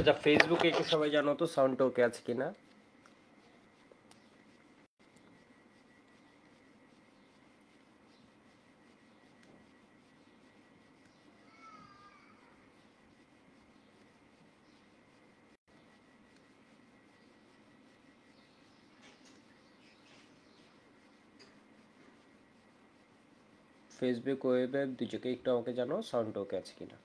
আচ্ছা ফেসবুকে কি সবাই জানো তো সাউন্ড ওকে আছে কিনা ফেসবুক ওয়েব অ্যাপ একটু আমাকে জানো সাউন্ড ওকে আছে কিনা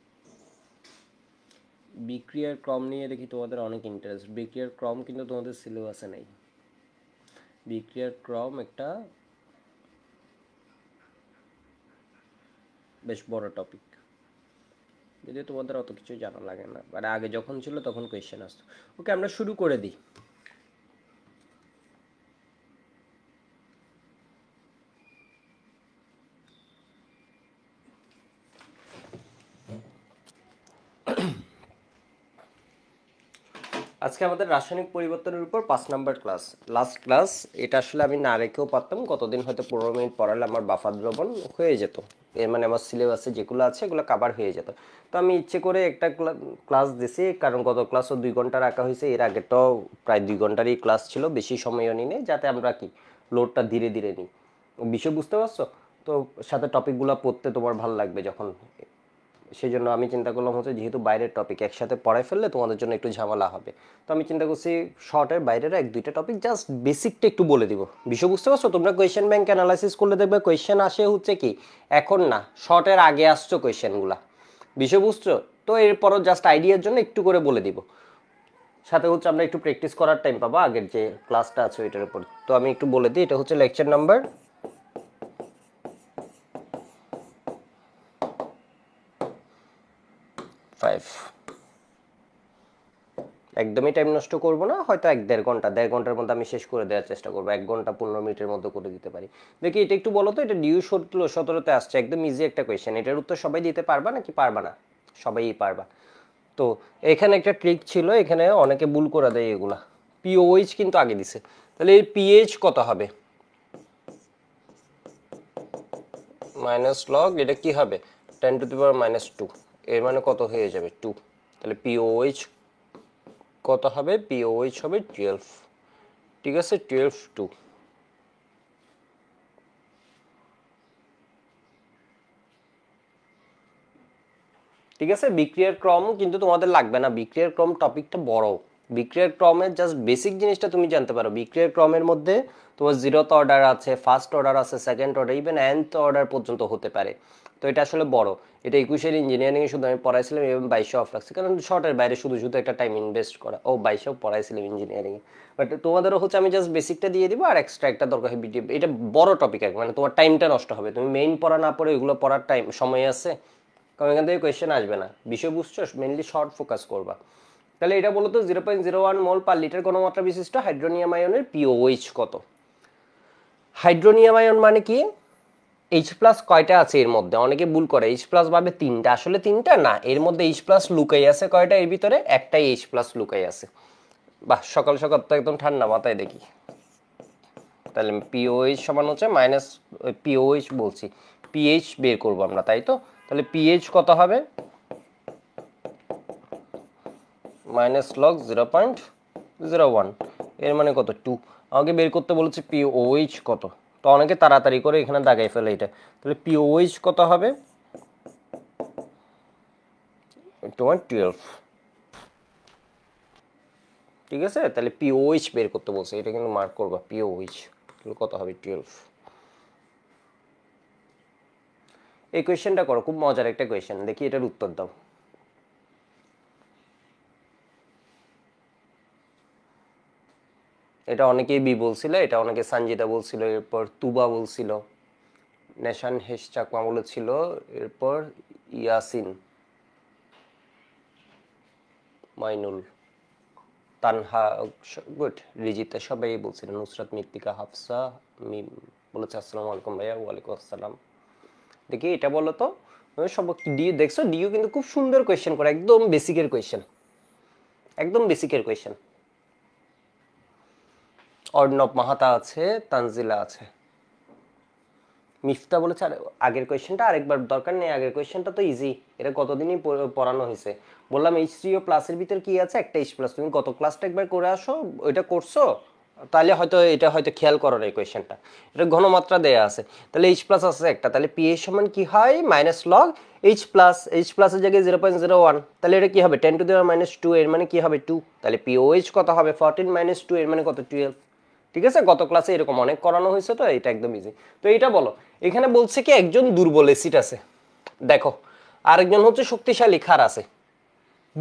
বিক্রিয়ার ক্রম নিয়ে দেখি তোমাদের অনেক ইন্টারেস্ট বিক্রিয়ার ক্রম কিন্তু তোমাদের সিলেবাসে নেই বিক্রিয়ার ক্রম একটা বেশ বড় টপিক যদিও তোমাদের অত কিছু জানা লাগে না মানে আগে যখন ছিল তখন কোয়েশ্চেন আসতো ওকে আমরা শুরু করে দিই আজকে আমাদের রাসায়নিক পরিবর্তনের উপর পাঁচ নাম্বার ক্লাস লাস্ট ক্লাস এটা আসলে আমি না রেখেও পারতাম কতদিন হয়তো পনেরো মিনিট পড়ালে আমার বাফা দ্রবণ হয়ে যেত এর মানে আমার সিলেবাসে যেগুলো আছে এগুলো কাবার হয়ে যেত তো আমি ইচ্ছে করে একটা ক্লাস দিছি কারণ গত ক্লাসও দুই ঘন্টা রাখা হয়েছে এর আগে তো প্রায় দুই ঘন্টারই ক্লাস ছিল বেশি সময়ও নিয়ে যাতে আমরা কি লোডটা ধীরে ধীরে নিই বিষয় বুঝতে পারছো তো সাথে টপিকগুলো পড়তে তোমার ভালো লাগবে যখন সেই জন্য আমি চিন্তা করলাম হচ্ছে যেহেতু বাইরের টপিক একসাথে পড়ায় ফেললে তোমাদের জন্য একটু ঝামেলা হবে তো আমি চিন্তা করছি শর্টের বাইরের এক দুইটা টপিক জাস্ট বেসিকটা একটু বলে দিব বিষয় বুঝতে পারছো তোমরা কোয়েশ্চেন ব্যাংক অ্যানালাইসিস করলে দেখবে কোয়েশ্চেন আসে হচ্ছে কি এখন না শর্টের আগে আসছো কোয়েশ্চেনগুলা বিষয় বুঝছো তো এরপরও জাস্ট আইডিয়ার জন্য একটু করে বলে দিব সাথে হচ্ছে আমরা একটু প্র্যাকটিস করার টাইম পাবো আগের যে ক্লাসটা আছে ওইটার উপর তো আমি একটু বলে দিই এটা হচ্ছে লেকচার নাম্বার ফাইভ একদমই টাইম নষ্ট করব না হয়তো এক দেড় ঘন্টা দেড় ঘন্টার মধ্যে আমি শেষ করে দেওয়ার চেষ্টা করবো এক ঘন্টা পনেরো মিনিটের মধ্যে করে দিতে পারি দেখি এটা একটু বলো তো এটা ডিউ সতেরো সতেরোতে আসছে একদম ইজি একটা কোয়েশ্চেন এটার উত্তর সবাই দিতে পারবা নাকি পারবা না সবাই পারবা তো এখানে একটা ট্রিক ছিল এখানে অনেকে ভুল করে দেয় এগুলা পিওএইচ কিন্তু আগে দিছে তাহলে এর পিএইচ কত হবে মাইনাস লগ এটা কি হবে ten to the power minus two এর মানে কত হয়ে যাবে টু তাহলে পিওএইচ কত হবে পিওএইচ হবে টুয়েলভ ঠিক আছে টুয়েলভ টু ঠিক আছে বিক্রিয়ার ক্রম কিন্তু তোমাদের লাগবে না বিক্রিয়ার ক্রম টপিকটা বড় বিক্রিয়ার ক্রমের জাস্ট বেসিক জিনিসটা তুমি জানতে পারো বিক্রিয়ার ক্রমের মধ্যে তোমার জিরোথ অর্ডার আছে ফার্স্ট অর্ডার আছে second order even nth order পর্যন্ত হতে পারে তো এটা আসলে বড় এটা একুশের ইঞ্জিনিয়ারিংয়ে শুধু আমি পড়াইছিলাম এবং বাইশে অফ রাখছি কারণ শর্টের বাইরে শুধু শুধু একটা টাইম ইনভেস্ট করা ও বাইশে পড়াইছিলাম ইঞ্জিনিয়ারিংয়ে বাট তোমাদেরও হচ্ছে আমি জাস্ট বেসিকটা দিয়ে দিব আর এক্সট্রা একটা দরকার হয় বিটি এটা বড় টপিক এক মানে তোমার টাইমটা নষ্ট হবে তুমি মেইন পড়া না পড়ে ওইগুলো পড়ার টাইম সময় আছে কারণ এখান থেকে কোয়েশ্চেন আসবে না বিষয় বুঝছো মেনলি শর্ট ফোকাস করবা তাহলে এটা বলতো zero point zero one mole per litre গণমাত্রা বিশিষ্ট হাইড্রোনিয়াম আয়নের পিওএইচ কত হাইড্রোনিয়াম আয়ন মানে কি এইচ প্লাস কয়টা আছে এর মধ্যে অনেকে ভুল করে এইচ প্লাস ভাবে তিনটা আসলে তিনটা না এর মধ্যে এইচ প্লাস লুকাই আছে কয়টা এর ভিতরে একটাই এইচ প্লাস লুকাই আছে বাহ সকাল সকাল তো একদম ঠান্ডা মাথায় দেখি তাহলে পিওএইচ সমান হচ্ছে মাইনাস পিওএইচ বলছি পিএইচ বের করবো আমরা তাই তো তাহলে পিএইচ কত হবে minus log zero point zero one এর মানে কত টু আমাকে বের করতে বলেছে পিওএইচ কত তো অনেকে তাড়াতাড়ি করে এখানে দাগাই ফেলে এটা তাহলে পিওএইচ কত হবে তোমার টুয়েলভ ঠিক আছে তাহলে পিওএইচ বের করতে বলছে এটা কিন্তু মার্ক করবা পিওএইচ তাহলে কত হবে টুয়েলভ এই কোয়েশ্চেনটা করো খুব মজার একটা কোয়েশ্চেন দেখি এটার উত্তর দাও এটা অনেকেই বি বলছিল এটা অনেকে সানজিদা বলছিল এরপর তুবা বলছিল নেশান হেস চাকমা বলেছিল এরপর ইয়াসিন মাইনুল তানহা গুড রিজিতা সবাই বলছিল নুসরাত মৃত্তিকা হাফসা মিম বলেছে আসসালামু আলাইকুম ভাইয়া ওয়ালাইকুম আসসালাম দেখি এটা বলো তো সব ডিও দেখছো ডিও কিন্তু খুব সুন্দর কোয়েশ্চেন করে একদম বেসিকের কোয়েশ্চেন একদম বেসিকের কোয়েশ্চেন অর্ণব মাহাতা আছে তানজিলা আছে মিফতা বলেছে আগের কোয়েশ্চেনটা আরেকবার দরকার নেই আগের কোয়েশ্চেনটা তো ইজি এটা কতদিনই পড়ানো হয়েছে বললাম এইচ থ্রি ও প্লাসের ভিতর কি আছে একটা এইচ প্লাস তুমি গত ক্লাসটা একবার করে আসো ওইটা করছো তাহলে হয়তো এটা হয়তো খেয়াল করার এই কোয়েশ্চেনটা এটা ঘনমাত্রা দেয়া আছে তাহলে এইচ প্লাস আছে একটা তাহলে পিএইচ সমান কি হয় minus log H plus H প্লাসের জায়গায় জিরো পয়েন্ট জিরো ওয়ান তাহলে এটা কী হবে ten to the power minus two এর মানে কী হবে টু তাহলে পিওএইচ কত হবে ফর্টিন মাইনাস টু এর মানে কত টুয়েলভ ঠিক আছে গত ক্লাসে এরকম অনেক করানো হয়েছে তো এটা একদম ইজি তো এটা বলো এখানে বলছে কি একজন দুর্বল এসিড আছে দেখো আরেকজন হচ্ছে শক্তিশালী খার আছে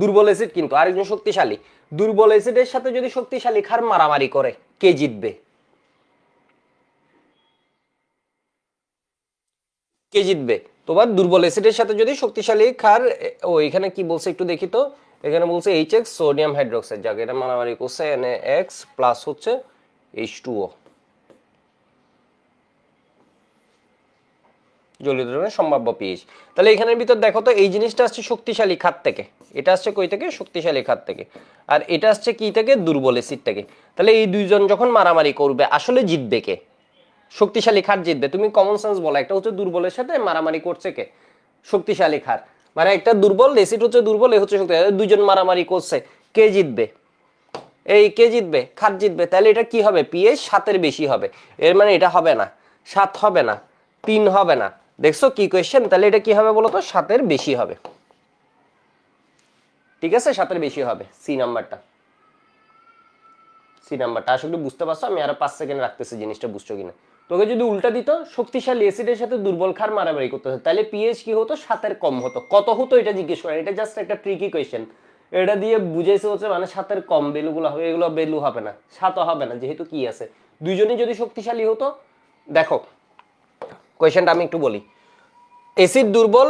দুর্বল এসিড কিন্তু আরেকজন শক্তিশালী দুর্বল এসিডের সাথে যদি শক্তিশালী খার মারামারি করে কে জিতবে কে জিতবে তোমার দুর্বল অ্যাসিডের সাথে যদি শক্তিশালী খার ও এখানে কি বলছে একটু দেখি তো এখানে বলছে এইচ এক্স সোডিয়াম হাইড্রোক্সাইড যাকে এটা মারামারি করছে এন এক্স প্লাস হচ্ছে H2O জলীয় দ্রবণের সম্ভাব্য পিএইচ তাহলে এখানের ভিতর দেখো তো এই জিনিসটা আসছে শক্তিশালী খাত থেকে এটা আসছে কই থেকে শক্তিশালী খাত থেকে আর এটা আসছে কি থেকে দুর্বল এসিড থেকে তাহলে এই দুইজন যখন মারামারি করবে আসলে জিতবে কে শক্তিশালী খাট জিতবে তুমি কমন সেন্স বলো একটা হচ্ছে দুর্বলের সাথে মারামারি করছে কে শক্তিশালী খাট মানে একটা দুর্বল এসিড হচ্ছে দুর্বল এ হচ্ছে শক্তিশালী দুইজন মারামারি করছে কে জিতবে এই কে জিতবে খাত জিতবে তাহলে এটা কি হবে পিএইচ সাতের বেশি হবে এর মানে এটা হবে না সাত হবে না তিন হবে না দেখছো কি কোয়েশ্চেন তাহলে এটা কি হবে বলতো সাতের বেশি হবে ঠিক আছে সাতের বেশি হবে সি নাম্বারটা সি নাম্বারটা আসলে বুঝতে পারছো আমি আরো পাঁচ সেকেন্ড রাখতেছি জিনিসটা বুঝছো কিনা তোকে যদি উল্টা দিত শক্তিশালী অ্যাসিডের সাথে দুর্বল খার মারামারি করতে হতো তাহলে পিএইচ কি হতো সাতের কম হতো কত হতো এটা জিজ্ঞেস করেন এটা জাস্ট একটা ট্রিকি কোয়েশ্চেন এটা দিয়ে বুঝাইছে হচ্ছে মানে সাতের কম বেলুগুলো হবে এগুলো বেলু হবে না সাতও হবে না যেহেতু কি আছে দুইজনই যদি শক্তিশালী হতো দেখো কোয়েশনটা আমি একটু বলি এসিড দুর্বল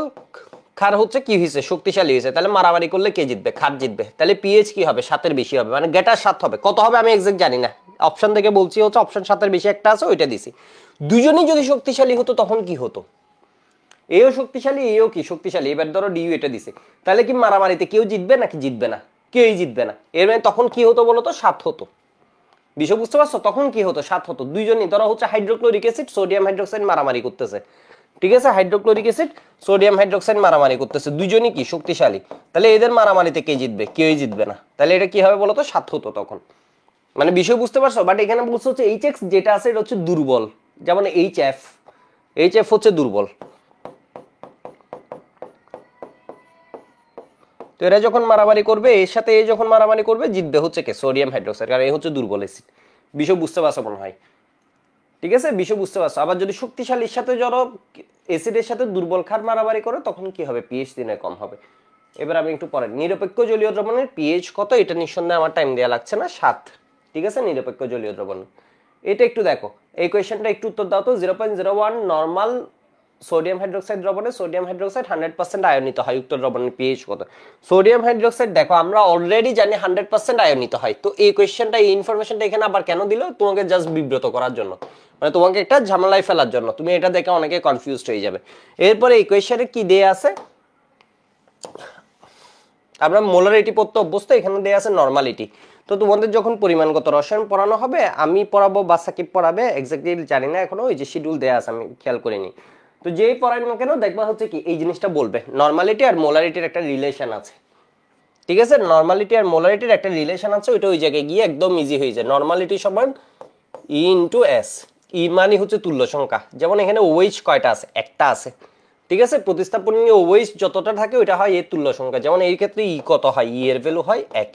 খার হচ্ছে কি হয়েছে শক্তিশালী হয়েছে তাহলে মারামারি করলে কে জিতবে খার জিতবে তাহলে পিএইচ কি হবে সাতের বেশি হবে মানে গেটার সাত হবে কত হবে আমি এক্সাক্ট জানি না অপশন থেকে বলছি হচ্ছে অপশন সাতের বেশি একটা আছে ওইটা দিছি দুজনেই যদি শক্তিশালী হতো তখন কি হতো এও শক্তিশালী এও কি শক্তিশালী এবার ধরো ডিউ এটা দিছে তাহলে কি মারামারিতে কেউ জিতবে নাকি জিতবে না কেউই জিতবে না এর মানে তখন কি হতো বলতো সাত হতো বিষয় বুঝতে পারছো তখন কি হতো সাত হতো দুইজনই ধরো হচ্ছে হাইড্রোক্লোরিক অ্যাসিড সোডিয়াম হাইড্রোক্সাইড মারামারি করতেছে ঠিক আছে হাইড্রোক্লোরিক অ্যাসিড সোডিয়াম হাইড্রোক্সাইড মারামারি করতেছে দুইজনই কি শক্তিশালী তাহলে এদের মারামারিতে কে জিতবে কেউই জিতবে না তাহলে এটা কি হবে বলতো সাত হতো তখন মানে বিষয় বুঝতে পারছো বাট এখানে বলছো হচ্ছে এইচ এক্স যেটা আছে এটা হচ্ছে দুর্বল যেমন এইচ এফ এইচ এফ হচ্ছে দুর্বল তো এরা যখন মারামারি করবে এর সাথে এ যখন মারামারি করবে জিতবে হচ্ছে কে সোডিয়াম হাইড্রোক্সাইড কারণ এ হচ্ছে দুর্বল অ্যাসিড বিষ বুঝতে পারছো মনে হয় ঠিক আছে বিষ বুঝতে পারছো আবার যদি শক্তিশালীর সাথে জড়ো অ্যাসিডের সাথে দুর্বল খার মারামারি করে তখন কি হবে পিএইচ দিনে কম হবে এবার আমি একটু পরে নিরপেক্ষ জলীয় দ্রবণের পিএইচ কত এটা নিঃসন্দেহে আমার টাইম দেওয়া লাগছে না সাত ঠিক আছে নিরপেক্ষ জলীয় দ্রবণ এটা একটু দেখো এই কোয়েশনটা একটু উত্তর দাও তো zero point zero one normal sodium hydroxide দ্রবণে সোডিয়াম হাইড্রোক্সাইড হান্ড্রেড পার্সেন্ট আয়নিত হয় উক্ত দ্রবণের পিএইচ কত সোডিয়াম হাইড্রোক্সাইড দেখো আমরা অলরেডি জানি হান্ড্রেড পার্সেন্ট আয়নিত হয় তো এই কোয়েশ্চেনটা এই ইনফরমেশনটা এখানে আবার কেন দিল তোমাকে জাস্ট বিব্রত করার জন্য মানে তোমাকে একটা ঝামেলায় ফেলার জন্য তুমি এটা দেখে অনেকে কনফিউজ হয়ে যাবে এরপরে এই কোয়েশ্চেনে কি দেয়া আছে আমরা মোলারিটি পড়তে অভ্যস্ত এখানে দেয়া আছে নর্মালিটি তো তোমাদের যখন পরিমাণগত রসায়ন পড়ানো হবে আমি পড়াবো বা সাকিব পড়াবে এক্সাক্টলি জানি না এখনো ওই যে শিডিউল দেয়া আছে আমি খেয়াল করিনি তো যেই পড়ায় না কেন দেখবা হচ্ছে কি এই জিনিসটা বলবে নর্মালিটি আর মোলারিটির একটা রিলেশন আছে ঠিক আছে নর্মালিটি আর মোলারিটির একটা রিলেশন আছে ওইটা ওই জায়গায় গিয়ে একদম ইজি হয়ে যায় নর্মালিটি সমান ই ইন্টু এস ই মানে হচ্ছে তুল্য সংখ্যা যেমন এখানে ওয়েজ কয়টা আছে একটা আছে ঠিক আছে প্রতিস্থাপন নিয়ে ওয়েজ যতটা থাকে ওইটা হয় এর তুল্য সংখ্যা যেমন এই ক্ষেত্রে ই e কত হয় ই e এর ভ্যালু হয় এক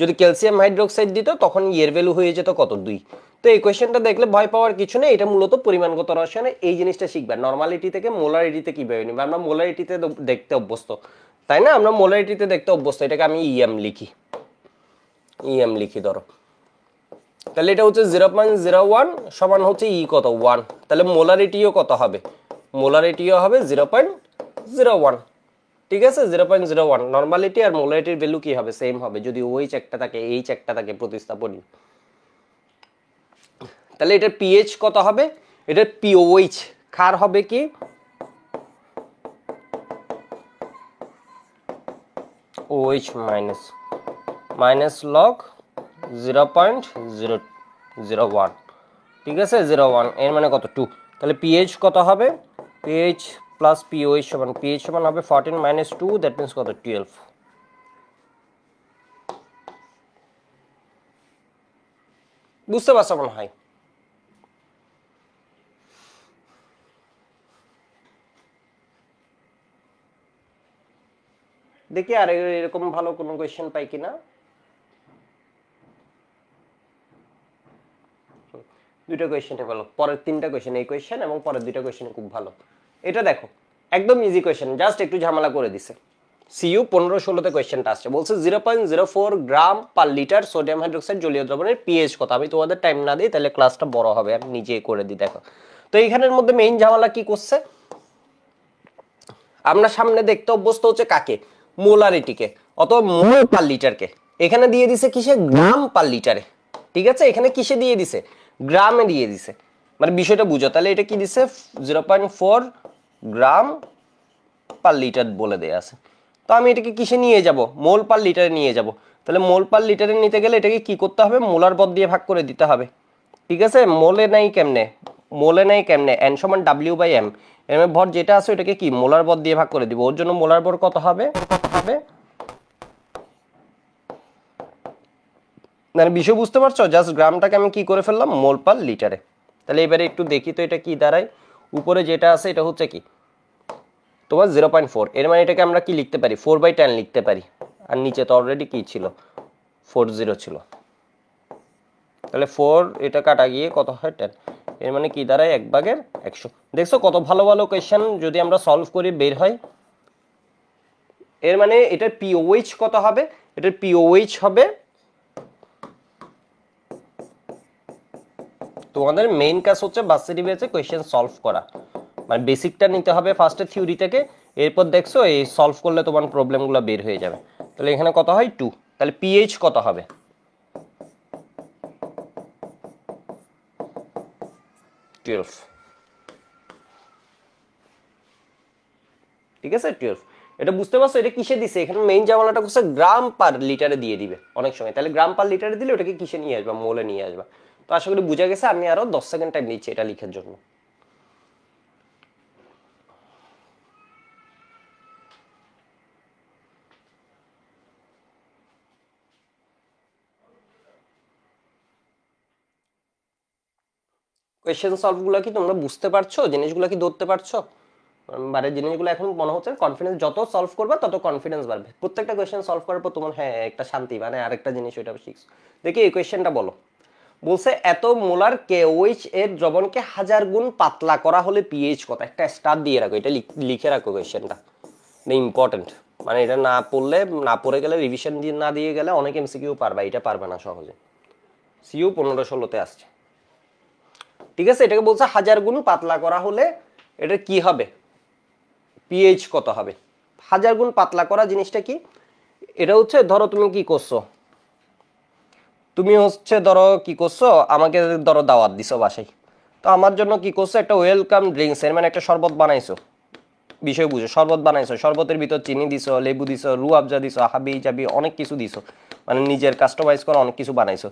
যদি ক্যালসিয়াম হাইড্রোক্সাইড দিত তখন ই e এর ভ্যালু হয়ে যেত কত দুই তো এই কোয়েশ্চেনটা দেখলে ভয় পাওয়ার কিছু নেই এটা মূলত পরিমাণগত রসায়নে এই জিনিসটা শিখবে নর্মালিটি থেকে মোলারিটিতে কীভাবে নিবে আমরা মোলারিটিতে দেখতে অভ্যস্ত তাই না আমরা মোলারিটিতে দেখতে অভ্যস্ত এটাকে আমি ইএম e লিখি ইএম e লিখি ধরো তাহলে এটা হচ্ছে জিরো পয়েন্ট জিরো ওয়ান সমান হচ্ছে ই e কত ওয়ান তাহলে মোলারিটিও কত হবে মোলারিটিও হবে জিরো পয়েন্ট জিরো ওয়ান ঠিক আছে zero point zero one normality আর মোলারিটির ভ্যালু কী হবে সেম হবে যদি ওইচ একটা থাকে এইচ একটা থাকে প্রতিস্থাপনী তাহলে এটার পিএইচ কত হবে এটার পিওইচ ক্ষার হবে কি OH minus minus log zero point zero one ঠিক আছে জিরো ওয়ান এর মানে কত টু তাহলে পিএইচ কত হবে পিএইচ প্লাস পিওইচ সমান পিএইচ সমান হবে fourteen minus two that means কত টুয়েলভ বুঝতে পারছো মনে হয় দেখি আর এরকম ভালো কোনো কোয়েশ্চেন পাই কিনা দুইটা কোয়েশ্চেনে ভালো পরের তিনটা কোয়েশ্চেন এই কোয়েশ্চেন এবং পরের দুইটা কোয়েশ্চেন খুব ভালো এটা দেখো একদম ইজি কোয়েশ্চেন জাস্ট একটু ঝামেলা করে দিছে সিইউ পনেরো ষোলোতে কোয়েশ্চেনটা আসছে বলছে zero point zero four gram per litre sodium hydroxide জলীয় দ্রবণের পিএইচ কত আমি তোমাদের টাইম না দিই তাহলে ক্লাসটা বড় হবে আমি নিজে করে দিই দেখো তো এইখানের মধ্যে মেইন ঝামেলা কি করছে আমরা সামনে দেখতে অভ্যস্ত হচ্ছে কাকে মোলারিটিকে অথবা মোল পার লিটারকে এখানে দিয়ে দিছে কিসে গ্রাম পার লিটারে ঠিক আছে এখানে কিসে দিয়ে দিছে গ্রামে দিয়ে দিছে মানে বিষয়টা বুঝো তাহলে এটা কি দিছে জিরো গ্রাম পার লিটার বলে দেয়া আছে তো আমি এটাকে কিসে নিয়ে যাব মোল পার লিটারে নিয়ে যাব তাহলে মোল পার লিটারে নিতে গেলে এটাকে কি করতে হবে মোলার পদ দিয়ে ভাগ করে দিতে হবে ঠিক আছে মোলে নাই কেমনে মোলে নাই কেমনে এন সমান ডাব্লিউ বাই এম এম ভর যেটা আছে ওটাকে কি মোলার বর দিয়ে ভাগ করে দিব ওর জন্য মোলার বর কত হবে হবে মানে বিষয় বুঝতে পারছো জাস্ট গ্রামটাকে আমি কি করে ফেললাম মোল পার লিটারে তাহলে এবারে একটু দেখি তো এটা কি দাঁড়ায় উপরে যেটা আছে এটা হচ্ছে কি তোমার জিরো পয়েন্ট ফোর এর মানে এটাকে আমরা কি লিখতে পারি ফোর বাই টেন লিখতে পারি আর নিচে তো অলরেডি কি ছিল ফোর জিরো ছিল তাহলে ফোর এটা কাটা গিয়ে কত হয় টেন এর মানে কি দাঁড়ায় এক ভাগের একশো দেখছো কত ভালো ভালো কোয়েশ্চেন যদি আমরা সলভ করি বের হয় এর মানে এটার পিওএইচ কত হবে এটার পিওএইচ হবে তোমাদের মেইন কাজ হচ্ছে বাসেরি বেসে কোয়েশ্চেন সলভ করা মানে বেসিকটা নিতে হবে ফার্স্টে থিওরি থেকে এরপর দেখছো এই সলভ করলে তোমার প্রবলেমগুলো বের হয়ে যাবে তাহলে এখানে কত হয় টু তাহলে পিএইচ কত হবে ঠিক আছে টুয়েলভ এটা বুঝতে পারছো এটা কিসে দিছে এখানে মেইন জামালাটা হচ্ছে গ্রাম পার লিটারে দিয়ে দিবে অনেক সময় তাহলে গ্রাম পার লিটারে দিলে ওটাকে কিসে নিয়ে আসবা মোলে নিয়ে আসবা তো আশা করি বুঝা গেছে আমি আরো দশ সেকেন্ড টাইম নিচ্ছি এটা লিখার জন্য কোয়েশ্চেন সলভগুলো কি তোমরা বুঝতে পারছো জিনিসগুলো কি ধরতে পারছো মানে জিনিসগুলো এখন মনে হচ্ছে কনফিডেন্স যত সলভ করবে তত কনফিডেন্স বাড়বে প্রত্যেকটা কোয়েশ্চেন সলভ করার পর তোমার হ্যাঁ একটা শান্তি মানে আরেকটা জিনিস ওইটা শিখছো দেখি এই কোয়েশ্চেনটা বলো বলছে এত মোলার কেওইচ এর দ্রবণকে হাজার গুণ পাতলা করা হলে পিএইচ কত একটা স্টার দিয়ে রাখো এটা লিখে রাখো কোয়েশ্চেনটা এটা ইম্পর্টেন্ট মানে এটা না পড়লে না পড়ে গেলে রিভিশন দিয়ে না দিয়ে গেলে অনেক এমসিকিউ পারবা এটা পারবে না সহজে সিইউ পনেরো ষোলোতে আসছে ঠিক আছে এটাকে বলছে হাজার গুণ পাতলা করা হলে এটা কি হবে পিএইচ কত হবে হাজার গুণ পাতলা করা জিনিসটা কি এটা হচ্ছে ধরো তুমি কি করছো তুমি হচ্ছে ধরো কি করছো আমাকে ধরো দাওয়াত দিছো বাসায় তো আমার জন্য কি করছো একটা ওয়েলকাম ড্রিঙ্কস এর মানে একটা শরবত বানাইছো বিষয় বুঝো শরবত বানাইছো শরবতের ভিতর চিনি দিছো লেবু দিছো রু আবজা দিছো হাবি জাবি অনেক কিছু দিছো মানে নিজের কাস্টমাইজ করে অনেক কিছু বানাইছো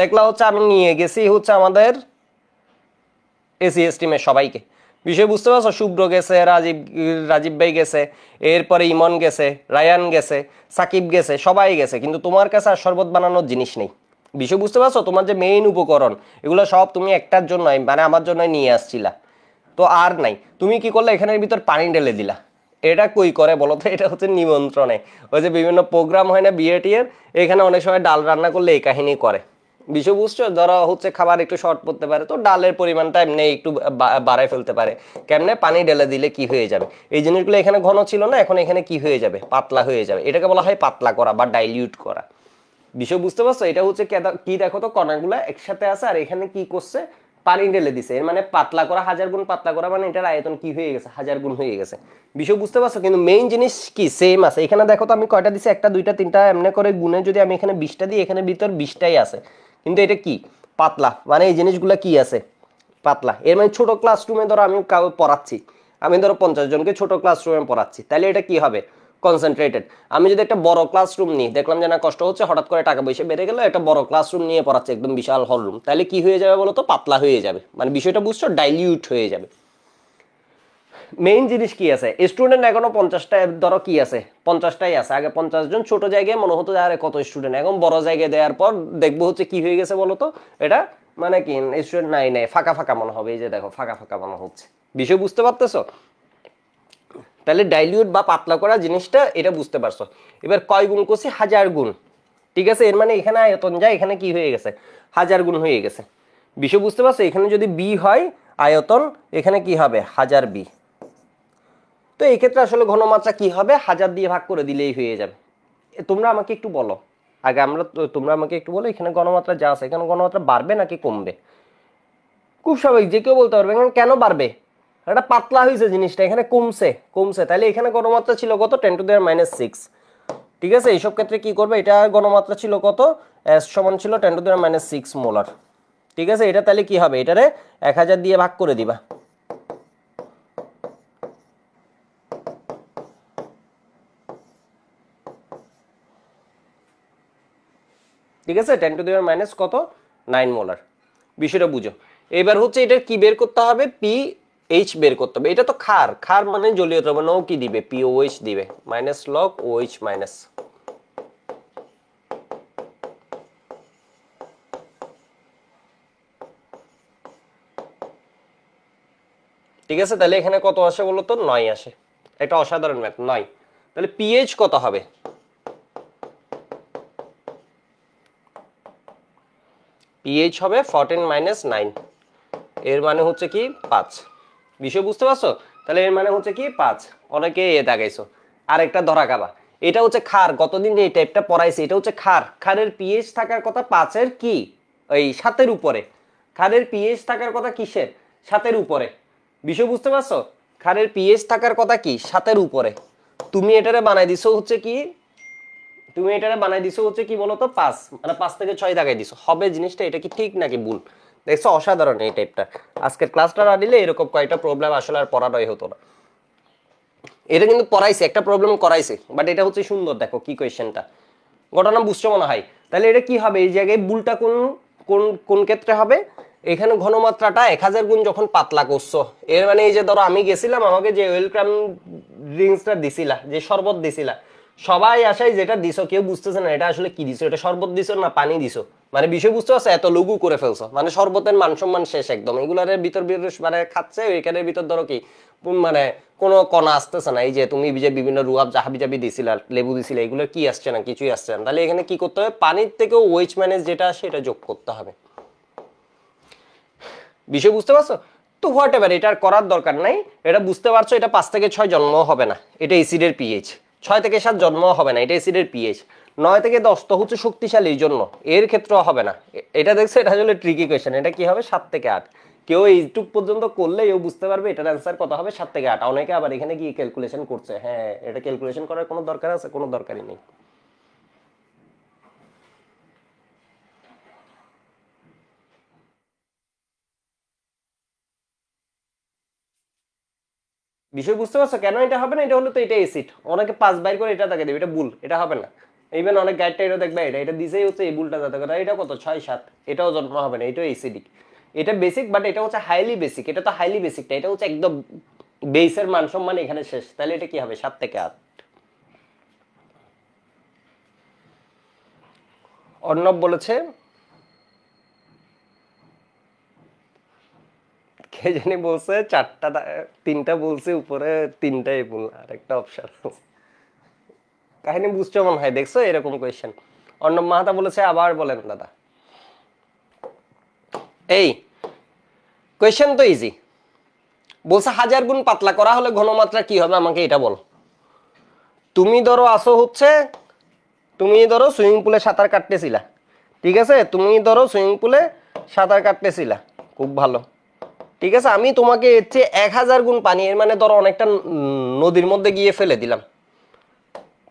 দেখলা হচ্ছে আমি নিয়ে গেছি হচ্ছে আমাদের এসি এস টিমের সবাইকে বিষয় বুঝতে পারছো শুভ্র গেছে রাজীব রাজীব ভাই গেছে এরপরে ইমন গেছে রায়ান গেছে সাকিব গেছে সবাই গেছে কিন্তু তোমার কাছে আর শরবত বানানোর জিনিস নেই বিষয় বুঝতে পারছো তোমার যে মেইন উপকরণ এগুলো সব তুমি একটার জন্য মানে আমার জন্য নিয়ে আসছিলা তো আর নাই তুমি কি করলে এখানের ভিতর পানি ঢেলে দিলা এটা কই করে বলো তো এটা হচ্ছে নিমন্ত্রণে ওই যে বিভিন্ন প্রোগ্রাম হয় না বিয়ে টিয়ের এখানে অনেক সময় ডাল রান্না করলে এই কাহিনী করে বিষয় বুঝছো ধরো হচ্ছে খাবার একটু শর্ট পড়তে পারে তো ডালের পরিমাণটা এমনি একটু বাড়ায় ফেলতে পারে কেমনে পানি ঢেলে দিলে কি হয়ে যাবে এই জিনিসগুলো এখানে ঘন ছিল না এখন এখানে কি হয়ে যাবে পাতলা হয়ে যাবে এটাকে বলা হয় পাতলা করা বা ডাইলিউট করা বিষয় বুঝতে পারছো এটা হচ্ছে কি দেখো তো কণাগুলো একসাথে আছে আর এখানে কি করছে পানি ঢেলে দিছে এর মানে পাতলা করা হাজার গুণ পাতলা করা মানে এটার আয়তন কি হয়ে গেছে হাজার গুণ হয়ে গেছে বিষয় বুঝতে পারছো কিন্তু মেইন জিনিস কি সেম আছে এখানে দেখো তো আমি কয়টা দিছি একটা দুইটা তিনটা এমনি করে গুণে যদি আমি এখানে বিশটা দিই এখানে ভিতর বিশটাই আছে কিন্তু এটা কি পাতলা মানে এই জিনিসগুলো কি আছে পাতলা এর মানে ছোট ক্লাসরুমে ধরো আমি কাউ পড়াচ্ছি আমি ধরো পঞ্চাশ জনকে ছোট ক্লাসরুমে পড়াচ্ছি তাহলে এটা কি হবে কনসেন্ট্রেটেড আমি যদি একটা বড় ক্লাসরুম নিই দেখলাম যে না কষ্ট হচ্ছে হঠাৎ করে টাকা পয়সা বেড়ে গেলে একটা বড় ক্লাসরুম নিয়ে পড়াচ্ছে একদম বিশাল হলরুম তাহলে কি হয়ে যাবে বলো তো পাতলা হয়ে যাবে মানে বিষয়টা বুঝছো ডাইলিউট হয়ে যাবে মেইন জিনিস কি আছে স্টুডেন্ট এখনো পঞ্চাশটা ধরো কি আছে পঞ্চাশটাই আছে আগে পঞ্চাশ জন ছোট জায়গায় মনে হতো আরে কত স্টুডেন্ট এখন বড় জায়গায় দেওয়ার পর দেখবো হচ্ছে কি হয়ে গেছে বলতো এটা মানে কি স্টুডেন্ট নাই নাই ফাঁকা ফাঁকা মনে হবে এই যে দেখো ফাঁকা ফাঁকা মনে হচ্ছে বিষয় বুঝতে পারতেছ তাহলে ডাইলিউট বা পাতলা করা জিনিসটা এটা বুঝতে পারছো এবার কয় গুণ করছি হাজার গুণ ঠিক আছে এর মানে এখানে আয়তন যায় এখানে কি হয়ে গেছে হাজার গুণ হয়ে গেছে বিষয় বুঝতে পারছো এখানে যদি বি হয় আয়তন এখানে কি হবে হাজার বি তো এই ক্ষেত্রে আসলে ঘনমাত্রা কি হবে হাজার দিয়ে ভাগ করে দিলেই হয়ে যাবে তোমরা আমাকে একটু বলো আগে আমরা তোমরা আমাকে একটু বলো এখানে গণমাত্রা যা আছে এখানে গণমাত্রা বাড়বে নাকি কমবে খুব স্বাভাবিক যে কেউ বলতে পারবে এখানে কেন বাড়বে এটা পাতলা হয়েছে জিনিসটা এখানে কমছে কমছে তাহলে এখানে গণমাত্রা ছিল কত ten to the power minus six ঠিক আছে এইসব ক্ষেত্রে কি করবে এটা গণমাত্রা ছিল কত এস সমান ছিল ten to the power minus six molar ঠিক আছে এটা তাহলে কি হবে এটারে এক হাজার দিয়ে ভাগ করে দিবা ঠিক আছে টেন টু দেওয়ার মাইনাস কত নাইন মোলার বিষয়টা বুঝো এবার হচ্ছে এটা কি বের করতে হবে পি এইচ বের করতে হবে এটা তো খার খার মানে জলীয় দ্রবণ ও কি দিবে পি ও এইচ দিবে minus log O H minus ঠিক আছে তাহলে এখানে কত আসে বলতো নয় আসে এটা অসাধারণ ম্যাথ নয় তাহলে পিএইচ কত হবে পিএইচ e হবে ফর্টিন মাইনাস নাইন এর মানে হচ্ছে কি পাঁচ বিষয় বুঝতে পারছো তাহলে এর মানে হচ্ছে কি পাঁচ অনেকে এ দাগাইছো আর একটা ধরা কাবা এটা হচ্ছে খার গতদিন যে টাইপটা পড়াইছে এটা হচ্ছে খার খারের পিএইচ থাকার কথা পাঁচের কি এই সাতের উপরে খারের পিএইচ থাকার কথা কিসের সাতের উপরে বিষয় বুঝতে পারছো খারের পিএইচ থাকার কথা কি সাতের উপরে তুমি এটারে বানাই দিছো হচ্ছে কি তুমি এটা বানাই দিছো হচ্ছে কি বলতো পাঁচ মানে পাঁচ থেকে ছয় দাগাই দিছো হবে জিনিসটা এটা কি ঠিক নাকি ভুল দেখছো অসাধারণ এই টাইপটা আজকের ক্লাসটা না দিলে এরকম কয়েকটা প্রবলেম আসলে আর পড়ানোই হতো না এটা কিন্তু পড়াইছে একটা প্রবলেম করাইছে বাট এটা হচ্ছে সুন্দর দেখো কি কোয়েশ্চেনটা ঘটনা বুঝছো মনে হয় তাহলে এটা কি হবে এই জায়গায় বুলটা কোন কোন কোন ক্ষেত্রে হবে এখানে ঘনমাত্রাটা এক হাজার গুণ যখন পাতলা করছো এর মানে এই যে ধরো আমি গেছিলাম আমাকে যে ওয়েলকাম ড্রিঙ্কসটা দিছিলা যে শরবত দিছিলা সবাই আসাই যেটা দিছো কেউ বুঝতেছে না এটা আসলে কি দিছো এটা শরবত দিছো না পানি দিছো মানে বিষয় বুঝতে পারছো এত লঘু করে ফেলছো মানে শরবতের মান সম্মান শেষ একদম এগুলার ভিতর মানে খাচ্ছে এখানে ভিতর ধরো কি মানে কোনো কণা আসতেছে না এই যে তুমি যে বিভিন্ন রুয়াব জাহাবি জাবি দিছিলা লেবু দিছিল এগুলো কি আসছে না কিছুই আসছে না তাহলে এখানে কি করতে হবে পানির থেকেও ওয়েজ ম্যানেজ যেটা আসে এটা যোগ করতে হবে বিষয় বুঝতে পারছো তো হোয়াট এভার এটা করার দরকার নাই এটা বুঝতে পারছো এটা পাঁচ থেকে ছয় জন্ম হবে না এটা এসিডের পিএইচ ছয় থেকে সাত জন্ম হবে না এটা অ্যাসিডের পিএইচ নয় থেকে দশ তো হচ্ছে শক্তিশালীর জন্য এর ক্ষেত্রে হবে না এটা দেখছো এটা আসলে ট্রিকি কোয়েশন এটা কি হবে সাত থেকে আট কেউ এইটুক পর্যন্ত করলে এও বুঝতে পারবে এটার অ্যান্সার কত হবে সাত থেকে আট অনেকে আবার এখানে গিয়ে ক্যালকুলেশন করছে হ্যাঁ এটা ক্যালকুলেশন করার কোনো দরকার আছে কোনো দরকারই নেই বিষয় বুঝতে পারছো কেন এটা হবে না এটা হলো তো এটা এসিড অনেকে পাস বাইর করে এটা তাকে দেবে এটা ভুল এটা হবে না ইভেন অনেক গাইডটা এটা দেখবে এটা এটা দিছেই হচ্ছে এই বুলটা যাতে করে এটা কত ছয় সাত এটাও জন্ম হবে না এটাও এসিডিক এটা বেসিক বাট এটা হচ্ছে হাইলি বেসিক এটা তো হাইলি বেসিকটা এটা হচ্ছে একদম বেসের মান সম্মান এখানে শেষ তাহলে এটা কি হবে সাত থেকে আট অর্ণব বলেছে কে জানি বলছে চারটা তিনটা বলছে উপরে তিনটাই বললাম আর একটা অপশন কাহিনী বুঝছো মনে হয় দেখছো এরকম কোয়েশ্চেন অর্ণব মাহাতা বলেছে আবার বলেন দাদা এই কোয়েশ্চেন তো ইজি বলছে হাজার গুণ পাতলা করা হলে ঘনমাত্রা কি হবে আমাকে এটা বল তুমি ধরো আসো হচ্ছে তুমি ধরো সুইমিং পুলে সাঁতার কাটতেছিলা ঠিক আছে তুমি ধরো সুইমিং পুলে সাঁতার কাটতেছিলা খুব ভালো ঠিক আছে আমি তোমাকে এর চেয়ে এক হাজার গুণ পানি এর মানে ধরো অনেকটা নদীর মধ্যে গিয়ে ফেলে দিলাম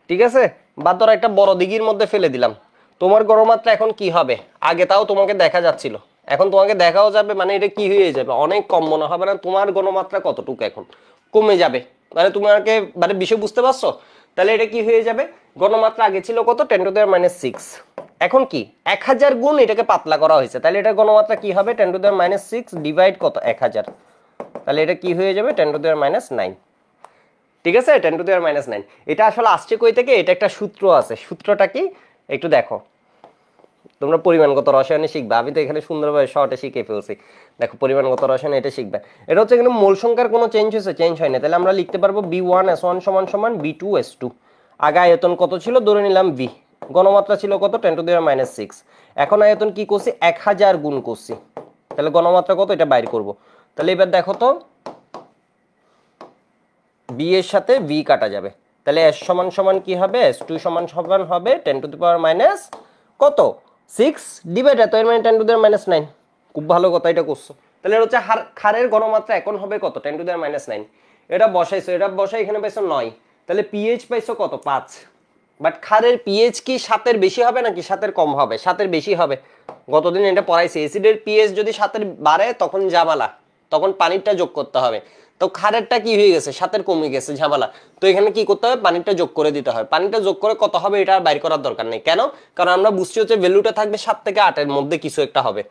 ঠিক আছে বা ধরো একটা বড় দিঘির মধ্যে ফেলে দিলাম তোমার গরমাত্রা এখন কি হবে আগে তাও তোমাকে দেখা যাচ্ছিল এখন তোমাকে দেখাও যাবে মানে এটা কি হয়ে যাবে অনেক কম মনে হবে না তোমার গণমাত্রা কতটুকু এখন কমে যাবে মানে তোমাকে মানে বিষয় বুঝতে পারছো তাহলে এটা কি হয়ে যাবে গণমাত্রা আগে ছিল কত ten to the power minus six এখন কি এক হাজার গুণ এটাকে পাতলা করা হয়েছে তাহলে এটার গণমাত্রা কি হবে ten to the power minus six divide কত এক হাজার তাহলে এটা কি হয়ে যাবে ten to the power minus nine ঠিক আছে ten to the power minus nine এটা আসলে আসছে কই থেকে এটা একটা সূত্র আছে সূত্রটা কি একটু দেখো তোমরা পরিমাণগত রসায়নে শিখবে আমি তো এখানে সুন্দরভাবে শর্টে শিখে ফেলছি দেখো পরিমাণগত রসায়নে এটা শিখবে এটা হচ্ছে এখানে মোল সংখ্যার কোনো চেঞ্জ হয়েছে চেঞ্জ হয় না তাহলে আমরা লিখতে পারবো বি ওয়ান এস ওয়ান সমান সমান বি টু এস টু আগে আয়তন কত ছিল ধরে নিলাম বি গণমাত্রা ছিল কত ten to the power minus six এখন আয়তন কি করছি এক হাজার গুণ করছি তাহলে গণমাত্রা কত এটা বাইর করব তাহলে এবার দেখো তো বি এর সাথে ভি কাটা যাবে তাহলে এস সমান সমান কি হবে এস টু সমান সমান হবে ten to the power minus কত সিক্স ডিভাইড এত এর মানে ten to the power minus nine খুব ভালো কথা এটা করছো তাহলে হচ্ছে হার খারের গণমাত্রা এখন হবে কত ten to the power minus nine এটা বসাইছো এটা বসাই এখানে পাইছো নয় তাহলে পিএইচ পাইছো কত পাঁচ বাট খারের পিএইচ কি সাতের বেশি হবে নাকি সাতের কম হবে সাতের বেশি হবে গতদিন এটা পড়াইছে অ্যাসিডের পিএইচ যদি সাতের বাড়ে তখন জামালা তখন পানিরটা যোগ করতে হবে তো খারেরটা কি হয়ে গেছে সাতের কমে গেছে ঝামেলা তো এখানে কি করতে হবে পানিটা যোগ করে দিতে হয় পানিটা যোগ করে কত হবে এটা আর বাইর করার দরকার নেই কেন কারণ আমরা বুঝছি হচ্ছে ভ্যালুটা থাকবে সাত থেকে আটের মধ্যে কিছু একটা হবে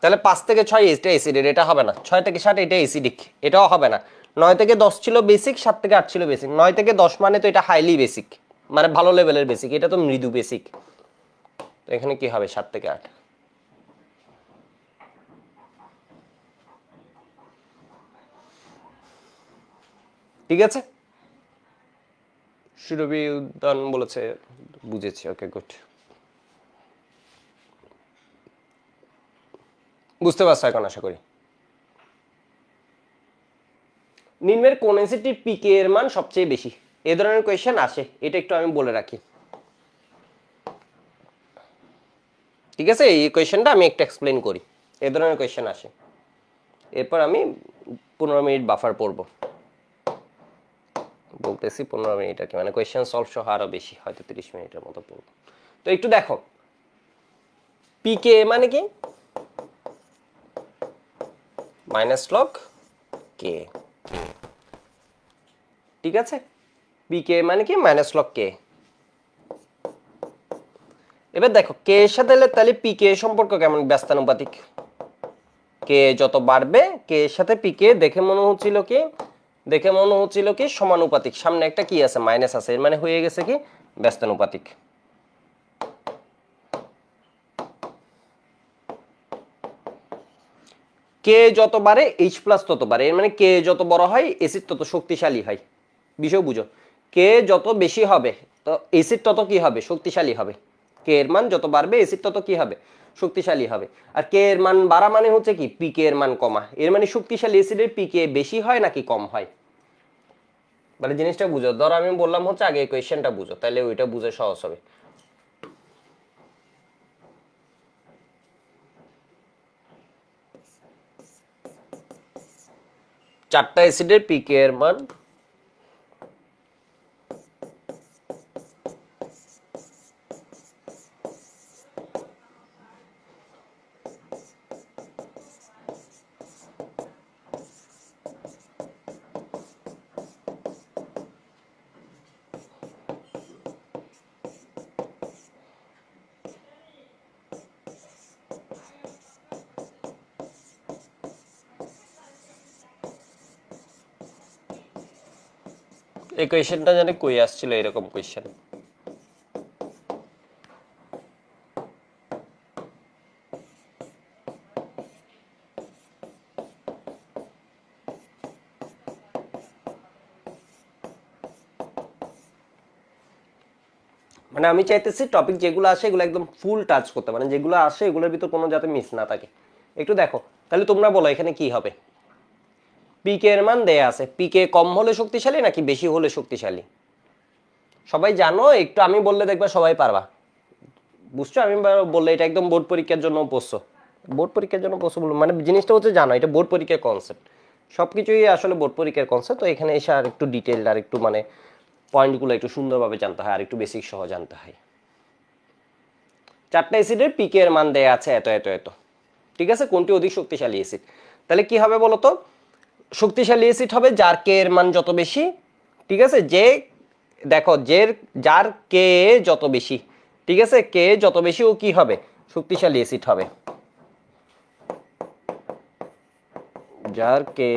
তাহলে পাঁচ থেকে ছয় এটা এসিডের এটা হবে না ছয় থেকে সাত এটা এসিডিক এটাও হবে না নয় থেকে দশ ছিল বেসিক সাত থেকে আট ছিল বেসিক নয় থেকে দশ মানে তো এটা হাইলি বেসিক মানে ভালো লেভেলের বেসিক এটা তো মৃদু বেসিক তো এখানে কি হবে সাত থেকে আট ঠিক আছে শিরবি উদ্যান বলেছে বুঝেছি ওকে গুড বুঝতে পারছো এখন আশা করি নিম্নের কোন অ্যান্সারটির পিকে এর মান সবচেয়ে বেশি এ ধরনের কোয়েশ্চেন আসে এটা একটু আমি বলে রাখি ঠিক আছে এই কোয়েশ্চেনটা আমি একটু এক্সপ্লেন করি এ ধরনের কোয়েশ্চেন আসে এরপর আমি পনেরো মিনিট বাফার পড়ব বলতেছি পনেরো মিনিট আর কি মানে কোয়েশ্চেন সলভ সহ আরও বেশি হয়তো তিরিশ মিনিটের মতো পড়ব তো একটু দেখো পিকে মানে কি মাইনাস লক কে ঠিক আছে পি কে মানে কি মাইনাস লক কে এবার দেখো কে এর সাথে তাহলে পি কে সম্পর্ক কেমন ব্যস্তানুপাতিক কে যত বাড়বে কে এর সাথে পি কে দেখে মনে হচ্ছিল কি দেখে মনে হচ্ছিল কি সমানুপাতিক সামনে একটা কি আছে মাইনাস আছে মানে হয়ে গেছে কি ব্যস্তানুপাতিক কে যত বাড়ে এইচ প্লাস তত বাড়ে এর মানে কে যত বড় হয় এসিড তত শক্তিশালী হয় বিষয় বুঝো কে যত বেশি হবে তো এসিড তত কি হবে শক্তিশালী হবে কে এর মান যত বাড়বে এসিড তত কি হবে শক্তিশালী হবে আর কে এর মান বাড়া মানে হচ্ছে কি পি কে এর মান কমা এর মানে শক্তিশালী এসিডের পি কে বেশি হয় নাকি কম হয় মানে জিনিসটা বুঝো ধরো আমি বললাম হচ্ছে আগে কোয়েশ্চেনটা বুঝো তাহলে ওইটা বুঝে সহজ হবে चार्टा एसिडे पिकेर मान কোয়েশনটা জানি কই আসছিল এরকম কোয়েশন মানে আমি চাইতেছি টপিক যেগুলো আসে এগুলো একদম ফুল টাচ করতে মানে যেগুলো আসে এগুলোর ভিতর কোনো যাতে মিস না থাকে একটু দেখো তাহলে তোমরা বলো এখানে কি হবে পিকে এর মান দেয়া আছে পিকে কম হলে শক্তিশালী নাকি বেশি হলে শক্তিশালী সবাই জানো একটু আমি বললে দেখবে সবাই পারবা বুঝছো আমি বললে এটা একদম বোর্ড পরীক্ষার জন্য বসছো বোর্ড পরীক্ষার জন্য বলবো মানে জিনিসটা হচ্ছে জানো এটা বোর্ড পরীক্ষার কনসেপ্ট সব কিছুই আসলে বোর্ড পরীক্ষার কনসেপ্ট তো এখানে এসে আর একটু ডিটেল আর একটু মানে পয়েন্টগুলো একটু সুন্দরভাবে জানতে হয় আর একটু বেসিক সহ জানতে হয় চারটা অ্যাসিডের পিকের মান দেয়া আছে এত এত এত ঠিক আছে কোনটি অধিক শক্তিশালী অ্যাসিড তাহলে কি হবে বলতো শক্তিশালী অ্যাসিড হবে যার কে এর মান যত বেশি ঠিক আছে যে দেখো যে যার কে যত বেশি ঠিক আছে কে যত বেশি ও কি হবে শক্তিশালী অ্যাসিড হবে যার কে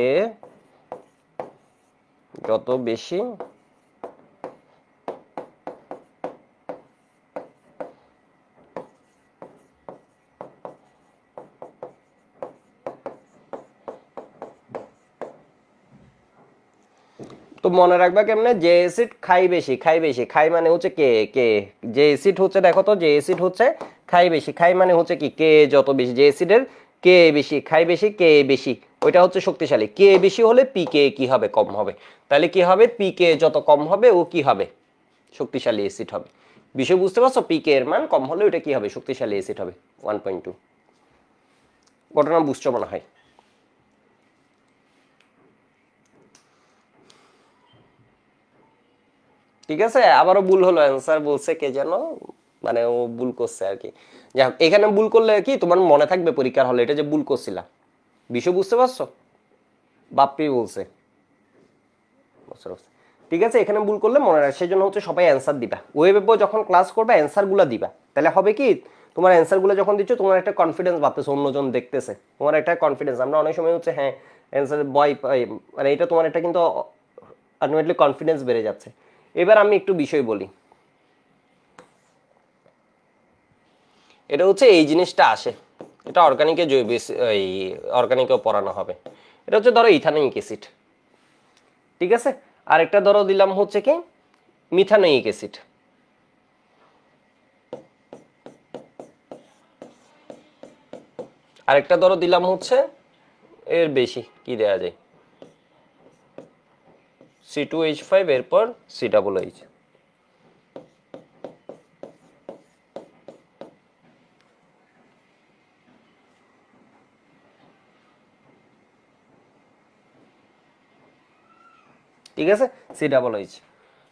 যত বেশি মনে রাখবা কেমনে যে অ্যাসিড খাই বেশি খাই বেশি খাই মানে হচ্ছে কে কে যে অ্যাসিড হচ্ছে দেখো তো যে অ্যাসিড হচ্ছে খাই বেশি খাই মানে হচ্ছে কি কে যত বেশি যে অ্যাসিডের কে বেশি খাই বেশি কে বেশি ওইটা হচ্ছে শক্তিশালী কে বেশি হলে পি কে কি হবে কম হবে তাহলে কি হবে পি কে যত কম হবে ও কি হবে শক্তিশালী অ্যাসিড হবে বিষয় বুঝতে পারছো পি কে এর মান কম হলে ওইটা কি হবে শক্তিশালী অ্যাসিড হবে ওয়ান পয়েন্ট টু ঘটনা বুঝছো মনে হয় ঠিক আছে আবারও ভুল হলো অ্যান্সার বলছে কে যেন মানে ও ভুল করছে আর কি যাই হোক এখানে ভুল করলে কি তোমার মনে থাকবে পরীক্ষার হলে এটা যে ভুল করছিলাম বিষয় বুঝতে পারছো বাপ্পি বলছে ঠিক আছে এখানে ভুল করলে মনে রাখ সেই জন্য হচ্ছে সবাই অ্যান্সার দিবা ওয়েবে যখন ক্লাস করবে অ্যান্সারগুলো দিবা তাহলে হবে কি তোমার অ্যান্সারগুলো যখন দিচ্ছ তোমার একটা কনফিডেন্স বাড়তেছে অন্যজন দেখতেছে তোমার একটা কনফিডেন্স আমরা অনেক সময় হচ্ছে হ্যাঁ অ্যান্সার বয় মানে এটা তোমার একটা কিন্তু আলটিমেটলি কনফিডেন্স বেড়ে যাচ্ছে এবার আমি একটু বিষয় বলি এটা হচ্ছে এই জিনিসটা আসে এটা অর্গানিকে জৈব এই অর্গানিকেও পড়ানো হবে এটা হচ্ছে ধরো ইথানিক অ্যাসিড ঠিক আছে আর একটা ধরো দিলাম হচ্ছে কি মিথানোয়িক অ্যাসিড আরেকটা ধরো দিলাম হচ্ছে এর বেশি কি দেয়া যায় সি টু এইচ ফাইভ এরপর সি ডাবল এইচ ঠিক আছে সি ডাবল এইচ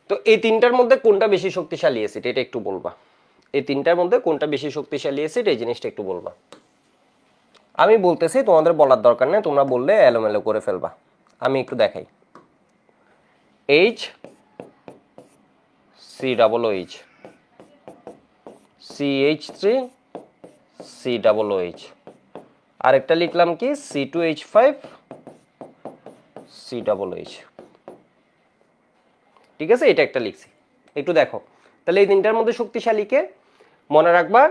তো এই তিনটার মধ্যে কোনটা বেশি শক্তিশালী অ্যাসিড এটা একটু বলবা এই তিনটার মধ্যে কোনটা বেশি শক্তিশালী অ্যাসিড এই জিনিসটা একটু বলবা আমি বলতেছি তোমাদের বলার দরকার নেই তোমরা বললে এলোমেলো করে ফেলবা আমি একটু দেখাই H C double H C H three C double H আরেকটা লিখলাম কি C two H five C double H ঠিক আছে এটা একটা লিখছি একটু দেখো তাহলে এই তিনটার মধ্যে শক্তিশালীকে মনে রাখবা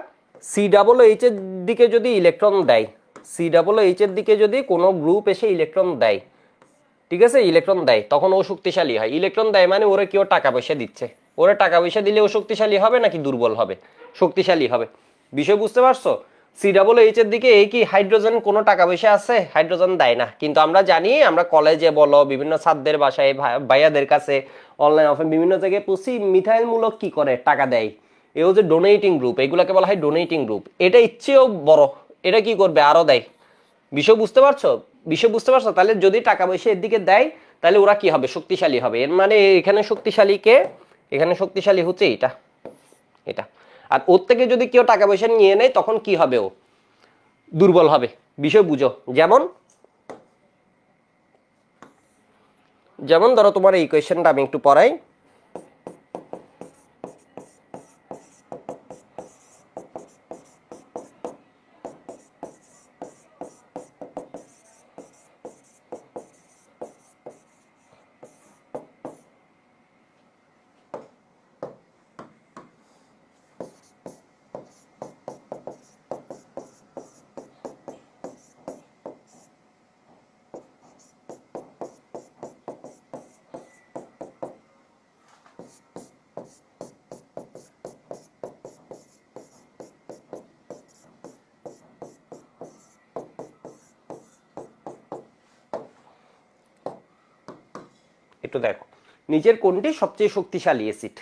সি ডাবল এইচের দিকে যদি ইলেকট্রন দেয় সি ডাবল এইচের দিকে যদি কোনো গ্রুপ এসে ইলেকট্রন দেয় ঠিক আছে ইলেকট্রন দেয় তখন ও শক্তিশালী হয় ইলেকট্রন দেয় মানে ওরা কেউ টাকা পয়সা দিচ্ছে ওরা টাকা পয়সা দিলে ও শক্তিশালী হবে নাকি দুর্বল হবে শক্তিশালী হবে বিষয় বুঝতে পারছো সি ডাবল এইচ এর দিকে এই কি হাইড্রোজেন কোনো টাকা পয়সা আছে হাইড্রোজেন দেয় না কিন্তু আমরা জানি আমরা কলেজে বলো বিভিন্ন ছাত্রদের বাসায় ভাইয়াদের কাছে অনলাইন অফে বিভিন্ন জায়গায় পুষি মিথাইলমূলক কি করে টাকা দেয় এ হচ্ছে ডোনেটিং গ্রুপ এগুলোকে বলা হয় ডোনেটিং গ্রুপ এটা ইচ্ছেও বড় এটা কি করবে আরও দেয় বিষয় বুঝতে পারছো বিষয় বুঝতে পারছো তাহলে যদি টাকা পয়সা এর দিকে দেয় তাহলে ওরা কি হবে শক্তিশালী হবে এর মানে এখানে শক্তিশালীকে এখানে শক্তিশালী হচ্ছে এটা এটা আর ওর থেকে যদি কেউ টাকা পয়সা নিয়ে নেয় তখন কি হবে ও দুর্বল হবে বিষয় বুঝো যেমন যেমন ধরো তোমার এই কোয়েশনটা আমি একটু পড়াই নিচের কোনটি সবচেয়ে শক্তিশালী অ্যাসিড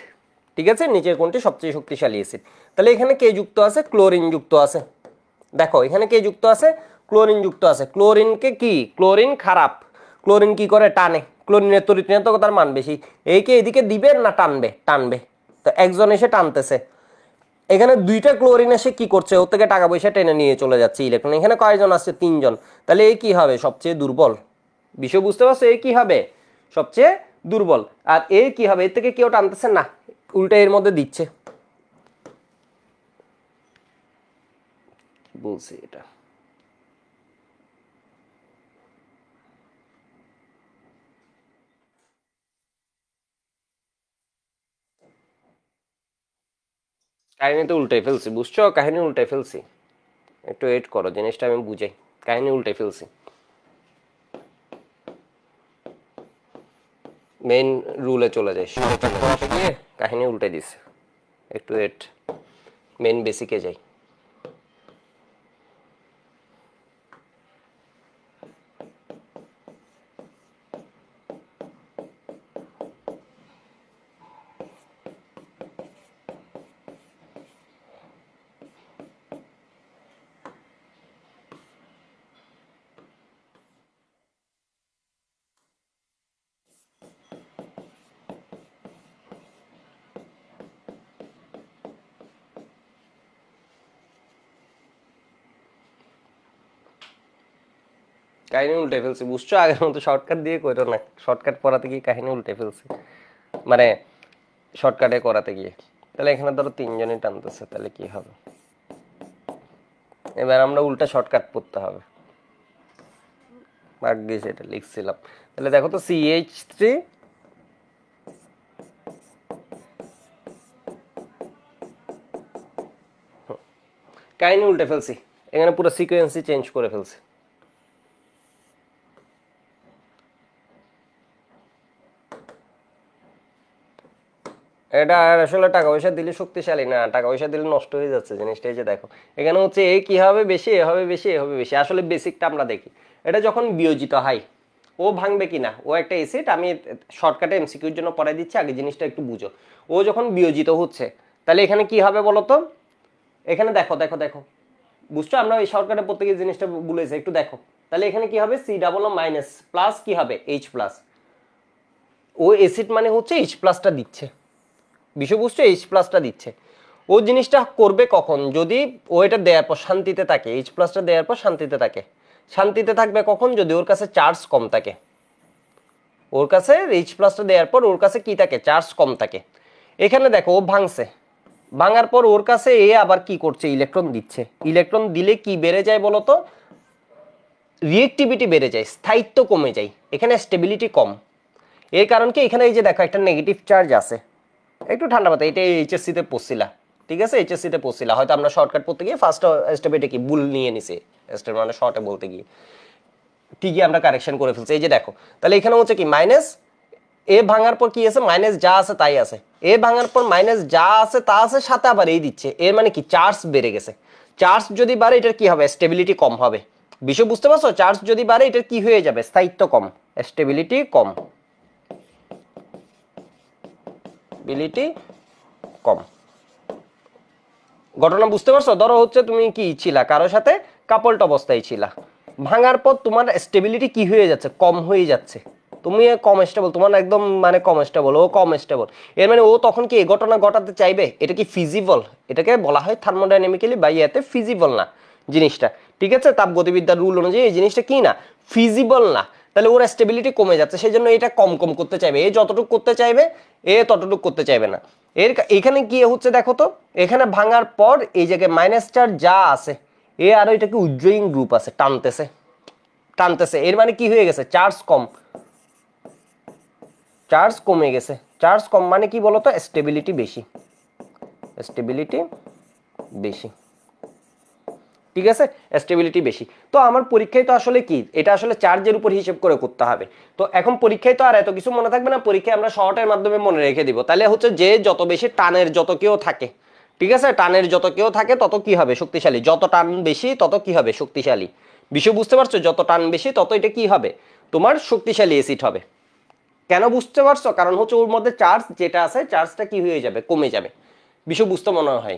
ঠিক আছে নিচের কোনটি সবচেয়ে শক্তিশালী অ্যাসিড তাহলে এখানে কে যুক্ত আছে ক্লোরিন যুক্ত আছে দেখো এখানে কে যুক্ত আছে ক্লোরিন যুক্ত আছে ক্লোরিনকে কি ক্লোরিন খারাপ ক্লোরিন কি করে টানে ক্লোরিনের তরিত তার মান বেশি কে এদিকে দিবে না টানবে টানবে তো একজন এসে টানতেছে এখানে দুইটা ক্লোরিন এসে কি করছে ওর থেকে টাকা পয়সা টেনে নিয়ে চলে যাচ্ছে ইলেকট্রন এখানে কয়জন আসছে তিনজন তাহলে এই কি হবে সবচেয়ে দুর্বল বিষয় বুঝতে পারছো এ কি হবে সবচেয়ে দুর্বল আর এ কি হবে এর থেকে কেউ টানতেছে না উল্টা এর মধ্যে দিচ্ছে বলছে এটা কাহিনী তো উল্টাই ফেলছি বুঝছো কাহিনী উল্টাই ফেলছি একটু ওয়েট করো জিনিসটা আমি বুঝাই কাহিনী উল্টাই ফেলছি মেইন রুলে চলে যায় গিয়ে কাহিনী উল্টে দিছে একটু এট মেইন বেসিকে যাই কাহিনী উল্টে ফেলছি বুঝছো আগের মতো শর্টকাট দিয়ে করো না শর্টকাট পড়াতে গিয়ে কাহিনী উল্টে ফেলছি মানে শর্টকাটে করাতে গিয়ে তাহলে এখানে ধরো তিনজনই টানতেছে তাহলে কি হবে এবার আমরা উল্টা শর্টকাট পড়তে হবে ভাগ্যিস এটা লিখছিলাম তাহলে দেখো তো সিএইচ থ্রি কাহিনী উল্টে ফেলছি এখানে পুরো সিকোয়েন্সই চেঞ্জ করে ফেলছি এটা আসলে টাকা পয়সা দিলে শক্তিশালী না টাকা পয়সা দিলে নষ্ট হয়ে যাচ্ছে জিনিসটা এই যে দেখো এখানে হচ্ছে এ কী হবে বেশি এ হবে বেশি এ হবে বেশি আসলে বেসিকটা আমরা দেখি এটা যখন বিয়োজিত হয় ও ভাঙবে কি না ও একটা এসেট আমি শর্টকাটে এমসিকিউর জন্য পড়াই দিচ্ছি আগে জিনিসটা একটু বুঝো ও যখন বিয়োজিত হচ্ছে তাহলে এখানে কি হবে বলো তো এখানে দেখো দেখো দেখো বুঝছো আমরা এই শর্টকাটে প্রত্যেকের জিনিসটা বলেছি একটু দেখো তাহলে এখানে কি হবে C double O minus plus কি হবে এইচ প্লাস ও এসিড মানে হচ্ছে এইচ প্লাসটা দিচ্ছে বিষয়বস্তু এইচ প্লাসটা দিচ্ছে ও জিনিসটা করবে কখন যদি ও এটা দেওয়ার পর শান্তিতে থাকে এইচ প্লাসটা দেওয়ার পর শান্তিতে থাকে শান্তিতে থাকবে কখন যদি ওর কাছে চার্জ কম থাকে ওর কাছে এইচ প্লাসটা দেওয়ার পর ওর কাছে কি থাকে চার্জ কম থাকে এখানে দেখো ও ভাঙছে ভাঙার পর ওর কাছে এ আবার কি করছে ইলেকট্রন দিচ্ছে ইলেকট্রন দিলে কি বেড়ে যায় বলতো রিয়েক্টিভিটি বেড়ে যায় স্থায়িত্ব কমে যায় এখানে স্টেবিলিটি কম এর কারণ কি এখানে এই যে দেখো একটা নেগেটিভ চার্জ আছে একটু ঠান্ডা পাতা এটা এইচএসসিতে পড়ছিলা ঠিক আছে এইচএসসিতে পড়ছিলা হয়তো আমরা শর্টকাট পড়তে গিয়ে ফার্স্ট স্টেপে এটা কি বুল নিয়ে নিছে স্টেপ মানে শর্টে বলতে গিয়ে ঠিকই আমরা কারেকশন করে ফেলছি এই যে দেখো তাহলে এখানে হচ্ছে কি মাইনাস এ ভাঙার পর কি আছে মাইনাস যা আছে তাই আছে এ ভাঙার পর মাইনাস যা আছে তা আছে সাথে আবার এই দিচ্ছে এর মানে কি চার্জ বেড়ে গেছে চার্জ যদি বাড়ে এটার কি হবে স্টেবিলিটি কম হবে বিষয় বুঝতে পারছো চার্জ যদি বাড়ে এটার কি হয়ে যাবে স্থায়িত্ব কম স্টেবিলিটি কম পসিবিলিটি কম ঘটনা বুঝতে পারছো ধরো হচ্ছে তুমি কি ছিলা কারো সাথে কাপলট অবস্থায় ছিলা ভাঙার পর তোমার স্টেবিলিটি কি হয়ে যাচ্ছে কম হয়ে যাচ্ছে তুমি কম স্টেবল তোমার একদম মানে কম স্টেবল ও কম স্টেবল এর মানে ও তখন কি এই ঘটনা ঘটাতে চাইবে এটা কি ফিজিবল এটাকে বলা হয় থার্মোডাইনামিক্যালি বা ইয়াতে ফিজিবল না জিনিসটা ঠিক আছে তাপ গতিবিদ্যার রুল অনুযায়ী এই জিনিসটা কি না ফিজিবল না তাহলে ওর স্টেবিলিটি কমে যাচ্ছে সেই জন্য এটা কম কম করতে চাইবে এ যতটুকু করতে চাইবে এ ততটুকু করতে চাইবে না এর এখানে কি হচ্ছে দেখো তো এখানে ভাঙার পর এই জায়গায় চার যা আছে এ আরও এটাকে উজ্জয়িং গ্রুপ আছে টানতেছে টানতেছে এর মানে কি হয়ে গেছে চার্জ কম চার্জ কমে গেছে চার্জ কম মানে কি বলতো স্টেবিলিটি বেশি স্টেবিলিটি বেশি ঠিক আছে স্টেবিলিটি বেশি তো আমার পরীক্ষায় তো আসলে কি এটা আসলে চার্জের উপর হিসেব করে করতে হবে তো এখন পরীক্ষায় তো আর এত কিছু মনে থাকবে না পরীক্ষায় আমরা শর্টের মাধ্যমে মনে রেখে দিব তাহলে হচ্ছে যে যত বেশি টানের যত কেউ থাকে ঠিক আছে টানের যত কেউ থাকে তত কি হবে শক্তিশালী যত টান বেশি তত কি হবে শক্তিশালী বিষয় বুঝতে পারছো যত টান বেশি তত এটা কি হবে তোমার শক্তিশালী এসিড হবে কেন বুঝতে পারছো কারণ হচ্ছে ওর মধ্যে চার্জ যেটা আছে চার্জটা কি হয়ে যাবে কমে যাবে বিষয় বুঝতে মনে হয়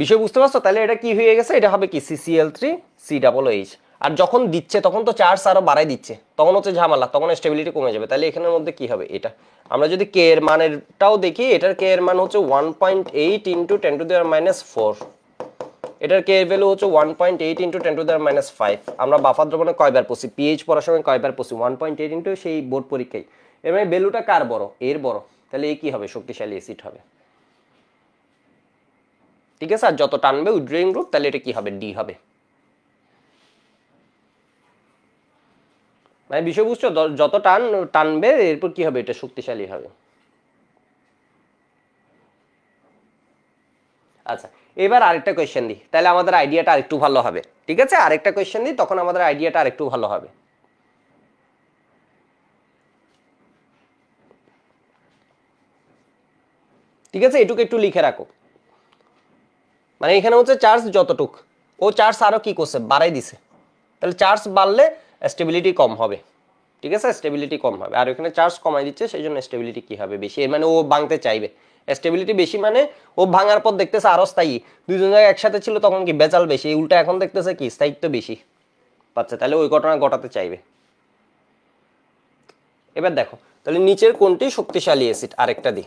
বিষয় বুঝতে পারছো তাহলে এটা কি হয়ে গেছে এটা হবে কি CCl three C double H আর যখন দিচ্ছে তখন তো চার্জ আরও বাড়াই দিচ্ছে তখন হচ্ছে ঝামেলা তখন স্টেবিলিটি কমে যাবে তাহলে এখানের মধ্যে কি হবে এটা আমরা যদি কে এর মানেরটাও দেখি এটার কে এর মান হচ্ছে one point eight into ten to the power minus four এটার কে এর ভ্যালু হচ্ছে one point eight into ten to the power minus five আমরা বাফার দ্রবণে কয়বার পড়ছি পিএইচ পড়ার সময় কয়বার পড়ছি ওয়ান পয়েন্ট এইট ইন্টু সেই বোর্ড পরীক্ষায় এর মানে ভ্যালুটা কার বড় এর বড় তাহলে এই কী হবে শক্তিশালী অ্যাসিড হবে ঠিক আছে আর যত টানবে উইড্রয়িং রুট তাহলে এটা কি হবে ডি হবে মানে বিষয় বুঝছো যত টান টানবে এরপর কি হবে এটা শক্তিশালী হবে আচ্ছা এবার আরেকটা কোয়েশ্চেন দিই তাহলে আমাদের আইডিয়াটা আরেকটু ভালো হবে ঠিক আছে আরেকটা কোয়েশ্চেন দিই তখন আমাদের আইডিয়াটা আরেকটু ভালো হবে ঠিক আছে এটুকু একটু লিখে রাখো মানে এখানে হচ্ছে চার্জ যতটুক ও চার্জ আরও কী করছে বাড়াই দিছে তাহলে চার্জ বাড়লে স্টেবিলিটি কম হবে ঠিক আছে স্টেবিলিটি কম হবে আর এখানে চার্জ কমাই দিচ্ছে সেই জন্য স্টেবিলিটি কী হবে বেশি মানে ও ভাঙতে চাইবে স্টেবিলিটি বেশি মানে ও ভাঙার পর দেখতেছে আরও স্থায়ী দুজন জায়গায় একসাথে ছিল তখন কি বেচাল বেশি উল্টা এখন দেখতেছে কি স্থায়িত্ব বেশি পাচ্ছে তাহলে ওই ঘটনা ঘটাতে চাইবে এবার দেখো তাহলে নিচের কোনটি শক্তিশালী এসিড আরেকটা দিই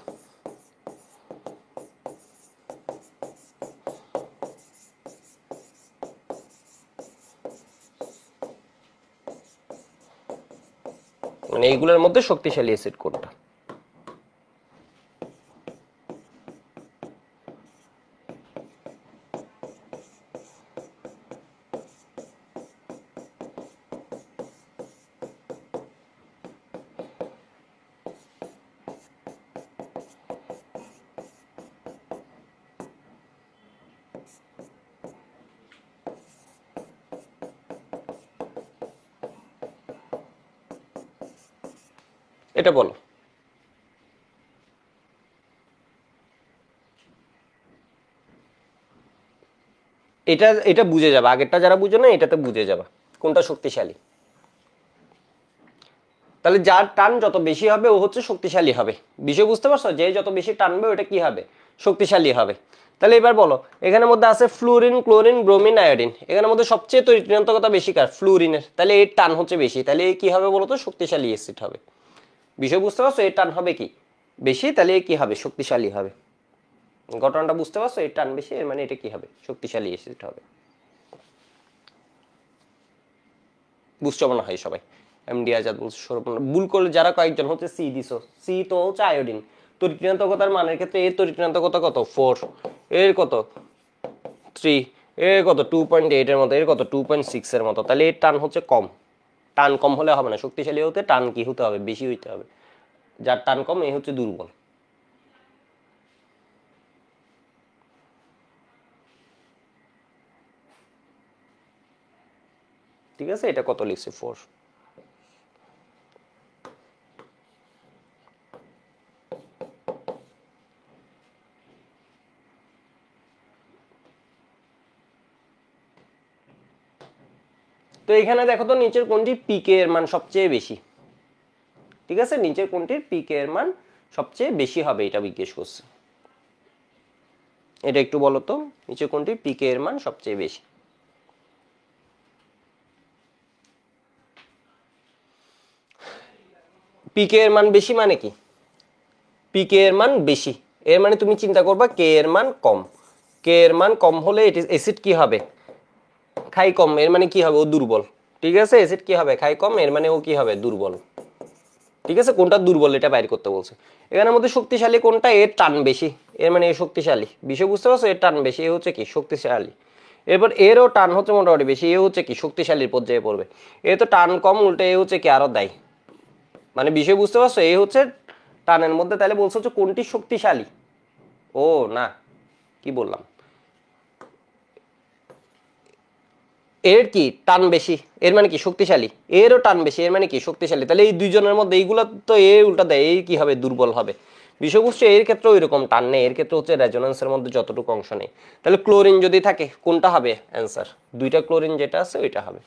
মানে এইগুলোর মধ্যে শক্তিশালী অ্যাসিড কোনটা এটা এটা বুঝে যাবে আগেরটা যারা বুঝো না এটাতে বুঝে যাবে কোনটা শক্তিশালী তাহলে যার টান যত বেশি হবে ও হচ্ছে শক্তিশালী হবে বিষয় বুঝতে পারছো যে যত বেশি টানবে ওটা কি হবে শক্তিশালী হবে তাহলে এবার বলো এখানের মধ্যে আছে ফ্লুরিন ক্লোরিন ব্রোমিন আয়োডিন এখানের মধ্যে সবচেয়ে তরিতনান্তকতা বেশি কার ফ্লুরিনের তাহলে এর টান হচ্ছে বেশি তাহলে এ কী হবে বলো তো শক্তিশালী অ্যাসিড হবে বিষয় বুঝতে পারছো এর টান হবে কি বেশি তাহলে এ কী হবে শক্তিশালী হবে ঘটনাটা বুঝতে পারছো এর টান বেশি মানে এটা কি হবে শক্তিশালী অ্যাসিড হবে বুঝছো মনে হয় সবাই এমডি আজাদ বলছে সৌরভনা ভুল করলে যারা কয়েকজন হচ্ছে সি দিছো সি তো হচ্ছে আয়োডিন তরিকৃণান্তকতার মানের ক্ষেত্রে এর তরিকৃণান্তকতা কত ফোর এর কত থ্রি এর কত টু পয়েন্ট এইট এর মতো এর কত টু পয়েন্ট সিক্স এর মতো তাহলে এর টান হচ্ছে কম টান কম হলে হবে না শক্তিশালী হতে টান কি হতে হবে বেশি হইতে হবে যার টান কম এই হচ্ছে দুর্বল ঠিক আছে এটা কত লিখছে ফোর তো এখানে দেখো তো নিচের কোনটির পিকে এর মান সবচেয়ে বেশি ঠিক আছে নিচের কোনটির পিকে এর মান সবচেয়ে বেশি হবে এটা জিজ্ঞেস করছে এটা একটু বলো তো নিচের কোনটির পিকে এর মান সবচেয়ে বেশি পি কে এর মান বেশি মানে কি পি কে এর মান বেশি এর মানে তুমি চিন্তা করবা কে এর মান কম কে এর মান কম হলে এটি অ্যাসিড কি হবে খাই কম এর মানে কি হবে ও দুর্বল ঠিক আছে অ্যাসিড কি হবে খাই কম এর মানে ও কি হবে দুর্বল ঠিক আছে কোনটা দুর্বল এটা বাইর করতে বলছে এখানের মধ্যে শক্তিশালী কোনটা এর টান বেশি এর মানে এ শক্তিশালী বিষয় বুঝতে পারছো এর টান বেশি এ হচ্ছে কি শক্তিশালী এরপর এরও টান হচ্ছে মোটামুটি বেশি এ হচ্ছে কি শক্তিশালীর পর্যায়ে পড়বে এ তো টান কম উল্টে এ হচ্ছে কি আরও দায়ী মানে বিষয় বুঝতে পারছো এই হচ্ছে টানের মধ্যে তাহলে বলছো যে কোনটি শক্তিশালী ও না কি বললাম এর কি টান বেশি এর মানে কি শক্তিশালী এরও টান বেশি এর মানে কি শক্তিশালী তাহলে এই দুইজনের মধ্যে এইগুলো তো এ উল্টা দেয় এই কি হবে দুর্বল হবে বিষয়বস্তু এর ক্ষেত্রে ওই রকম টান নেই এর ক্ষেত্রে হচ্ছে রেজোনেন্সের মধ্যে যতটুকু অংশ নেই তাহলে ক্লোরিন যদি থাকে কোনটা হবে অ্যান্সার দুইটা ক্লোরিন যেটা আছে ওইটা হবে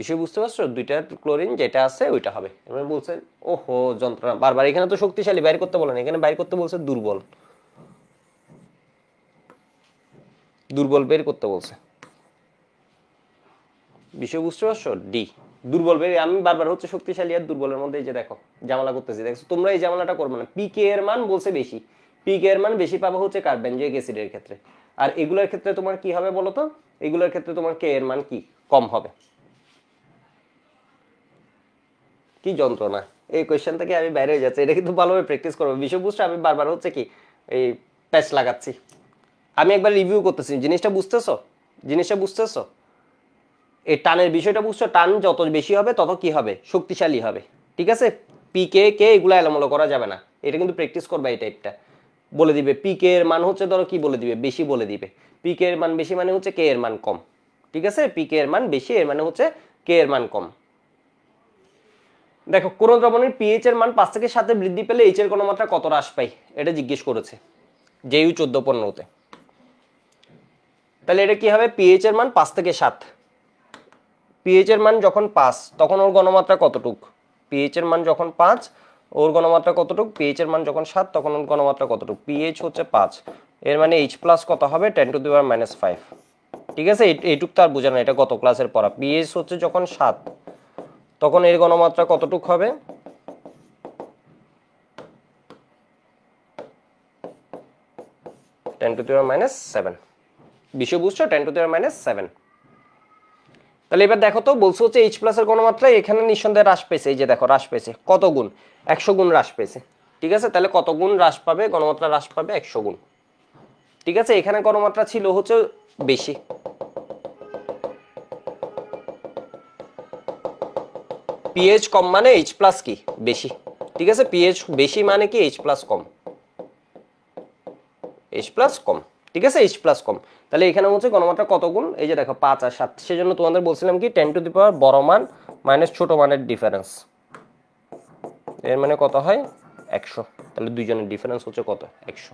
বিষয় বুঝতে পারছো দুইটা ক্লোরিন যেটা আছে ওইটা হবে এবার বলছেন ওহো যন্ত্রণা বারবার এখানে তো শক্তিশালী বাইর করতে বলেন এখানে বাইর করতে বলছে দুর্বল দুর্বল বের করতে বলছে বিষয় বুঝতে পারছো ডি দুর্বল বের আমি বারবার হচ্ছে শক্তিশালী আর দুর্বলের মধ্যে এই যে দেখো জামালা করতেছি দেখছো তোমরা এই জামালাটা করবে মানে না পিকে এর মান বলছে বেশি পিকে এর মান বেশি পাবো হচ্ছে কার্বেনজেক অ্যাসিডের ক্ষেত্রে আর এগুলোর ক্ষেত্রে তোমার কি হবে বলো তো এগুলোর ক্ষেত্রে তোমার কে এর মান কি কম হবে কি যন্ত্রণা এই কোয়েশ্চেন থেকে আমি বাইরে হয়ে যাচ্ছি এটা কিন্তু ভালোভাবে প্র্যাকটিস করবো বিষয়বস্তু আমি বারবার হচ্ছে কি এই প্যাচ লাগাচ্ছি আমি একবার রিভিউ করতেছি জিনিসটা বুঝতেছো জিনিসটা বুঝতেছো এই টানের বিষয়টা বুঝছো টান যত বেশি হবে তত কি হবে শক্তিশালী হবে ঠিক আছে পি কে কে এগুলো এলোমলো করা যাবে না এটা কিন্তু প্র্যাকটিস করবে এই টাইপটা বলে দিবে পি কে এর মান হচ্ছে ধরো কি বলে দিবে বেশি বলে দিবে পি কে এর মান বেশি মানে হচ্ছে কে এর মান কম ঠিক আছে পি কে এর মান বেশি এর মানে হচ্ছে কে এর মান কম দেখো কোন দ্রবণের পিএইচ এর মান পাঁচ থেকে সাথে বৃদ্ধি পেলে এইচ এর কোন মাত্রা কত হ্রাস পাই এটা জিজ্ঞেস করেছে জেইউ চোদ্দ পনেরোতে তাহলে এটা কি হবে পিএইচ এর মান পাঁচ থেকে সাত পিএইচ এর মান যখন পাঁচ তখন ওর গণমাত্রা কতটুক পিএইচ এর মান যখন পাঁচ ওর গণমাত্রা কতটুক পিএইচ এর মান যখন সাত তখন ওর গণমাত্রা কতটুক পিএইচ হচ্ছে পাঁচ এর মানে এইচ প্লাস কত হবে ten to the power minus five ঠিক আছে এইটুক তো আর বোঝানো এটা গত ক্লাসের পড়া পিএইচ হচ্ছে যখন সাত তখন এর গণমাত্রা কতটুক হবে ten to the power minus seven বিশ্ব বুঝছো ten to the power minus seven তাহলে এবার দেখো তো বলছো হচ্ছে এইচ প্লাসের গণমাত্রা এখানে নিঃসন্দেহে হ্রাস পেয়েছে এই যে দেখো হ্রাস পেয়েছে কত গুণ একশো গুণ হ্রাস পেয়েছে ঠিক আছে তাহলে কত গুণ হ্রাস পাবে গণমাত্রা হ্রাস পাবে একশো গুণ ঠিক আছে এখানে গণমাত্রা ছিল হচ্ছে বেশি পিএইচ কম মানে এইচ প্লাস কি বেশি ঠিক আছে পিএইচ বেশি মানে কি এইচ প্লাস কম এইচ প্লাস কম ঠিক আছে এইচ প্লাস কম তাহলে এখানে হচ্ছে গণমাত্রা কত গুণ এই যে দেখো পাঁচ আর সাত সেজন্য তোমাদের বলছিলাম কি টেন টু দি পাওয়ার বড় মান মাইনাস ছোট মানের ডিফারেন্স এর মানে কত হয় একশো তাহলে দুইজনের ডিফারেন্স হচ্ছে কত একশো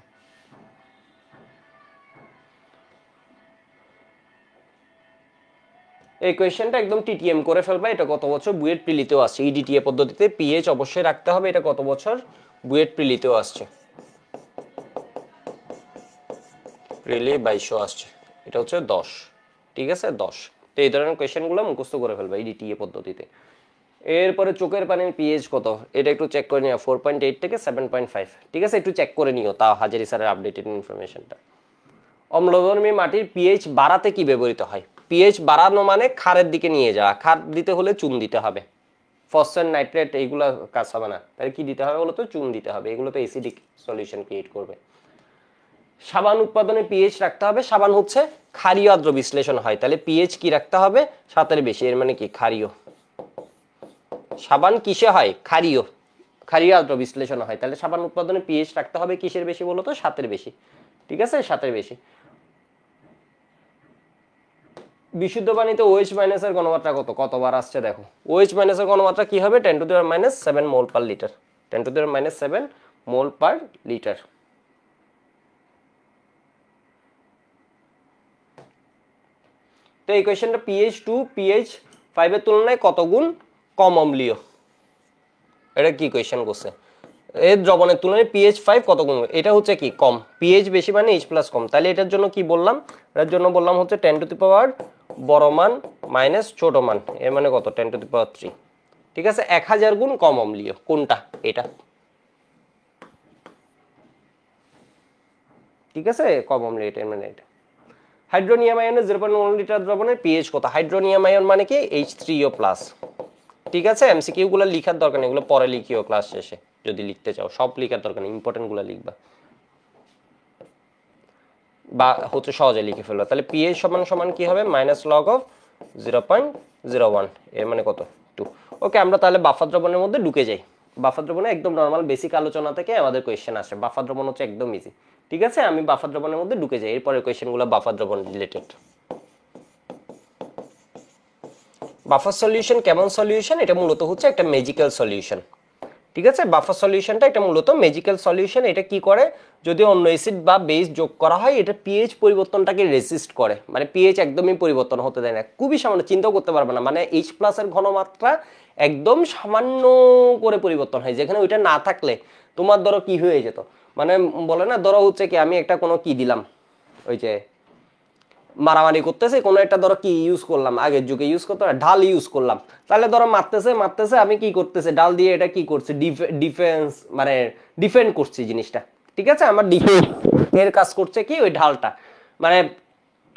এই কোয়েশ্চেনটা একদম টিটিএম করে ফেলবা এটা কত বছর বুয়েট প্রিলিতেও আসছে ইডিটিএ e পদ্ধতিতে পিএইচ অবশ্যই রাখতে হবে এটা কত বছর বুয়েট প্রিলিতেও আসছে প্রিলি বাইশো আসছে এটা হচ্ছে দশ ঠিক আছে দশ তো এই ধরনের কোয়েশ্চেনগুলো মুখস্থ করে ফেলবা ইডিটিএ e পদ্ধতিতে এরপরে চোখের পানির পিএইচ কত এটা একটু চেক করে নিও ফোর পয়েন্ট এইট থেকে সেভেন পয়েন্ট ফাইভ ঠিক আছে একটু চেক করে নিও তা হাজারি স্যারের আপডেটেড ইনফরমেশনটা অম্লধর্মী মাটির পিএইচ বাড়াতে কি ব্যবহৃত হয় পিএইচ বাড়ানো মানে খারের দিকে নিয়ে যাওয়া খার দিতে হলে চুন দিতে হবে ফসফেট নাইট্রেট এইগুলো কাজ হবে না তাহলে কি দিতে হবে বলতো চুন দিতে হবে এগুলো তো অ্যাসিডিক সলিউশন ক্রিয়েট করবে সাবান উৎপাদনে পিএইচ রাখতে হবে সাবান হচ্ছে ক্ষারীয় আদ্র বিশ্লেষণ হয় তাহলে পিএইচ কি রাখতে হবে সাতের বেশি এর মানে কি ক্ষারীয় সাবান কিসে হয় ক্ষারীয় ক্ষারীয় আদ্র বিশ্লেষণ হয় তাহলে সাবান উৎপাদনে পিএইচ রাখতে হবে কিসের বেশি বলতো সাতের বেশি ঠিক আছে সাতের বেশি বিশুদ্ধ পানিতে ওয়েচ মাইনাসের গণমাত্রা কত কতবার আসছে দেখো ওয়েচ মাইনাসের গণমাত্রা কি হবে ten to the power minus seven mole per litre ten to the power minus seven mole per litre তো এই কোয়েশ্চেনটা পিএইচ টু পিএইচ ফাইভের তুলনায় কত গুণ কম অম্লীয় এটা কি কোয়েশ্চেন করছে এর দ্রবণের তুলনায় পিএইচ ফাইভ কত গুণ এটা হচ্ছে কি কম পিএইচ বেশি মানে এইচ প্লাস কম তাহলে এটার জন্য কি বললাম এটার জন্য বললাম হচ্ছে টেন টু দি পাওয়ার বড় মান মাইনাস ছোট মান এর মানে কত ten to the power three ঠিক আছে এক হাজার গুণ কম অম্লীয় কোনটা এটা ঠিক আছে কম অম্লীয় এটা মানে এটা হাইড্রোনিয়াম আয়নের জিরো পয়েন্ট ওয়ান লিটার দ্রবণের পিএইচ কত হাইড্রোনিয়াম আয়ন মানে কি এইচ থ্রি ও প্লাস ঠিক আছে এমসিকিউগুলো লিখার দরকার নেই এগুলো পরে লিখিও ক্লাস শেষে যদি লিখতে চাও সব লিখার দরকার নেই ইম্পর্টেন্টগুলো লিখবা বা হচ্ছে সহজে লিখে ফেলবা তাহলে পি এর সমান সমান কি হবে minus log of zero point zero one এর মানে কত টু ওকে আমরা তাহলে বাফার দ্রবণের মধ্যে ঢুকে যাই বাফার দ্রবণে একদম নর্মাল বেসিক আলোচনা থেকে আমাদের কোয়েশ্চেন আসে বাফার দ্রবণ হচ্ছে একদম ইজি ঠিক আছে আমি বাফার দ্রবণের মধ্যে ঢুকে যাই এরপরে কোয়েশ্চেনগুলো বাফার দ্রবণ রিলেটেড বাফার সলিউশন কেমন সলিউশন এটা মূলত হচ্ছে একটা ম্যাজিক্যাল সলিউশন ঠিক আছে বাফার সলিউশনটা এটা মূলত ম্যাজিক্যাল সলিউশন এটা কি করে যদি অন্য অ্যাসিড বা বেস যোগ করা হয় এটা পিএইচ পরিবর্তনটাকে রেসিস্ট করে মানে পিএইচ একদমই পরিবর্তন হতে দেয় না খুবই সামান্য চিন্তাও করতে পারবে না মানে এইচ প্লাসের ঘনমাত্রা একদম সামান্য করে পরিবর্তন হয় যেখানে ওইটা না থাকলে তোমার ধরো কি হয়ে যেত মানে বলে না ধরো হচ্ছে কি আমি একটা কোনো কি দিলাম ওই যে মারামারি করতেছে কোনো একটা ধরো কি ইউজ করলাম আগের যুগে ইউজ করতে না ঢাল ইউজ করলাম তাহলে ধরো মারতেছে মারতেছে আমি কি করতেছে ডাল দিয়ে এটা কি করছে ডিফেন্স মানে ডিফেন্ড করছি জিনিসটা ঠিক আছে আমার ডিকি এর কাজ করছে কি ওই ঢালটা মানে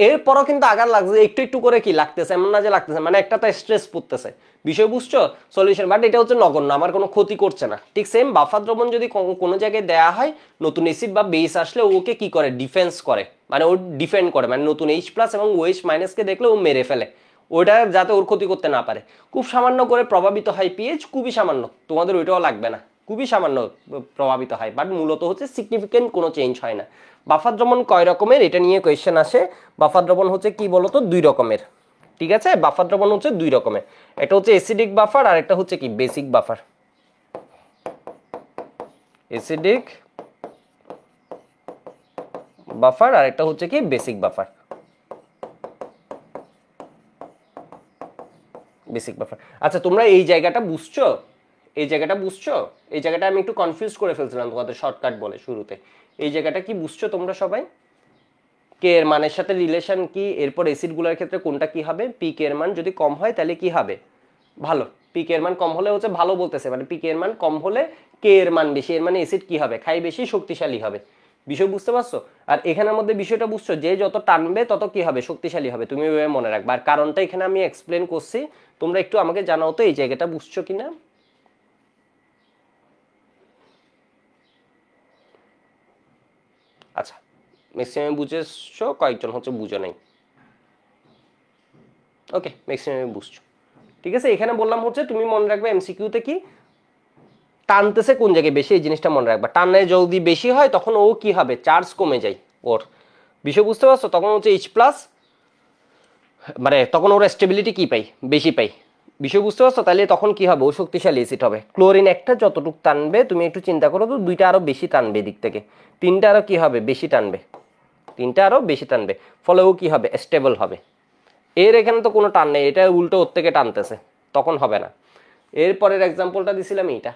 এরপরও কিন্তু আগার লাগছে একটু একটু করে কি লাগতেছে এমন না যে লাগতেছে মানে একটা তো স্ট্রেস পড়তেছে বিষয় বুঝছো সলিউশন বাট এটা হচ্ছে নগণ্য আমার কোনো ক্ষতি করছে না ঠিক সেম বাফা দ্রবণ যদি কোনো জায়গায় দেয়া হয় নতুন এসিড বা বেস আসলে ওকে কি করে ডিফেন্স করে মানে ও ডিফেন্ড করে মানে নতুন এইচ প্লাস এবং ওয়েস মাইনাসকে দেখলে ও মেরে ফেলে ওইটা যাতে ওর ক্ষতি করতে না পারে খুব সামান্য করে প্রভাবিত হয় পিএইচ খুবই সামান্য তোমাদের ওইটাও লাগবে না খুবই সামান্য প্রভাবিত হয় বাট মূলত হচ্ছে সিগনিফিক্যান্ট কোনো চেঞ্জ হয় না বাফার দ্রবণ কয় রকমের এটা নিয়ে কোয়েশ্চেন আসে বাফার দ্রবণ হচ্ছে কি বলতো দুই রকমের ঠিক আছে বাফার দ্রবণ হচ্ছে দুই রকমের এটা হচ্ছে অ্যাসিডিক বাফার আর একটা হচ্ছে কি বেসিক বাফার অ্যাসিডিক বাফার আর একটা হচ্ছে কি বেসিক বাফার বেসিক বাফার আচ্ছা তোমরা এই জায়গাটা বুঝছো এই জায়গাটা বুঝছো এই জায়গাটা আমি একটু কনফিউজ করে ফেলছিলাম তোমাদের শর্টকাট বলে শুরুতে এই জায়গাটা কি বুঝছো তোমরা সবাই কে এর মানের সাথে রিলেশন কি এরপর এসিডগুলোর ক্ষেত্রে কোনটা কি হবে পি কে এর মান যদি কম হয় তাহলে কি হবে ভালো পি কে এর মান কম হলে হচ্ছে ভালো বলতেছে মানে পি কে এর মান কম হলে কে এর মান বেশি এর মানে অ্যাসিড কি হবে খাই বেশি শক্তিশালী হবে বিষয় বুঝতে পারছো আর এখানের মধ্যে বিষয়টা বুঝছো যে যত টানবে তত কি হবে শক্তিশালী হবে তুমি ওইভাবে মনে রাখবে আর কারণটা এখানে আমি এক্সপ্লেন করছি তোমরা একটু আমাকে জানাও তো এই জায়গাটা বুঝছো কিনা আচ্ছা ম্যাক্সিমাম বুঝেছো কয়েকজন হচ্ছে বুঝো নাই ওকে ম্যাক্সিমামই বুঝছো ঠিক আছে এখানে বললাম হচ্ছে তুমি মনে রাখবে এমসিকিউতে কি টানতেছে কোন জায়গায় বেশি এই জিনিসটা মনে রাখবে টানে যদি বেশি হয় তখন ও কি হবে চার্জ কমে যায় ওর বিষয় বুঝতে পারছো তখন হচ্ছে এইচ প্লাস মানে তখন ওর স্টেবিলিটি কি পাই বেশি পাই বিষয় বুঝতে পারছো তাহলে তখন কি হবে ও শক্তিশালী অ্যাসিড হবে ক্লোরিন একটা যতটুকু টানবে তুমি একটু চিন্তা করো তো দুইটা আরও বেশি টানবে দিক থেকে তিনটা আরও কি হবে বেশি টানবে তিনটা আরও বেশি টানবে ফলে ও কী হবে স্টেবল হবে এর এখানে তো কোনো টান নেই এটা উল্টো ওর থেকে টানতেছে তখন হবে না এরপরের এক্সাম্পলটা দিছিলাম এইটা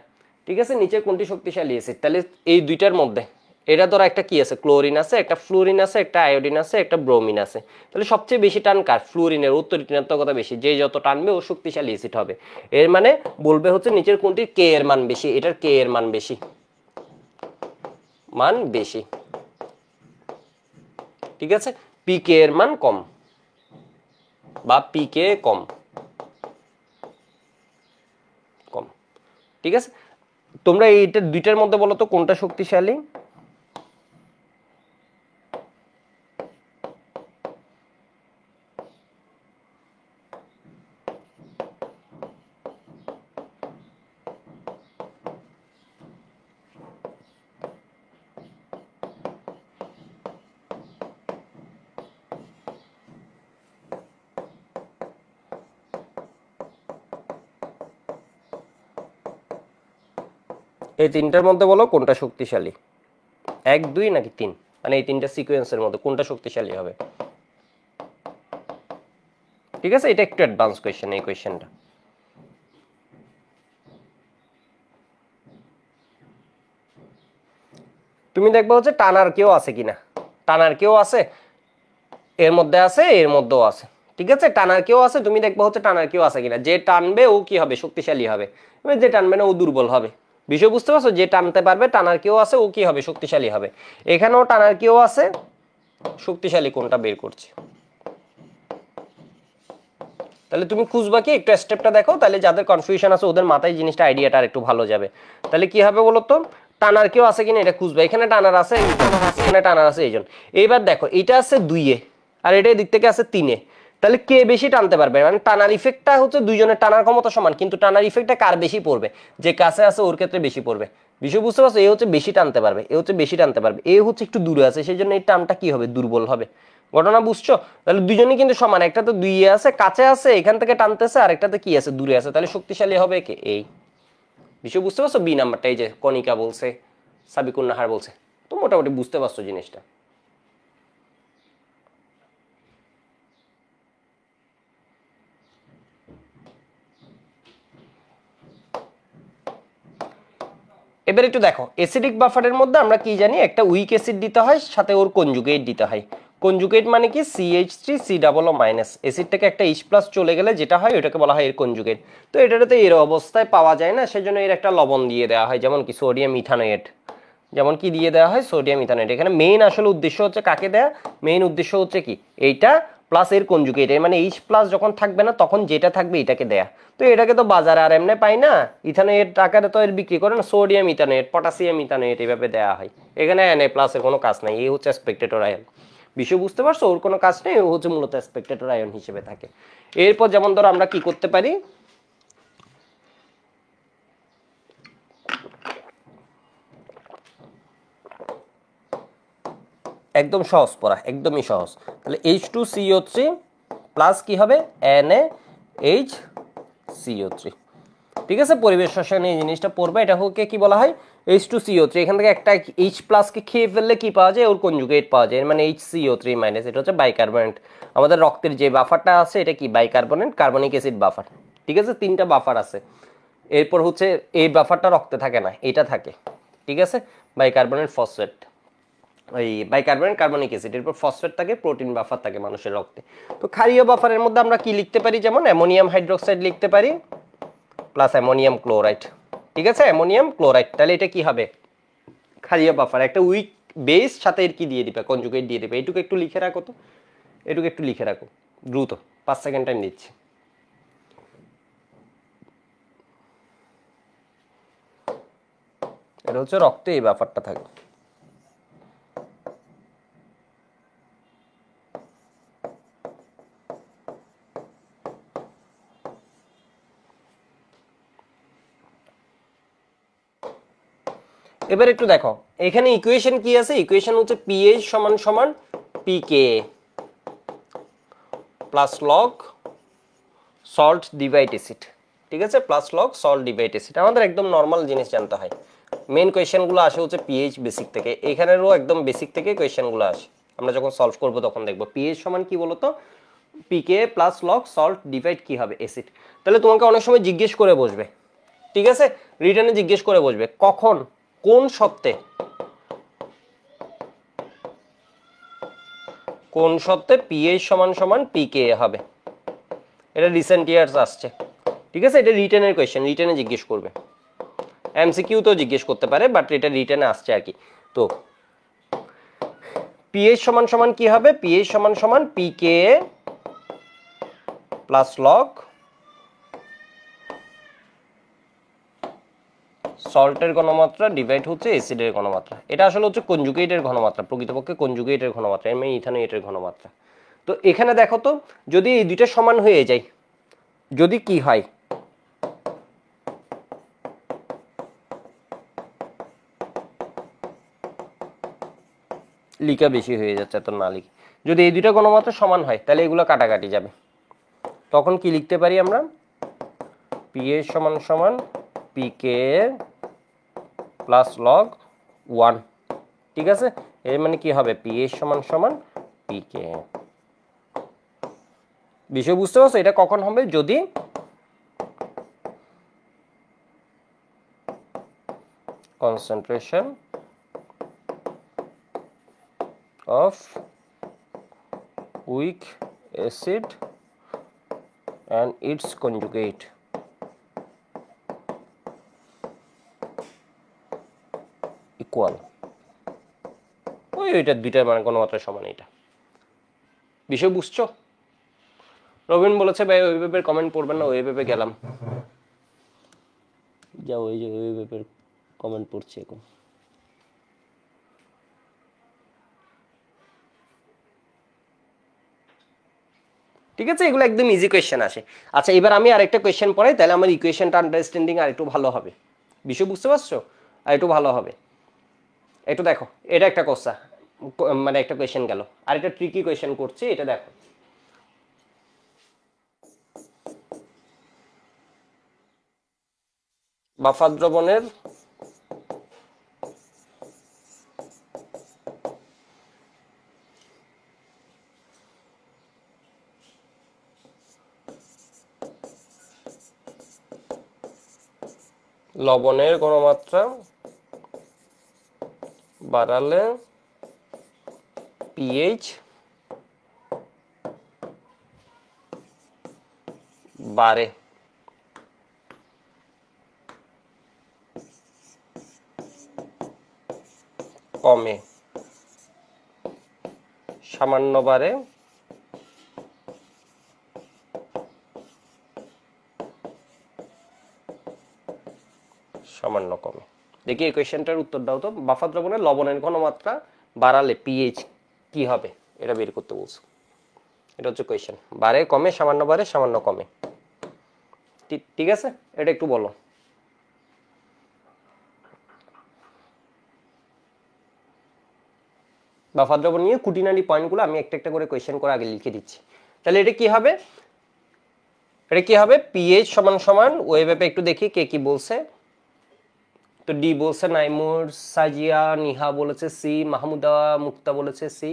ঠিক আছে নিচে কোনটি শক্তিশালী এসিড তাহলে এই দুইটার মধ্যে এটা ধরো একটা কি আছে ক্লোরিন আছে একটা ফ্লোরিন আছে একটা আয়োডিন আছে একটা ব্রোমিন আছে তাহলে সবচেয়ে বেশি টান কার ফ্লোরিনের উত্তর ঋণাত্মকতা বেশি যে যত টানবে ও শক্তিশালী এসিড হবে এর মানে বলবে হচ্ছে নিচের কোনটির কে এর মান বেশি এটার কে এর মান বেশি মান বেশি ঠিক আছে পি কে এর মান কম বা পি কে কম কম ঠিক আছে তোমরা এইটা দুইটার মধ্যে বলো তো কোনটা শক্তিশালী এই তিনটার মধ্যে বলো কোনটা শক্তিশালী এক দুই নাকি তিন মানে এই তিনটা সিকুয়েন্সের মধ্যে কোনটা শক্তিশালী হবে ঠিক আছে এটা একটু অ্যাডভান্স কোয়েশ্চেন এই কোয়েশ্চেনটা তুমি দেখবো হচ্ছে টানার কেউ আছে কিনা টানার কেউ আছে এর মধ্যে আছে এর মধ্যেও আছে ঠিক আছে টানার কেউ আছে তুমি দেখবে হচ্ছে টানার কেউ আছে কিনা যে টানবে ও কি হবে শক্তিশালী হবে যে টানবে না ও দুর্বল হবে বিষয় বুঝতে পারছো যে টানতে পারবে টানার কেউ আছে ও কি হবে শক্তিশালী হবে এখানেও টানার কেউ আছে শক্তিশালী কোনটা বের করছে তাহলে তুমি খুঁজবা কি একটু স্টেপটা দেখো তাহলে যাদের কনফিউশন আছে ওদের মাথায় জিনিসটা আইডিয়াটা আর একটু ভালো যাবে তাহলে কি হবে বলো তো টানার কেউ আছে কিনা এটা খুঁজবা এখানে টানার আছে এখানে টানার আছে এইজন এইবার দেখো এটা আছে দুইয়ে আর এটা দিক থেকে আছে তিনে তাহলে কে বেশি টানতে পারবে মানে টানার ইফেক্টটা হচ্ছে দুইজনের টানার ক্ষমতা সমান কিন্তু টানার ইফেক্টটা কার বেশি পড়বে যে কাছে আছে ওর ক্ষেত্রে বেশি পড়বে বিষয় বুঝতে পারছো এ হচ্ছে বেশি টানতে পারবে এ হচ্ছে বেশি টানতে পারবে এ হচ্ছে একটু দূরে আছে সেই জন্য এই টানটা কি হবে দুর্বল হবে ঘটনা বুঝছো তাহলে দুজনে কিন্তু সমান একটা তো দুই আছে কাছে আছে এখান থেকে টানতেছে আর একটাতে কি আছে দূরে আছে তাহলে শক্তিশালী হবে কে এই বিষয় বুঝতে পারছো বি নাম্বারটা এই যে কনিকা বলছে সাবিকুন নাহার বলছে তো মোটামুটি বুঝতে পারছো জিনিসটা এবার একটু দেখো অ্যাসিডিক বাফারের মধ্যে আমরা কি জানি একটা উইক অ্যাসিড দিতে হয় সাথে ওর কনজুগেট দিতে হয় কনজুগেট মানে কি H three C double O minus অ্যাসিডটাকে একটা এইচ প্লাস চলে গেলে যেটা হয় ওটাকে বলা হয় এর কনজুগেট তো এটাতে তো এর অবস্থায় পাওয়া যায় না সেজন্য এর একটা লবণ দিয়ে দেওয়া হয় যেমন কি সোডিয়াম ইথানোয়েট যেমন কি দিয়ে দেওয়া হয় সোডিয়াম ইথানোয়েট এখানে মেইন আসলে উদ্দেশ্য হচ্ছে কাকে দেয়া মেইন উদ্দেশ্য হচ্ছে কি এইটা প্লাস এর কনজুগেট এর মানে এইচ প্লাস যখন থাকবে না তখন যেটা থাকবে এটাকে দেয়া তো এটাকে তো বাজারে আর এমনি পাই না ইথানের টাকার তো এর বিক্রি করে না সোডিয়াম ইথানেট পটাশিয়াম ইথানেট এইভাবে দেওয়া হয় এখানে এনে প্লাসের কোনো কাজ নাই এই হচ্ছে স্পেকটেটর আয়ন বিষয় বুঝতে পারছো ওর কোনো কাজ নেই ও হচ্ছে মূলত স্পেকটেটর আয়ন হিসেবে থাকে এরপর যেমন ধরো আমরা কি করতে পারি একদম সহজ পড়া একদমই সহজ তাহলে H two CO three plus কী হবে N A H CO three ঠিক আছে পরিবেশ রসায়ন এই জিনিসটা পড়বে এটা কি বলা হয় এইচ টু সিও থ্রি এখান থেকে একটা এইচ প্লাসকে খেয়ে ফেললে কি পাওয়া যায় ওর কনজুগেট পাওয়া যায় মানে এইচ সিও থ্রি মাইনাস এটা হচ্ছে বাইকার্বনেট আমাদের রক্তের যে বাফারটা আছে এটা কি বাইকার্বনেট কার্বনিক অ্যাসিড বাফার ঠিক আছে তিনটা বাফার আছে এরপর হচ্ছে এই বাফারটা রক্তে থাকে না এটা থাকে ঠিক আছে বাইকার্বনেট ফসফেট এই বাইকার্বনেট কার্বনিক অ্যাসিড এরপর ফসফেট থাকে প্রোটিন বাফার থাকে মানুষের রক্তে তো ক্ষারীয় বাফারের মধ্যে আমরা কি লিখতে পারি যেমন অ্যামোনিয়াম হাইড্রোক্সাইড লিখতে পারি প্লাস অ্যামোনিয়াম ক্লোরাইড ঠিক আছে অ্যামোনিয়াম ক্লোরাইড তাহলে এটা কি হবে ক্ষারীয় বাফার একটা উইক বেস সাথে এর কি দিয়ে দিবে কনজুগেট দিয়ে দিবে এটুকু একটু লিখে রাখো তো এটুকু একটু লিখে রাখো দ্রুত পাঁচ সেকেন্ড টাইম দিচ্ছি এটা হচ্ছে রক্তে এই ব্যাপারটা থাকবে এবার একটু দেখো এখানে ইকুয়েশন কি আছে ইকুয়েশন হচ্ছে পিএইচ সমান সমান pK plus log salt divide acid ঠিক আছে plus log salt divide acid আমাদের একদম নর্মাল জিনিস জানতে হয় মেন কোয়েশনগুলো আসে হচ্ছে পিএইচ বেসিক থেকে এখানেরও একদম বেসিক থেকে কোয়েশনগুলো আসে আমরা যখন সলভ করব তখন দেখব পিএইচ সমান কি বলতো pK plus log salt divide কি হবে অ্যাসিড তাহলে তোমাকে অনেক সময় জিজ্ঞেস করে বসবে ঠিক আছে রিটার্নে জিজ্ঞেস করে বসবে কখন কোন সত্ত্বে কোন সত্ত্বে পিএইচ সমান সমান কে হবে এটা রিসেন্ট ইয়ার্স আসছে ঠিক আছে এটা রিটার্নের কোয়েশ্চেন রিটার্নে জিজ্ঞেস করবে এমসিকিউ তো জিজ্ঞেস করতে পারে বাট এটা রিটার্নে আসছে আর কি তো পিএইচ সমান সমান কি হবে পিএইচ সমান সমান কে প্লাস লক সল্টের ঘনমাত্রা ডিভাইড হচ্ছে অ্যাসিডের ঘনমাত্রা এটা আসলে হচ্ছে কনজুগেটের ঘনমাত্রা প্রকৃতপক্ষে কনজুগেটের ঘনমাত্রা এম ইথানোয়েটের ঘনমাত্রা তো এখানে দেখো তো যদি এই দুইটা সমান হয়ে যায় যদি কি হয় লিকা বেশি হয়ে যাচ্ছে এত না লিখি যদি এই দুইটা ঘনমাত্রা সমান হয় তাহলে এগুলো কাটাকাটি যাবে তখন কি লিখতে পারি আমরা পি সমান সমান পিকে প্লাস লগ ওয়ান ঠিক আছে এর মানে কি হবে পি এর সমান সমান পিকে বিষয় বুঝতে পারছো এটা কখন হবে যদি concentration of weak acid and its conjugate equal ওই ওইটা দুইটার মানে কোনো মাত্রা সমান এটা বিষয় বুঝছো রবিন বলেছে ভাই ওই পেপের কমেন্ট পড়বেন না ওই পেপে গেলাম যা ওই যে ওই পেপের কমেন্ট পড়ছে এখন ঠিক আছে এগুলো একদম ইজি কোয়েশ্চেন আসে আচ্ছা এবার আমি আরেকটা কোয়েশ্চেন পড়াই তাহলে আমার ইকুয়েশনটা আন্ডারস্ট্যান্ডিং আর একটু ভালো হবে বিষয় বুঝতে পারছো আর একটু ভালো হবে একটু দেখো এটা একটা কোসা মানে একটা কোয়েশন গেল আর এটা ট্রিকি কোয়েশন করছি এটা দেখো বাফাদ্রবনের লবণের লবণের গণমাত্রা বাড়ালে পিএইচ বাড়ে কমে সামান্য বাড়ে দেখি এই কোয়েশ্চেনটার উত্তর দাও তো বাফার দ্রবণে লবণের ঘনমাত্রা বাড়ালে পিএইচ কি হবে এটা বের করতে বলছো এটা হচ্ছে কোয়েশ্চেন বারে কমে সামান্য বারে সামান্য কমে ঠিক আছে এটা একটু বলো বাফার দ্রবণ নিয়ে কুটিনারি পয়েন্টগুলো আমি একটা একটা করে কোয়েশ্চেন করে আগে লিখে দিচ্ছি তাহলে এটা কি হবে এটা কি হবে পিএইচ সমান সমান ওয়েব অ্যাপে একটু দেখি কে কি বলছে তো ডি বলছে নাইমুর সাজিয়া নিহা বলেছে সি মাহমুদা মুক্তা বলেছে সি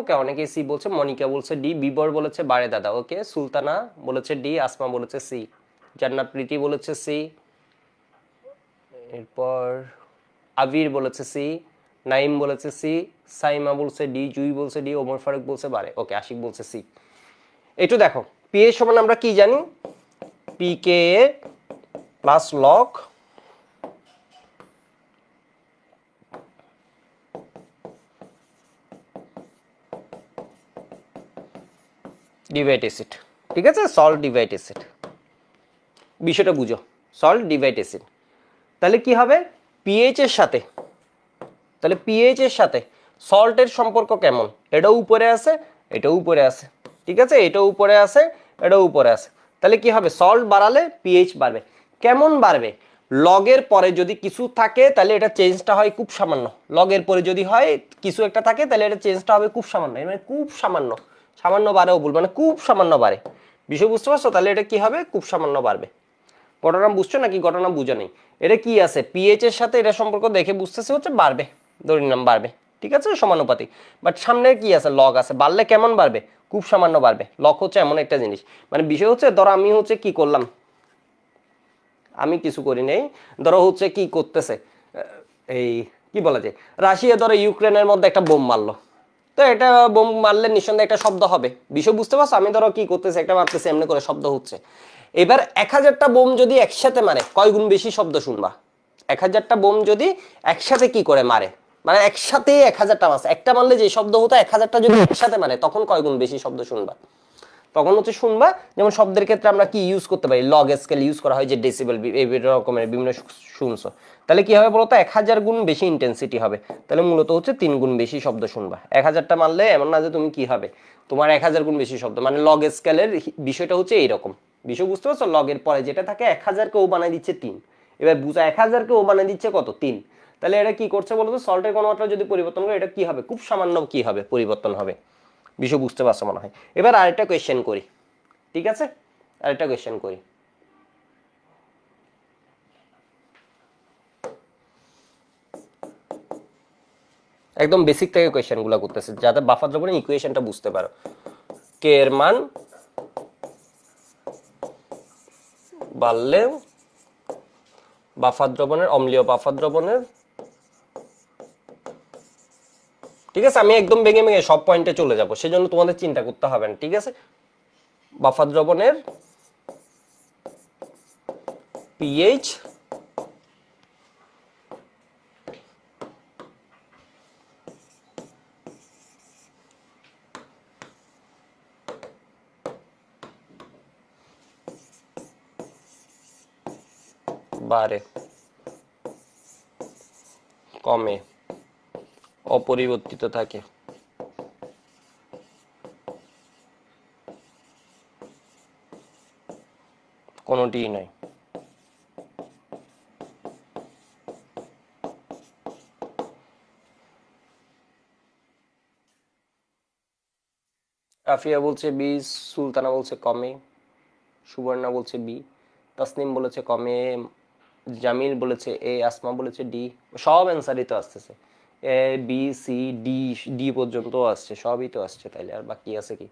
ওকে অনেকে সি বলছে মনিকা বলছে ডি বিবর বলেছে বারে দাদা ওকে সুলতানা বলেছে ডি আসমা বলেছে সি জান্নাত প্রীতি বলেছে সি এরপর আবির বলেছে সি নাইম বলেছে সি সাইমা বলছে ডি জুই বলছে ডি ওমর ফারুক বলছে বারে ওকে আশিক বলছে সি একটু দেখো পি এর সমান আমরা কি জানি p K plus log divide acid ঠিক আছে সল্ট ডিভাইড এসিড বিষয়টা বুঝো সল্ট ডিভাইড এসিড তাহলে কি হবে পিএইচ এর সাথে তাহলে পিএইচ এর সাথে সল্টের সম্পর্ক কেমন এটা উপরে আছে এটা উপরে আছে ঠিক আছে এটা উপরে আছে এটা উপরে আছে তাহলে কি হবে সল্ট বাড়ালে পিএইচ বাড়বে কেমন বাড়বে লগের পরে যদি কিছু থাকে তাহলে এটা চেঞ্জটা হয় খুব সামান্য লগের পরে যদি হয় কিছু একটা থাকে তাহলে এটা চেঞ্জটা হবে খুব সামান্য মানে খুব সামান্য সামান্য বাড়েও ভুল মানে খুব সামান্য বাড়ে বিষয় বুঝতে পারছো তাহলে এটা কি হবে খুব সামান্য বাড়বে ঘটনা বুঝছো নাকি ঘটনা বুঝে নেই এটা কি আছে পিএইচ এর সাথে এটা সম্পর্ক দেখে বুঝতেছে হচ্ছে বাড়বে দরিনাম বাড়বে ঠিক আছে সমানুপাতিক বাট সামনে কি আছে লগ আছে বাড়লে কেমন বাড়বে খুব সামান্য বাড়বে লক হচ্ছে এমন একটা জিনিস মানে বিষয় হচ্ছে ধরো আমি হচ্ছে কি করলাম আমি কিছু করি নাই ধরো হচ্ছে কি করতেছে এই কি বলা যায় রাশিয়া ধরো ইউক্রেনের মধ্যে একটা বোম মারলো তো এটা বোম মারলে নিঃসন্দেহে একটা শব্দ হবে বিষয় বুঝতে পারছো আমি ধরো কি করতেছি একটা মারতেছি এমনি করে শব্দ হচ্ছে এবার এক হাজারটা বোম যদি একসাথে মারে কয় গুণ বেশি শব্দ শুনবা এক হাজারটা বোম যদি একসাথে কি করে মারে মানে একসাথে এক হাজারটা মাস একটা মারলে যে শব্দ হতো এক হাজারটা যদি একসাথে মারে তখন কয় গুণ বেশি শব্দ শুনবা তখন হচ্ছে শুনবা যেমন শব্দের ক্ষেত্রে আমরা কি ইউজ করতে পারি লগ স্কেল ইউজ করা হয় যে ডেসিবেল এই রকমের বিভিন্ন শুনছো তাহলে কি হবে বলতো এক হাজার গুণ বেশি ইন্টেন্সিটি হবে তাহলে মূলত হচ্ছে তিন গুণ বেশি শব্দ শুনবা এক হাজারটা মারলে এমন না যে তুমি কি হবে তোমার এক হাজার গুণ বেশি শব্দ মানে লগ স্কেলের বিষয়টা হচ্ছে এইরকম বিষয় বুঝতে পারছো লগের পরে যেটা থাকে এক হাজারকেও বানিয়ে দিচ্ছে তিন এবার বুঝা এক হাজারকেও বানিয়ে দিচ্ছে কত তিন তাহলে এটা কি করছে বলতো সল্টের কোনো মাত্রা যদি পরিবর্তন করে এটা কি হবে খুব সামান্য কি হবে পরিবর্তন হবে বিষয় বুঝতে পারছো মনে হয় এবার আরেকটা কোয়েশ্চেন করি ঠিক আছে আরেকটা কোয়েশ্চেন করি একদম বেসিক থেকে কোয়েশনগুলো করতেছে যাতে বাফার দ্রবণের ইকুয়েশনটা বুঝতে পারো কে এর মান বাড়লে বাফার দ্রবণের অম্লীয় বাফার দ্রবণের ঠিক আছে আমি একদম ভেঙে ভেঙে সব পয়েন্টে চলে যাব জন্য তোমাদের চিন্তা করতে হবে না ঠিক আছে বাফার দ্রবণের পিএইচ বাড়ে কমে অপরিবর্তিত থাকে কোনটি নাই আফিয়া বলছে বি সুলতানা বলছে কমে সুবর্ণা বলছে বি তাসনিম বলেছে কমে জামিল বলেছে এ আসমা বলেছে ডি সব অ্যান্সারই তো আসতেছে A B C D D পর্যন্ত আসছে সবই তো আসছে তাইলে আর বাকি আছে কি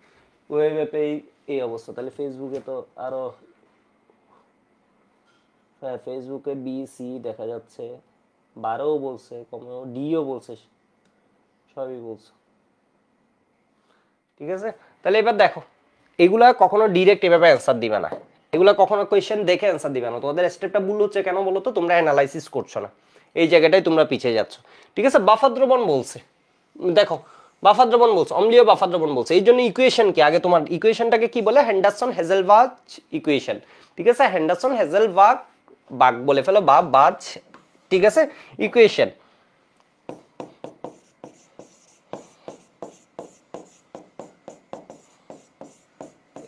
ওয়েব ব্যাপে এই অবস্থা তাহলে ফেসবুকে তো আরও হ্যাঁ ফেসবুকে বি সি দেখা যাচ্ছে বারোও বলছে কমেও ডিও বলছে সবই বলছে ঠিক আছে তাহলে এবার দেখো এগুলা কখনো ডিরেক্ট এভাবে অ্যান্সার দিবে না এগুলো কখনো কোয়েশ্চেন দেখে অ্যান্সার দিবে না তোমাদের স্টেপটা ভুল হচ্ছে কেন বলো তো তোমরা অ্যানালাইসিস করছো না এই জায়গাটাই তোমরা পিছিয়ে যাচ্ছ ঠিক আছে বাফাদ্রবণ বলছে দেখো বাফাদ্রবন বলছে অম্লীয় বাফাদ্রবন বলছে এই জন্য ইকুয়েশন কি আগে তোমার ইকুয়েশনটাকে কি বলে হ্যান্ডারসন হেজেলবাগ ইকুয়েশন ঠিক আছে হ্যান্ডারসন হেজেলবাগ বাগ বলে ফেলো বা বাজ ঠিক আছে ইকুয়েশন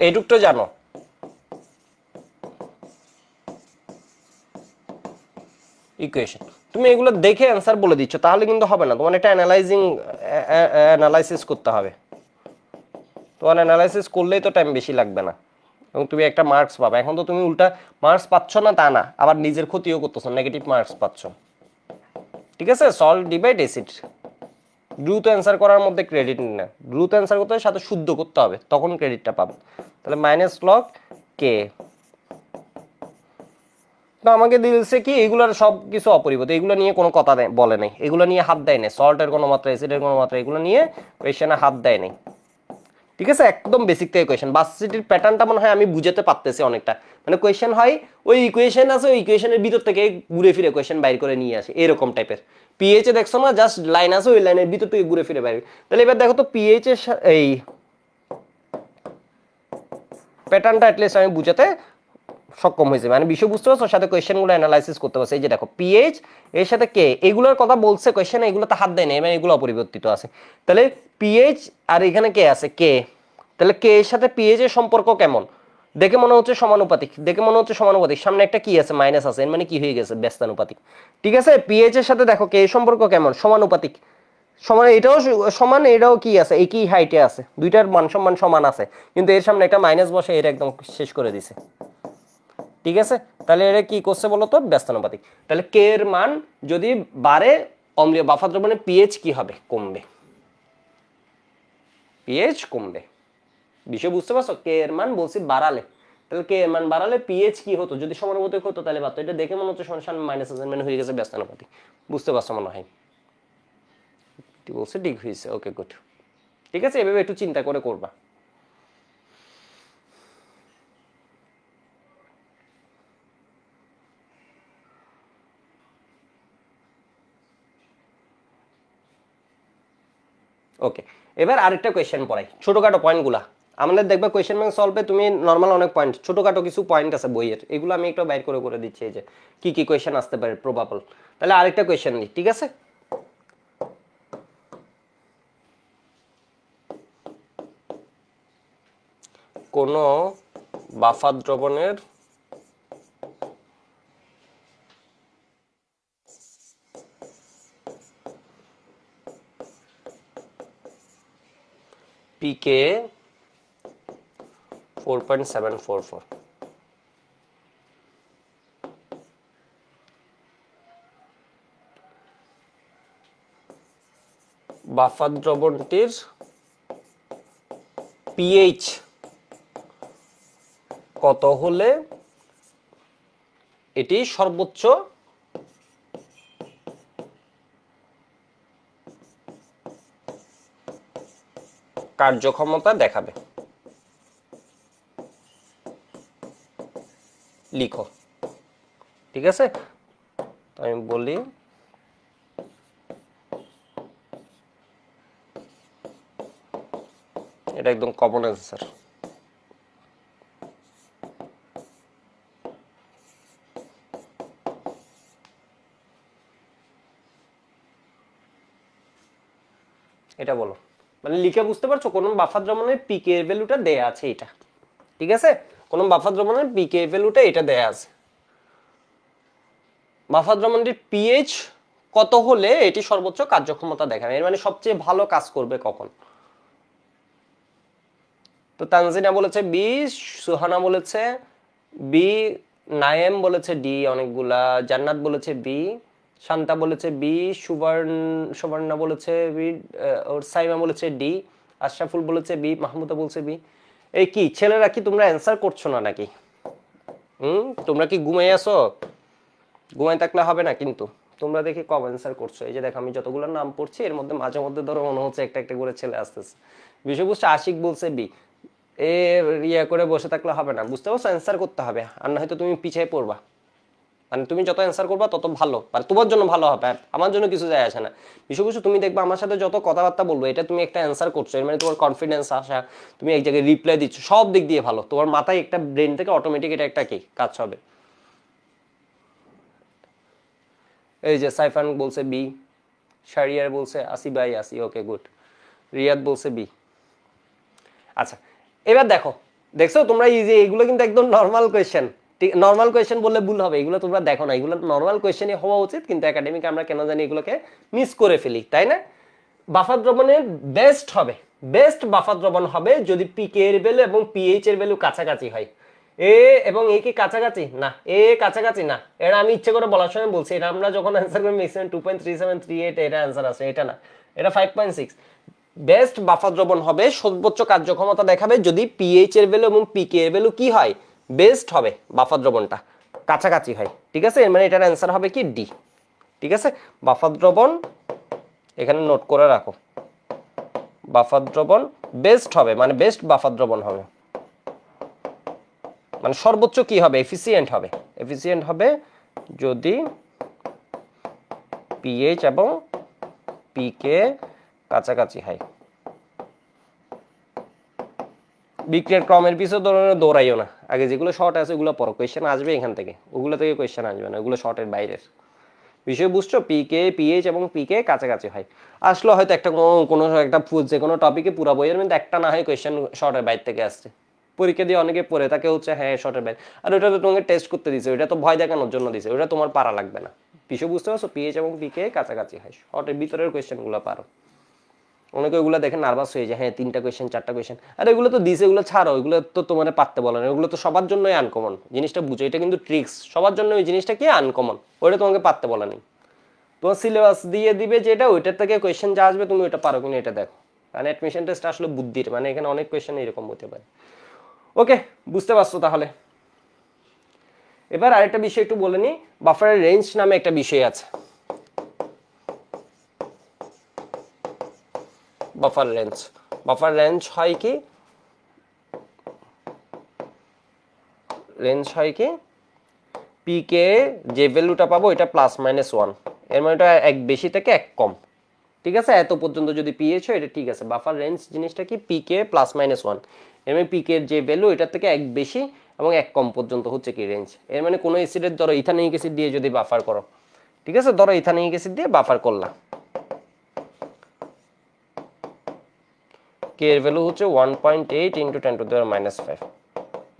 এইটুক তো জানো ইকুয়েশন তুমি এগুলো দেখে অ্যান্সার বলে দিচ্ছ তাহলে কিন্তু হবে না তোমার এটা অ্যানালাইজিং অ্যানালাইসিস করতে হবে তোমার অ্যানালাইসিস করলেই তো টাইম বেশি লাগবে না এবং তুমি একটা মার্কস পাবে এখন তো তুমি উল্টা মার্কস পাচ্ছ না তা না আবার নিজের ক্ষতিও করতেছো নেগেটিভ মার্কস পাচ্ছ ঠিক আছে সল্ট ডিভাইড এসিড দ্রুত অ্যান্সার করার মধ্যে ক্রেডিট না দ্রুত অ্যান্সার করতে হবে সাথে শুদ্ধ করতে হবে তখন ক্রেডিটটা পাবে তাহলে মাইনাস লক কে তো আমাকে দিলছে কি এগুলার সব কিছু অপরিবর্তিত এগুলো নিয়ে কোনো কথা বলে নাই এগুলো নিয়ে হাত দেয় নাই সল্টের কোনো মাত্রা অ্যাসিডের কোনো মাত্রা এগুলো নিয়ে কোয়েশনে হাত দেয় নাই ঠিক আছে একদম বেসিক থেকে কোয়েশন বাসিটির প্যাটার্নটা মনে হয় আমি বুঝাতে পারতেছি অনেকটা মানে কোয়েশন হয় ওই ইকুয়েশন আছে ওই ইকুয়েশনের ভিতর থেকে ঘুরে ফিরে কোয়েশন বাইর করে নিয়ে আসে এরকম টাইপের পিএইচে দেখছো না জাস্ট লাইন আছে ওই লাইনের ভিতর থেকে ঘুরে ফিরে বাইরে তাহলে এবার দেখো তো পিএইচ এর এই প্যাটার্নটা অ্যাটলিস্ট আমি বুঝাতে সক্ষম হয়েছে মানে বিষয় বুঝতে পারছো সাথে কোয়েশ্চেনগুলো অ্যানালাইসিস করতে পারছে এই যে দেখো পিএইচ এর সাথে কে এগুলোর কথা বলছে কোয়েশ্চেন এগুলো তো হাত দেয় না মানে এগুলো অপরিবর্তিত আছে তাহলে পিএইচ আর এখানে কে আছে কে তাহলে কে এর সাথে পিএইচ এর সম্পর্ক কেমন দেখে মনে হচ্ছে সমানুপাতিক দেখে মনে হচ্ছে সমানুপাতিক সামনে একটা কি আছে মাইনাস আছে এর মানে কি হয়ে গেছে ব্যস্তানুপাতিক ঠিক আছে পিএইচ এর সাথে দেখো কে সম্পর্ক কেমন সমানুপাতিক সমান এটাও সমান এটাও কি আছে একই হাইটে আছে দুইটার মান সম্মান সমান আছে কিন্তু এর সামনে একটা মাইনাস বসে এর একদম শেষ করে দিছে ঠিক আছে তাহলে এটা কি করছে বলো তো ব্যস্তানুপাতিক তাহলে কে এর মান যদি বাড়ে অম্লীয় বাফা দ্রবণে পিএইচ কি হবে কমবে পিএইচ কমবে বিষয় বুঝতে পারছো কে এর মান বলছি বাড়ালে তাহলে কে এর মান বাড়ালে পিএইচ কি হতো যদি সমানুপাতিক হতো তাহলে বাড়তো এটা দেখে মনে হচ্ছে সমান মাইনাস অ্যাসাইনমেন্ট হয়ে গেছে ব্যস্তানুপাতিক বুঝতে পারছো মনে হয় বলছে ডিগ হয়েছে ওকে গুড ঠিক আছে এভাবে একটু চিন্তা করে করবা ওকে এবার আরেকটা কোয়েশ্চেন পড়াই ছোটোখাটো পয়েন্টগুলা আমাদের দেখবে কোয়েশ্চেন ব্যাংক সলভে তুমি নর্মাল অনেক পয়েন্ট ছোটোখাটো কিছু পয়েন্ট আছে বইয়ের এগুলো আমি একটু বাইর করে করে দিচ্ছি এই যে কী কী কোয়েশ্চেন আসতে পারে প্রবাবল তাহলে আরেকটা কোয়েশ্চেন নিই ঠিক আছে কোনো বাফার দ্রবণের PK 4.744. বাফার দ্রবণটির পিএইচ কত হলে এটি সর্বোচ্চ কার্যক্ষমতা দেখাবে লিখো ঠিক আছে আমি বলি এটা একদম কমন স্যার লিখে বুঝতে পারছো কোন বাফার দ্রবণের পিকে ভ্যালুটা দেয়া আছে এটা ঠিক আছে কোন বাফার দ্রবণের পিকে ভ্যালুটা এটা দেয়া আছে বাফার দ্রবণটির পিএইচ কত হলে এটি সর্বোচ্চ কার্যক্ষমতা দেখাবে এর মানে সবচেয়ে ভালো কাজ করবে কখন তো তানজিনা বলেছে বি সুহানা বলেছে বি নায়েম বলেছে ডি অনেকগুলা জান্নাত বলেছে বি শান্তা বলেছে বি সুবর্ণ সুবর্ণা বলেছে বি ওর সাইমা বলেছে ডি আশরাফুল বলেছে বি মাহমুদা বলছে বি এই কি ছেলেরা কি তোমরা অ্যান্সার করছো না নাকি হুম তোমরা কি ঘুমাই আসো ঘুমাই থাকলে হবে না কিন্তু তোমরা দেখি কব অ্যান্সার করছো এই যে দেখো আমি যতগুলো নাম পড়ছি এর মধ্যে মাঝে মধ্যে ধরো মনে হচ্ছে একটা একটা করে ছেলে আসতেছে বিষয়বস্তু আশিক বলছে বি এ ইয়ে করে বসে থাকলে হবে না বুঝতে পারছো অ্যান্সার করতে হবে আর না হয়তো তুমি পিছিয়ে পড়বা মানে তুমি যত অ্যান্সার করবা তত ভালো মানে তোমার জন্য ভালো হবে আমার জন্য কিছু যায় আসে না কিছু তুমি দেখবা আমার সাথে যত কথাবার্তা বলবো এটা তুমি একটা অ্যান্সার করছো মানে তোমার কনফিডেন্স আসা তুমি এক জায়গায় রিপ্লাই দিচ্ছ সব দিক দিয়ে ভালো তোমার মাথায় একটা ব্রেন থেকে অটোমেটিক এটা একটা কি কাজ হবে এই যে সাইফান বলছে বি শারিয়ার বলছে আসি ভাই আসি ওকে গুড রিয়াদ বলছে বি আচ্ছা এবার দেখো দেখছো তোমরা ইজি এগুলো কিন্তু একদম নর্মাল কোয়েশ্চেন ঠিক নর্মাল কোয়েশ্চেন বললে ভুল হবে এগুলো তোমরা দেখো না এগুলো নর্মাল কোয়েশ্চেনই হওয়া উচিত কিন্তু একাডেমিক আমরা কেন জানি এগুলোকে মিস করে ফেলি তাই না বাফার দ্রবণের বেস্ট হবে বেস্ট বাফার দ্রবণ হবে যদি পিকে এর ভ্যালু এবং পিএইচ এর ভ্যালু কাছাকাছি হয় এ এবং এ কি কাছাকাছি না এ কাছাকাছি না এটা আমি ইচ্ছে করে বলার সময় বলছি এটা আমরা যখন অ্যান্সার করি maximum two point three seven three eight এটা অ্যান্সার আছে এটা না এটা five point six best buffer দ্রবণ হবে সর্বোচ্চ কার্যক্ষমতা দেখাবে যদি পিএইচ এর ভ্যালু এবং পিকে এর ভ্যালু কি হয় বেস্ট হবে বাফা দ্রবণটা কাছাকাছি হয় ঠিক আছে মানে এটার অ্যান্সার হবে কি ডি ঠিক আছে বাফা দ্রবণ এখানে নোট করে রাখো বাফা দ্রবণ বেস্ট হবে মানে বেস্ট বাফাদ্রবণ হবে মানে সর্বোচ্চ কি হবে এফিসিয়েন্ট হবে এফিসিয়েন্ট হবে যদি পিএইচ এবং পিকে কাছাকাছি হয় বিক্রিয়ার ক্রমের পিছনে ধরনের দৌড়াইও না আগে যেগুলো শর্ট আছে ওগুলো পর কোয়েশ্চেন আসবে এখান থেকে ওগুলো থেকে কোয়েশ্চেন আসবে না ওগুলো শর্টের বাইরের বিষয় বুঝছো পিকে পিএইচ এবং পিকে কাছাকাছি হয় আসলে হয়তো একটা কোনো একটা যে কোনো টপিকে পুরো বইয়ের মধ্যে একটা না হয় কোয়েশ্চেন শর্টের বাইর থেকে আসছে পরীক্ষা দিয়ে অনেকে পড়ে তাকে হচ্ছে হ্যাঁ শর্টের বাইর আর ওটা তো তোমাকে টেস্ট করতে দিছে ওটা তো ভয় দেখানোর জন্য দিছে ওটা তোমার পারা লাগবে না বিষয় বুঝতে পারছো পিএইচ এবং পিকে কাছাকাছি হয় শর্টের ভিতরের কোয়েশ্চেনগুলো পারো অনেকে ওগুলো দেখে নার্ভাস হয়ে যায় হ্যাঁ তিনটা কোয়েশ্চেন চারটা কোয়েশ্চেন আর এগুলো তো দিছে এগুলো ছাড়ো এগুলো তো তোমার পারতে বলে না এগুলো তো সবার জন্যই আনকমন জিনিসটা বুঝো এটা কিন্তু ট্রিক্স সবার জন্য ওই জিনিসটা কি আনকমন ওইটা তোমাকে পারতে বলে নেই তোমার সিলেবাস দিয়ে দিবে যেটা ওইটার থেকে কোয়েশ্চেন যা আসবে তুমি ওইটা পারো কিনা এটা দেখো কারণ অ্যাডমিশন টেস্ট আসলে বুদ্ধির মানে এখানে অনেক কোয়েশ্চেন এরকম হতে পারে ওকে বুঝতে পারছো তাহলে এবার আরেকটা বিষয় একটু বলে নিই বাফারের রেঞ্জ নামে একটা বিষয় আছে বাফার রেঞ্জ বাফার রেঞ্জ হয় কি রেঞ্জ হয় কি পি কে যে ভ্যালুটা পাবো এটা প্লাস মাইনাস ওয়ান এর মানে এটা এক বেশি থেকে এক কম ঠিক আছে এত পর্যন্ত যদি পিএইচ হয় এটা ঠিক আছে বাফার রেঞ্জ জিনিসটা কি p K plus minus one এর মানে পি কে যে ভ্যালু এটা থেকে এক বেশি এবং এক কম পর্যন্ত হচ্ছে কি রেঞ্জ এর মানে কোনো অ্যাসিডের ধরো ইথানিক অ্যাসিড দিয়ে যদি বাফার করো ঠিক আছে ধরো ইথানিক অ্যাসিড দিয়ে বাফার করলাম কে এর ভ্যালু হচ্ছে one point eight ten to the minus five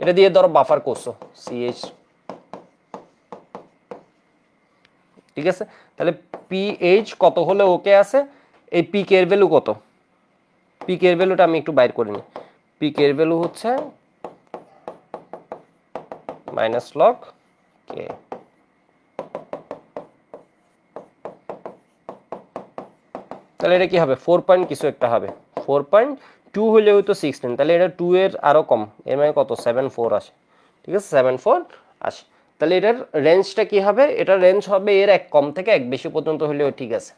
এটা দিয়ে ধরো বাফার করছো ch ঠিক আছে তাহলে ph কত হলে ওকে আছে এই পি কে এর ভ্যালু কত পি কে এর ভ্যালুটা আমি একটু বাইর করে নিই পি কে এর ভ্যালু হচ্ছে মাইনাস লক কে তাহলে এটা কি হবে ফোর পয়েন্ট কিছু একটা হবে ফোর পয়েন্ট টু হলেও তো সিক্স টেন তাহলে এটা টু এর আরও কম এর মানে কত সেভেন ফোর আসে ঠিক আছে সেভেন ফোর আসে তাহলে এটার রেঞ্জটা কি হবে এটার রেঞ্জ হবে এর এক কম থেকে এক বেশি পর্যন্ত হলেও ঠিক আছে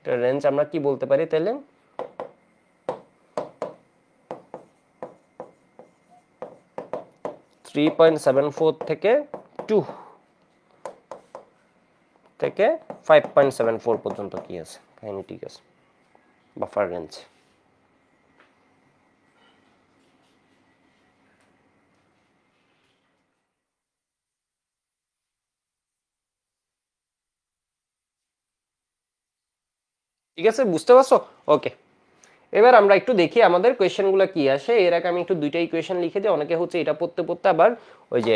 এটার রেঞ্জ আমরা কি বলতে পারি তাহলে থ্রি পয়েন্ট সেভেন ফোর থেকে টু থেকে ফাইভ পয়েন্ট সেভেন ফোর পর্যন্ত কি আছে কাহিনি ঠিক আছে buffer range. ঠিক আছে বুঝতে পারছো ওকে এবার আমরা একটু দেখি আমাদের কোয়েশনগুলো কি আসে এর আগে আমি একটু দুইটা ইকুয়েশন লিখে দিই অনেকে হচ্ছে এটা পড়তে পড়তে আবার ওই যে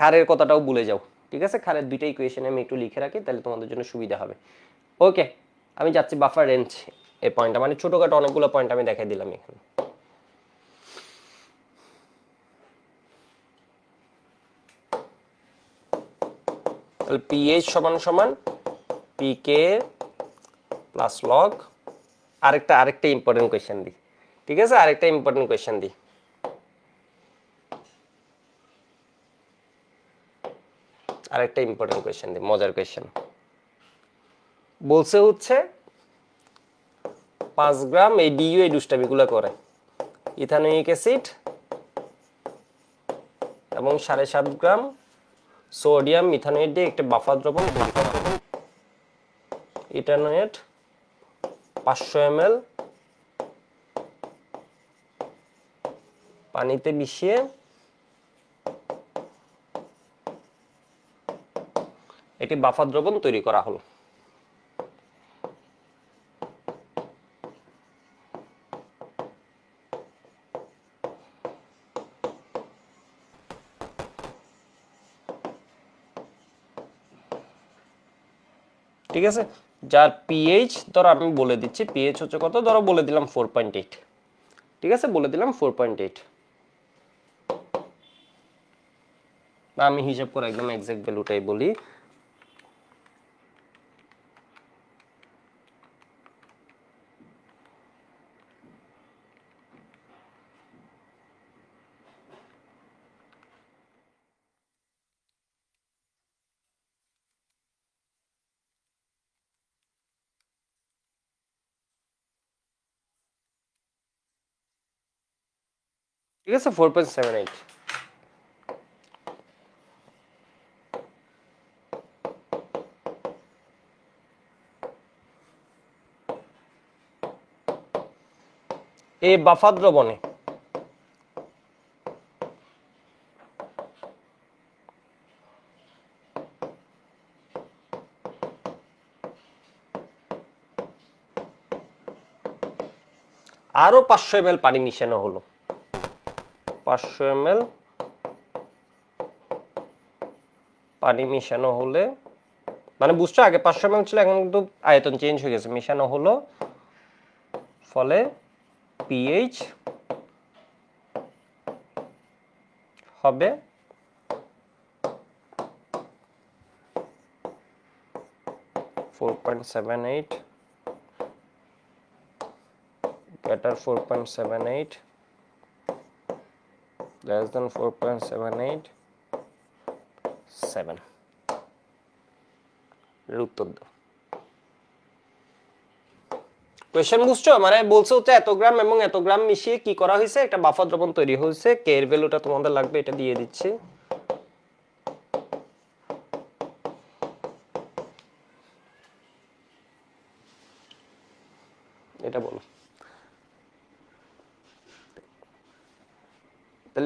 খারের কথাটাও ভুলে যাও ঠিক আছে খারের দুইটা ইকুয়েশন আমি একটু লিখে রাখি তাহলে তোমাদের জন্য সুবিধা হবে ওকে আমি যাচ্ছি বাফার রেঞ্জ এই পয়েন্টটা মানে ছোটোখাটো অনেকগুলো পয়েন্ট আমি দেখাই দিলাম এখানে তাহলে পিএইচ সমান সমান পিকে প্লাস লগ আরেকটা আরেকটা ইম্পর্টেন্ট কোয়েশ্চেন দিই ঠিক আছে আরেকটা ইম্পর্টেন্ট কোয়েশ্চেন দিই আরেকটা ইম্পর্টেন্ট কোয়েশ্চেন দিই মজার কোয়েশ্চেন বলছে হচ্ছে পাঁচ গ্রাম এই ডিউ এই দুষ্টামিগুলো করে ইথানিক অ্যাসিড এবং সাড়ে সাত গ্রাম সোডিয়াম মিথানোয়েট দিয়ে একটি বাফার দ্রবণ ইথানোয়েট পাঁচশো এম পানিতে মিশিয়ে একটি বাফার দ্রবণ তৈরি করা হলো ঠিক আছে যার পিএইচ ধরো আমি বলে দিচ্ছি পিএইচ হচ্ছে কত ধরো বলে দিলাম ফোর পয়েন্ট এইট ঠিক আছে বলে দিলাম ফোর পয়েন্ট এইট আমি হিসাব করে একদম এক্সাক্ট ভ্যালুটাই বলি ঠিক আছে ফোর পয়েন্ট সেভেন এইট এ বাফাদ্র বনে আরো পাঁচশো এম পানি মিশানো হলো পাঁচশো এম পানি মেশানো হলে মানে বুঝছো আগে পাঁচশো এম ছিল এখন কিন্তু আয়তন চেঞ্জ হয়ে গেছে মেশানো হলো ফলে পিএইচ হবে four point seven eight four point seven eight less than 4.787 এর উত্তর দাও কোয়েশ্চেন বুঝছো মানে বলছো হচ্ছে এত গ্রাম এবং এত গ্রাম মিশিয়ে কি করা হয়েছে একটা বাফার দ্রবণ তৈরি হয়েছে কে এর ভ্যালুটা তোমাদের লাগবে এটা দিয়ে দিচ্ছি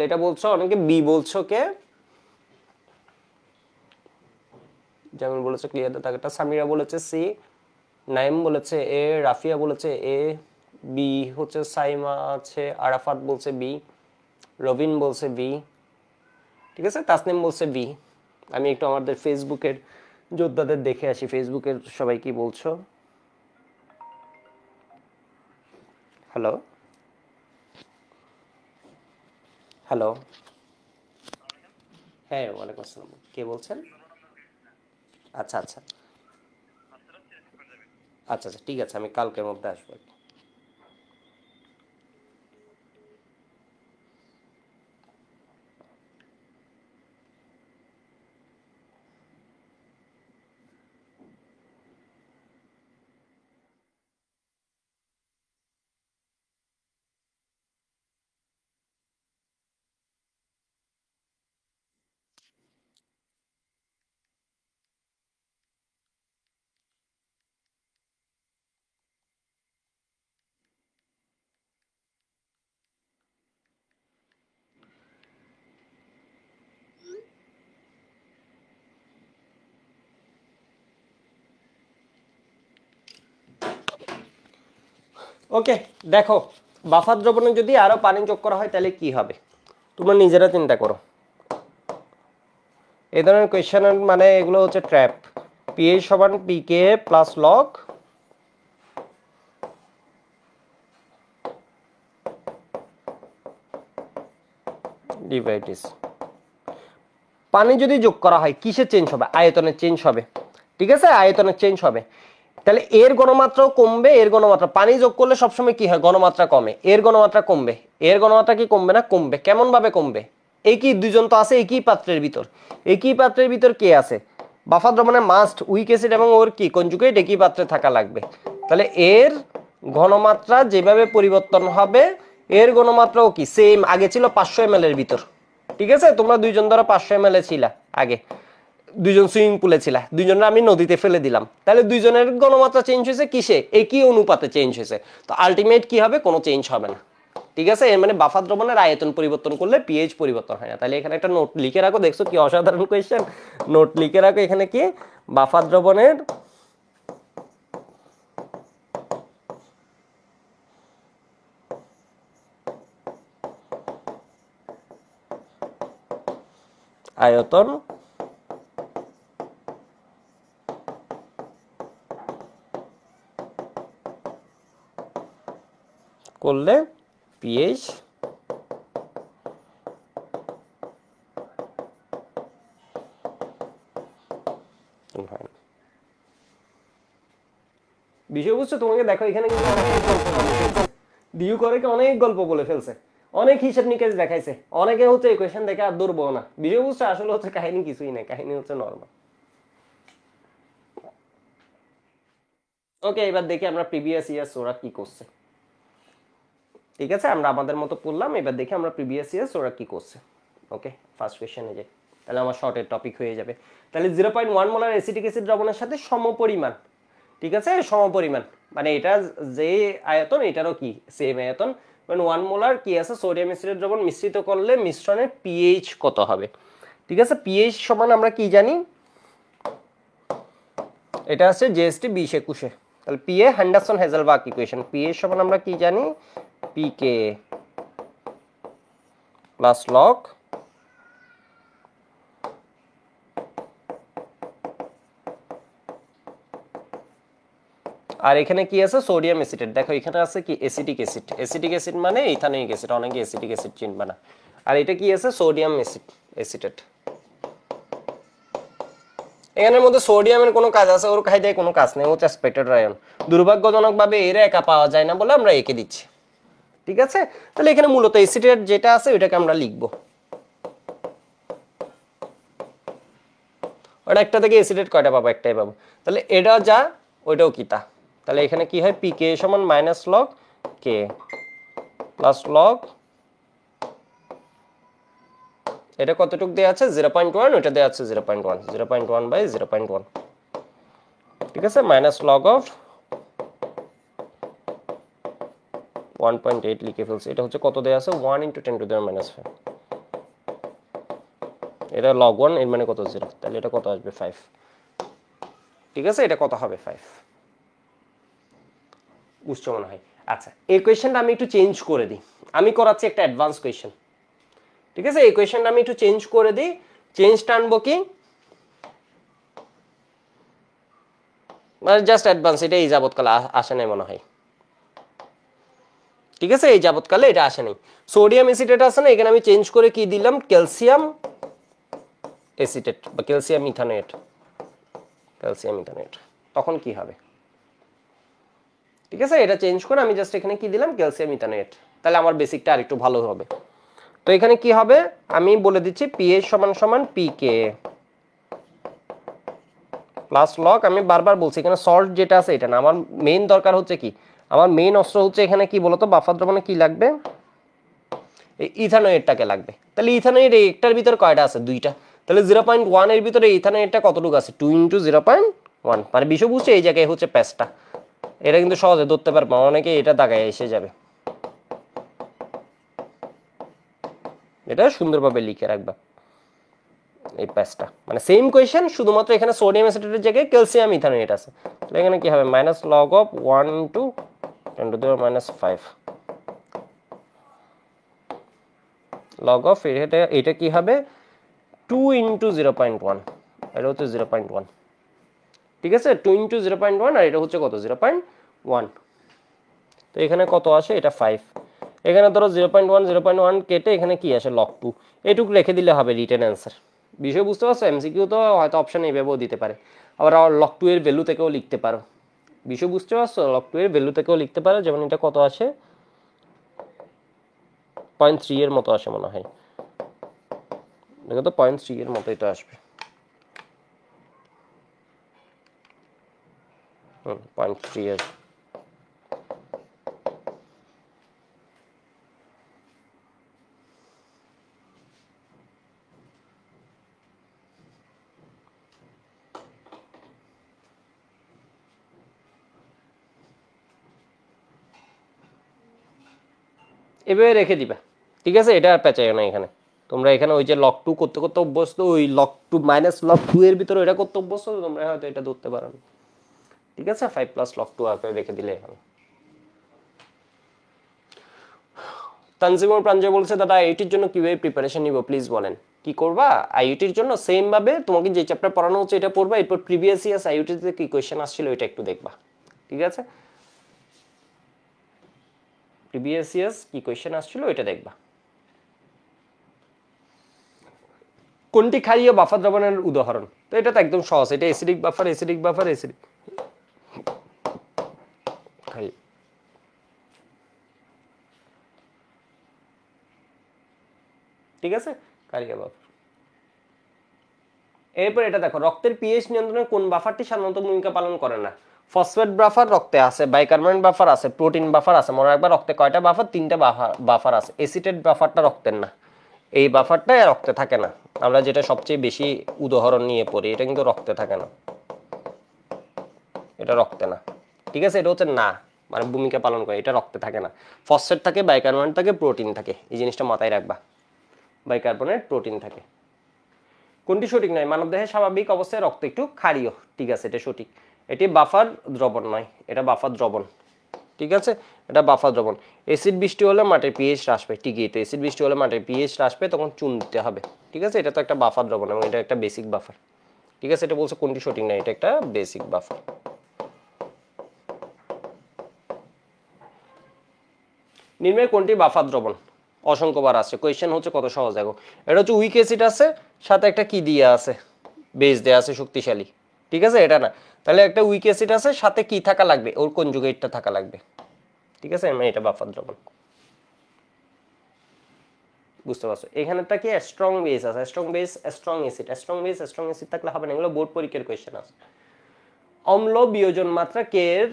তাহলে এটা বলছো অনেকে বি বলছো কে যেমন বলেছে ক্লিয়ার দা দাগটা সামিরা বলেছে সি নাইম বলেছে এ রাফিয়া বলেছে এ বি হচ্ছে সাইমা আছে আরাফাত বলছে বি রবিন বলছে বি ঠিক আছে তাসনিম বলছে বি আমি একটু আমাদের ফেসবুকের যোদ্ধাদের দেখে আসি ফেসবুকের সবাই কি বলছো হ্যালো হ্যালো হ্যাঁ ওয়ালাইকুম আসসালাম কে বলছেন আচ্ছা আচ্ছা আচ্ছা আচ্ছা ঠিক আছে আমি কালকের মধ্যে আসবো ওকে দেখো বাফার দ্রবণে যদি আরও পানি যোগ করা হয় তাহলে কি হবে তোমরা নিজেরা চিন্তা করো এই ধরনের কোয়েশ্চেনের মানে এগুলো হচ্ছে ট্র্যাপ পিএইচ সমান পিকে প্লাস লক ডিভাইটিস পানি যদি যোগ করা হয় কিসে চেঞ্জ হবে আয়তনে চেঞ্জ হবে ঠিক আছে আয়তনে চেঞ্জ হবে তাহলে এর গণমাত্রাও কমবে এর গণমাত্রা পানি যোগ করলে সবসময় কি হয় গণমাত্রা কমে এর গণমাত্রা কমবে এর গণমাত্রা কি কমবে না কমবে কেমনভাবে কমবে একই দুজন তো আছে একই পাত্রের ভিতর একই পাত্রের ভিতর কে আছে বাফা দ্রবণে মাস্ট উইক অ্যাসিড এবং ওর কি কনজুগেট একই পাত্রে থাকা লাগবে তাহলে এর ঘনমাত্রা যেভাবে পরিবর্তন হবে এর গণমাত্রাও কি সেম আগে ছিল পাঁচশো এম এর ভিতর ঠিক আছে তোমরা দুইজন ধরো পাঁচশো এম এল ছিলা আগে দুইজন সুইমিং পুলে ছিল দুইজনের আমি নদীতে ফেলে দিলাম তাহলে দুইজনের গণমাত্রা চেঞ্জ হয়েছে কিসে একই অনুপাতে চেঞ্জ হয়েছে তো আলটিমেট কি হবে কোনো চেঞ্জ হবে না ঠিক আছে এর মানে বাফা দ্রবণের আয়তন পরিবর্তন করলে পিএইচ পরিবর্তন হয় না তাহলে এখানে একটা নোট লিখে রাখো দেখছো কি অসাধারণ কোয়েশ্চেন নোট লিখে রাখো এখানে কি বাফা দ্রবণের আয়তন করলে পিএইচ বিষয়বস্তু তোমাকে দেখো এখানে দিউ করে অনেক গল্প বলে ফেলছে অনেক হিসাব নিকাশ দেখাইছে অনেকে হচ্ছে ইকুয়েশন দেখে আর দৌড়বো না বিষয়বস্তু আসলে হচ্ছে কাহিনী কিছুই নেই কাহিনী হচ্ছে নর্মাল ওকে এবার দেখি আমরা প্রিভিয়াস ইয়ার ওরা কি করছে ঠিক আছে আমরা আমাদের মতো পড়লাম এবার দেখি আমরা প্রিভিয়াস ইয়ার্স ওরা কী করছে ওকে ফার্স্ট কোয়েশ্চেনে যাই তাহলে আমার শর্টের টপিক হয়ে যাবে তাহলে zero point one molar acetic acid দ্রবণের সাথে সমপরিমাণ ঠিক আছে সমপরিমাণ মানে এটা যে আয়তন এটারও কি সেম আয়তন মানে ওয়ান মোলার কি আছে সোডিয়াম অ্যাসিডের দ্রবণ মিশ্রিত করলে মিশ্রণের পিএইচ কত হবে ঠিক আছে পিএইচ সমান আমরা কি জানি এটা আছে জিএসটি বিশ একুশে তাহলে পিএ হ্যান্ডারসন হেজেলবার্গ ইকুয়েশন পিএইচ সমান আমরা কি জানি pk plus log আর এখানে কি আছে সোডিয়াম অ্যাসিটেট দেখো এখানে আছে কি অ্যাসিটিক অ্যাসিড অ্যাসিটিক অ্যাসিড মানে ইথানোয়িক অ্যাসিড অনেকে অ্যাসিটিক অ্যাসিড চিনবে না আর এটা কি আছে সোডিয়াম অ্যাসিড অ্যাসিটেট এখানের মধ্যে সোডিয়ামের কোনো কাজ আছে ওর খাই দেয় কোনো কাজ নেই ও চাষ পেটেড রায়ন দুর্ভাগ্যজনকভাবে এরা একা পাওয়া যায় না বলে আমরা একে দিচ্ছি ঠিক আছে তাহলে এখানে মূলত অ্যাসিডের যেটা আছে ওইটাকে আমরা লিখব ওটা একটা থেকে অ্যাসিডেট কয়টা পাবো একটাই পাবো তাহলে এটা যা ওইটাও কি তা তাহলে এখানে কি হয় পি কে সমান minus log K plus log এটা কতটুকু দেওয়া আছে জিরো পয়েন্ট ওয়ান ওইটা দেওয়া আছে zero point one zero point one by zero point one ঠিক আছে minus log of one point eight লিখে ফেলছি এটা হচ্ছে কত দেওয়া আছে one into ten to the power minus five এটা লগ ওয়ান এর মানে কত জিরো তাহলে এটা কত আসবে ফাইভ ঠিক আছে এটা কত হবে ফাইভ বুঝছো মনে হয় আচ্ছা এই কোয়েশনটা আমি একটু চেঞ্জ করে দিই আমি করাচ্ছি একটা অ্যাডভান্স কোয়েশন ঠিক আছে এই কোয়েশনটা আমি একটু চেঞ্জ করে দিই চেঞ্জ টানবো কি মানে জাস্ট অ্যাডভান্স এটাই যাবৎকাল আসে নাই মনে হয় ঠিক আছে এই যাবৎকালে এটা আসে নাই সোডিয়াম এসিটেট আসে না এখানে আমি চেঞ্জ করে কি দিলাম ক্যালসিয়াম এসিটেট বা ক্যালসিয়াম ইথানেট ক্যালসিয়াম ইথানেট তখন কি হবে ঠিক আছে এটা চেঞ্জ করে আমি জাস্ট এখানে কি দিলাম ক্যালসিয়াম ইথানেট তাহলে আমার বেসিকটা আর একটু ভালো হবে তো এখানে কি হবে আমি বলে দিচ্ছি পিএইচ সমান সমান পি কে প্লাস লক আমি বারবার বলছি এখানে সল্ট যেটা আছে এটা না আমার মেইন দরকার হচ্ছে কি আমার মেইন অস্ত্র হচ্ছে এখানে কি বলতো বাফার দ্রবণে কি লাগবে এই লাগবে তাহলে ইথানোয়েট একটার ভিতরে কয়টা আছে দুইটা তাহলে জিরো পয়েন্ট ওয়ানের ভিতরে ইথানোয়েটটা কতটুকু আছে two into zero point one মানে বিষয়বস্তু এই জায়গায় হচ্ছে প্যাচটা এটা কিন্তু সহজে ধরতে পারবো অনেকে এটা দাগায় এসে যাবে এটা সুন্দরভাবে লিখে রাখবা এই প্যাচটা মানে সেম কোয়েশন শুধুমাত্র এখানে সোডিয়াম অ্যাসিটেটের জায়গায় ক্যালসিয়াম ইথানোয়েট আছে তাহলে এখানে কি হবে minus log of one two 10 to the power minus 5 log of এটা এটা কি হবে 2 into 0.1 এটা হচ্ছে 0.1 ঠিক আছে 2 into 0.1 আর এটা হচ্ছে কত 0.1 তো এখানে কত আসে এটা 5 এখানে ধরো 0.1 0.1 কেটে এখানে কি আসে log 2 এটুক রেখে দিলে হবে রিটেন অ্যানসার বিষয় বুঝতে পারছো এমসিকিউ তো হয়তো অপশন এইভাবেও দিতে পারে আবার লক টু এর ভ্যালু থেকেও লিখতে পারো বিষয় বুঝতে পারছো লগ টু এর ভ্যালু থেকেও লিখতে পারো যেমন এটা কত আছে পয়েন্ট থ্রি এর মতো আসে মনে হয় দেখো তো পয়েন্ট থ্রি এর মতো এটা আসবে হুম পয়েন্ট থ্রি আসবে এভাবে রেখে দিবা ঠিক আছে এটা আর পেঁচাইও না এখানে তোমরা এখানে ওই যে লক টু করতে করতে অভ্যস্ত ওই log two minus log two এর ভিতরে এটা করতে অভ্যস্ত তোমরা হয়তো এটা ধরতে পারো না ঠিক আছে ফাইভ প্লাস লক টু আকারে রেখে দিলে এখানে তানজিমুর প্রাঞ্জয় বলছে দাদা আইআইটির জন্য কিভাবে প্রিপারেশন নিব প্লিজ বলেন কি করবা আইইউটির জন্য সেম ভাবে তোমাকে যে চ্যাপ্টার পড়ানো হচ্ছে এটা পড়বা এরপর প্রিভিয়াস ইয়ার্স আইইউটিতে কি কোয়েশ্চেন আসছিল এটা একটু দেখবা ঠিক আছে প্রিভিয়াস ইয়ার্স কি কোয়েশ্চেন আসছিল এটা দেখবা কোনটি ও বাফার দ্রবণের উদাহরণ তো এটা তো একদম সহজ এটা acidic buffer acidic buffer acidic ক্ষারীয় ঠিক আছে কারিয়া বাফার এরপর এটা দেখো রক্তের পিএইচ নিয়ন্ত্রণে কোন বাফারটি সাধারণত ভূমিকা পালন করে না ফসফেট বাফার রক্তে আছে বাইকার্বনেট বাফার আছে প্রোটিন বাফার আছে মনে রাখবা রক্তে কয়টা বাফার তিনটা বাফার বাফার আছে এসিটেড বাফারটা রক্তের না এই বাফারটা রক্তে থাকে না আমরা যেটা সবচেয়ে বেশি উদাহরণ নিয়ে পড়ি এটা কিন্তু রক্তে থাকে না এটা রক্তে না ঠিক আছে এটা হচ্ছে না মানে ভূমিকা পালন করে এটা রক্তে থাকে না ফসফেট থাকে বাইকার্বনেট থাকে প্রোটিন থাকে এই জিনিসটা মাথায় রাখবা বাইকার্বনেট প্রোটিন থাকে কোনটি সঠিক নয় মানবদেহে স্বাভাবিক অবস্থায় রক্ত একটু খাড়িও ঠিক আছে এটা সঠিক এটি বাফার দ্রবণ নয় এটা বাফার দ্রবণ ঠিক আছে এটা বাফার দ্রবণ অ্যাসিড বৃষ্টি হলে মাটির পিএইচ হ্রাস পায় ঠিকই তো অ্যাসিড বৃষ্টি হলে মাটির পিএইচ হ্রাস পায় তখন চুন দিতে হবে ঠিক আছে এটা তো একটা বাফার দ্রবণ এবং এটা একটা বেসিক বাফার ঠিক আছে এটা বলছে কোনটি সঠিক না এটা একটা বেসিক বাফার নির্মে কোনটি বাফার দ্রবণ অসংখ্যবার আছে কোয়েশ্চেন হচ্ছে কত সহজ দেখো এটা হচ্ছে উইক অ্যাসিড আছে সাথে একটা কি দিয়ে আছে বেস দেয়া আছে শক্তিশালী ঠিক আছে এটা না তাহলে একটা উইক অ্যাসিড আছে সাথে কি থাকা লাগবে ওর কনজুগেটটা থাকা লাগবে ঠিক আছে মানে এটা বাফার দ্রবণ বুঝতে পারছো এখানেটা কি স্ট্রং বেস আছে strong base strong acid strong base strong acid থাকলে হবে না এগুলো বোর্ড পরীক্ষার কোয়েশ্চেন আছে অম্ল বিয়োজন মাত্রা কে এর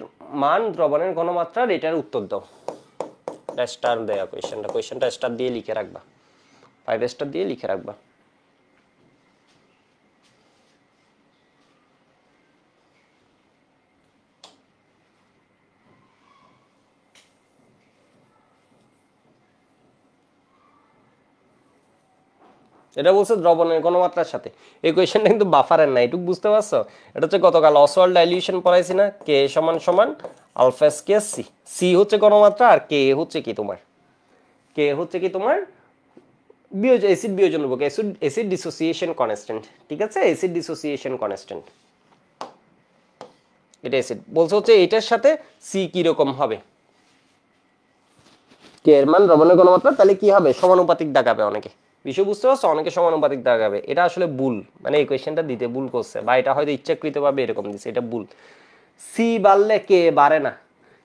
মান দ্রবণের ঘনমাত্রার এটার উত্তর দাও স্টার দেয়া কোয়েশ্চেনটা কোয়েশ্চেনটা স্টার দিয়ে লিখে রাখবা ফাইভ স্টার দিয়ে লিখে রাখবা এটা বলছে দ্রবণের গণমাত্রার সাথে এই কোয়েশনটা কিন্তু বাফারের না এটুকু বুঝতে পারছো এটা হচ্ছে গতকাল অসল ডাইলিউশন পড়াইছি না কে সমান সমান আলফাস কে সি সি হচ্ছে গণমাত্রা আর কে হচ্ছে কি তোমার কে হচ্ছে কি তোমার বিয়োজ অ্যাসিড বিয়োজন রূপক অ্যাসিড অ্যাসিড ডিসোসিয়েশন কনস্ট্যান্ট ঠিক আছে অ্যাসিড ডিসোসিয়েশন কনস্ট্যান্ট এটা অ্যাসিড বলছে হচ্ছে এটার সাথে সি কিরকম হবে কে এর মান দ্রবণের গণমাত্রা তাহলে কি হবে সমানুপাতিক ডাকাবে অনেকে বুঝতে হচ্ছে অনেকে সমানুপাতিক দাগাবে এটা আসলে ভুল মানে এই কোয়েশ্চেনটা দিতে ভুল করছে বা এটা হয়তো ইচ্ছাকৃতভাবে এরকম দিচ্ছে এটা ভুল সি বাড়লে কে বাড়ে না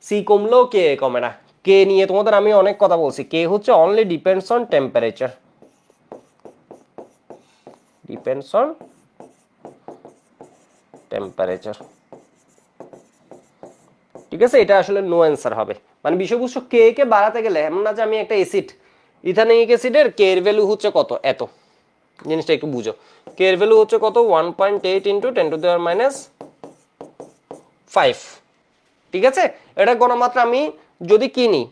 সি কমলেও কে কমে না কে নিয়ে তোমাদের আমি অনেক কথা বলছি কে হচ্ছে only depends on temperature depends on temperature ঠিক আছে এটা আসলে নো অ্যান্সার হবে মানে বিষয়বস্তু কে কে বাড়াতে গেলে এমন না যে আমি একটা এসিড ইথানিক অ্যাসিডের কে এর ভ্যালু হচ্ছে কত এত জিনিসটা একটু বুঝো কে এর ভ্যালু হচ্ছে কত one point eight into ten to the power minus five ঠিক আছে এটা গণমাত্রা আমি যদি কিনি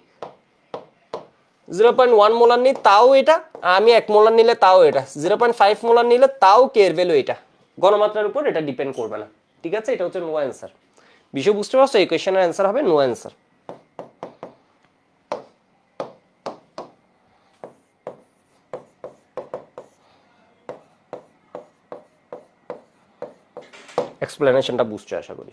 জিরো পয়েন্ট ওয়ান মোলার নিই তাও এটা আমি এক মোলার নিলে তাও এটা জিরো পয়েন্ট ফাইভ মোলার নিলে তাও কে এর ভ্যালু এটা গণমাত্রার উপর এটা ডিপেন্ড করবে না ঠিক আছে এটা হচ্ছে নো অ্যান্সার বিষয় বুঝতে পারছো এই কোয়েশনের অ্যান্সার হবে নো অ্যান্সার এক্সপ্লেনেশনটা বুঝছো আশা করি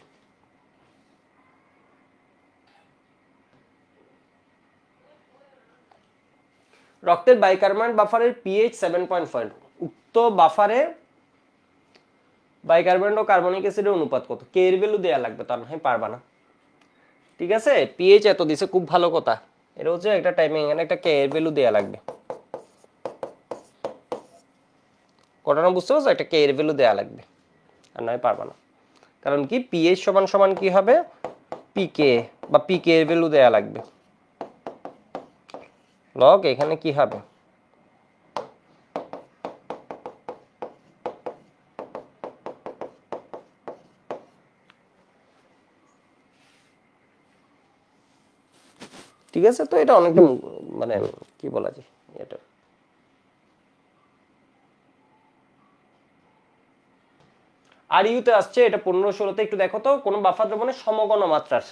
রক্তের বাইকার্বনেট বাফারের পিএইচ সেভেন পয়েন্ট ফাইভ উক্ত বাফারে বাইকার্বনেট ও কার্বনিক অ্যাসিডের অনুপাত কত কে এর ভ্যালু দেওয়া লাগবে তার নয় মানে পারবা না ঠিক আছে পিএইচ এত দিছে খুব ভালো কথা এটা হচ্ছে একটা টাইমিং এখানে একটা কে এর ভ্যালু দেওয়া লাগবে ঘটনা বুঝতে পারছো একটা কে এর ভ্যালু দেওয়া লাগবে আর নয় পারবা না কারণ কি পিএইচ সমান সমান কি হবে পিকে বা পিকে এর ভ্যালু দেয়া লাগবে লগ এখানে কি হবে ঠিক আছে তো এটা অনেক মানে কি বলা যায় এটা আর ইউতে আসছে এটা পনেরো ষোলোতে একটু দেখো তো কোনো বাফা দ্রবণের মাত্রার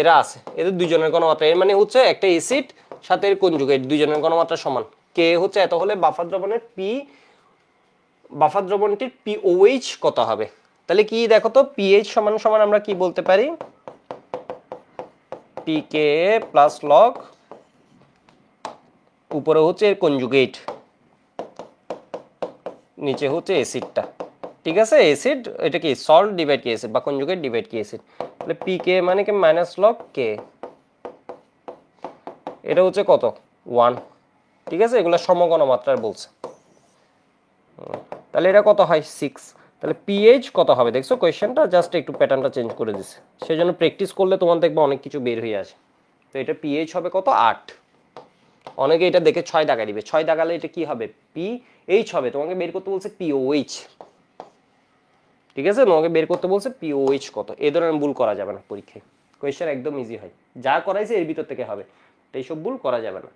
এরা আছে এদের দুজনের গণমাত্রা এর মানে হচ্ছে একটা এসিড সাথে এর দুজনের দুইজনের গণমাত্রা সমান কে হচ্ছে এত হলে বাফার দ্রবণের পি বাফার দ্রবণটির পি ওইচ কত হবে তাহলে কি দেখো তো পিএইচ সমান সমান আমরা কি বলতে পারি পিকে প্লাস লক উপরে হচ্ছে এর কনজুগেট নিচে হচ্ছে এসিডটা ঠিক আছে এসিড এটা কি সল্ট ডিভাইড কি এসিড বা কনজুগেট ডিভাইড কি এসিড তাহলে পি কে মানে কি মাইনাস লক কে এটা হচ্ছে কত ওয়ান ঠিক আছে এগুলো সমগণ মাত্রার বলছে তাহলে এটা কত হয় সিক্স তাহলে পিএইচ কত হবে দেখছো কোয়েশ্চেনটা জাস্ট একটু প্যাটার্নটা চেঞ্জ করে দিছে সেই জন্য প্র্যাকটিস করলে তোমার দেখবে অনেক কিছু বের হয়ে আসে তো এটা পিএইচ হবে কত আট অনেকে এটা দেখে ছয় দাগা দিবে ছয় দাগালে এটা কি হবে পিএইচ হবে তোমাকে বের করতে বলছে পিওএইচ ঠিক আছে তোমাকে বের করতে বলছে পিওএইচ কত এ ধরনের ভুল করা যাবে না পরীক্ষায় কোয়েশ্চেন একদম ইজি হয় যা করাইছে এর ভিতর থেকে হবে এইসব ভুল করা যাবে না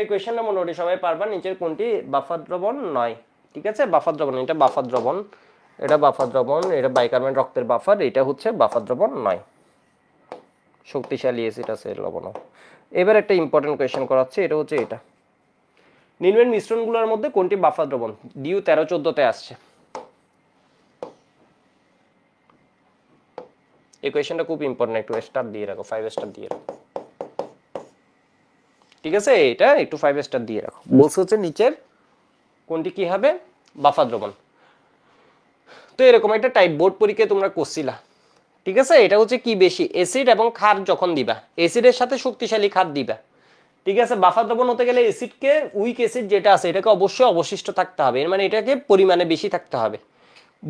এই কোয়েশ্চেনটা মোটামুটি সবাই পারবা নিচের কোনটি বাফার দ্রবণ নয় ঠিক আছে বাফার দ্রবণ এটা বাফার দ্রবণ এটা বাফার দ্রবণ এটা বাইকার্বন রক্তের বাফার এটা হচ্ছে বাফার দ্রবণ নয় শক্তিশালী অ্যাসিড আছে লবণ এবার একটা ইম্পর্টেন্ট কোয়েশ্চেন করাচ্ছে এটা হচ্ছে এটা নিম্নের মিশ্রণগুলোর মধ্যে কোনটি বাফার দ্রবণ ডিউ তেরো চোদ্দোতে আসছে এই কোয়েশ্চেনটা খুব ইম্পর্টেন্ট একটু স্টার দিয়ে রাখো ফাইভ স্টার দিয়ে রাখো ঠিক আছে এটা একটু ফাইভ স্টার দিয়ে রাখো বলছে হচ্ছে নিচের কোনটি কি হবে বাফা দ্রবণ তো এরকম একটা টাইপ বোর্ড পরীক্ষায় তোমরা করছিলা ঠিক আছে এটা হচ্ছে কি বেশি এসিড এবং খার যখন দিবা এসিডের সাথে শক্তিশালী খার দিবা ঠিক আছে বাফার দ্রবণ হতে গেলে এসিডকে উইক এসিড যেটা আছে এটাকে অবশ্যই অবশিষ্ট থাকতে হবে মানে এটাকে পরিমাণে বেশি থাকতে হবে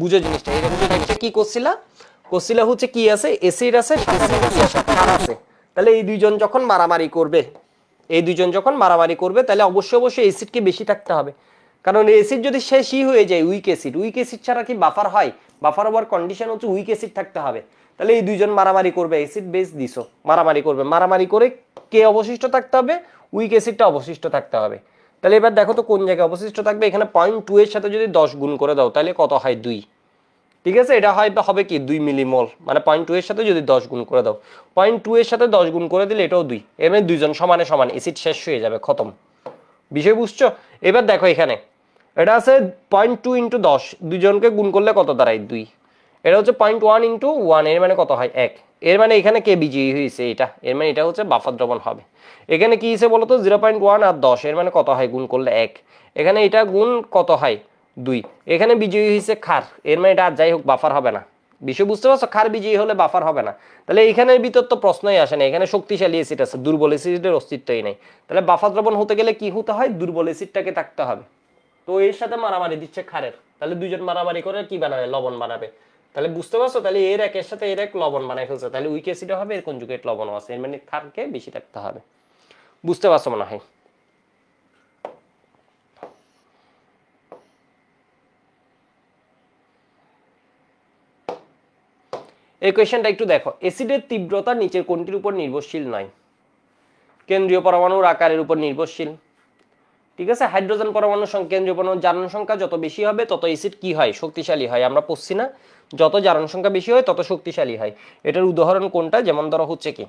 বুঝে জিনিসটা এটা বুঝে থাকছে কি করছিলা কোসিলা হচ্ছে কি আছে এসিড আছে খার আছে তাহলে এই দুইজন যখন মারামারি করবে এই দুজন যখন মারামারি করবে তাহলে অবশ্যই অবশ্যই এসিডকে বেশি থাকতে হবে কারণ এসিড যদি শেষই হয়ে যায় উইক এসিড উইক এসিড ছাড়া কি বাফার হয় বাফার হওয়ার কন্ডিশন হচ্ছে উইক এসিড থাকতে হবে তাহলে এই দুইজন মারামারি করবে অ্যাসিড বেস দিছো মারামারি করবে মারামারি করে কে অবশিষ্ট থাকতে হবে উইক অ্যাসিডটা অবশিষ্ট থাকতে হবে তাহলে এবার দেখো তো কোন জায়গায় অবশিষ্ট থাকবে এখানে পয়েন্ট টু এর সাথে যদি দশ গুণ করে দাও তাহলে কত হয় দুই ঠিক আছে এটা হয় হবে কি দুই মিলিমল মানে পয়েন্ট টু এর সাথে যদি দশ গুণ করে দাও পয়েন্ট টু এর সাথে দশ গুণ করে দিলে এটাও দুই এমনি মানে দুইজন সমানে সমান এসিড শেষ হয়ে যাবে খতম বিষয় বুঝছো এবার দেখো এখানে এটা আছে পয়েন্ট টু ইন্টু দশ দুজনকে গুণ করলে কত দাঁড়ায় দুই এটা হচ্ছে পয়েন্ট ওয়ান ইন্টু ওয়ান এর মানে কত হয় এক এর মানে এখানে কে বিজয়ী হয়েছে এটা এর মানে এটা হচ্ছে বাফার দ্রবণ হবে এখানে কি হিসেবে বলতো জিরো পয়েন্ট ওয়ান আর দশ এর মানে কত হয় গুণ করলে এক এখানে এটা গুণ কত হয় দুই এখানে বিজয়ী হয়েছে খার এর মানে এটা আর যাই হোক বাফার হবে না বিষয় বুঝতে পারছো খার বিজয়ী হলে বাফার হবে না তাহলে এখানের ভিতর তো প্রশ্নই আসে না এখানে শক্তিশালী এসিড আছে দুর্বল এসিডের অস্তিত্বই নেই তাহলে বাফার দ্রবণ হতে গেলে কি হতে হয় দুর্বল এসিডটাকে থাকতে হবে তো এর সাথে মারামারি দিচ্ছে খারের তাহলে দুজন মারামারি করে কি বানাবে লবণ বানাবে তাহলে বুঝতে পারছো তাহলে এর একের সাথে এর এক লবণ বানাই ফেলছে তাহলে উইক অ্যাসিডও হবে এর কনজুগেট লবণও আছে এর মানে থাককে বেশি থাকতে হবে বুঝতে পারছো মনে হয় এই কোয়েশনটা একটু দেখো অ্যাসিডের তীব্রতা নিচের কোনটির উপর নির্ভরশীল নয় কেন্দ্রীয় পরমাণুর আকারের উপর নির্ভরশীল ঠিক আছে হাইড্রোজেন পরমাণুর সংখ্যা কেন্দ্রীয় পরমাণুর জারণ সংখ্যা যত বেশি হবে তত এসিড কি হয় শক্তিশালী হয় আমরা পড়ছি না যত জারণ সংখ্যা বেশি হয় তত শক্তিশালী হয় এটার উদাহরণ কোনটা যেমন ধরো হচ্ছে কি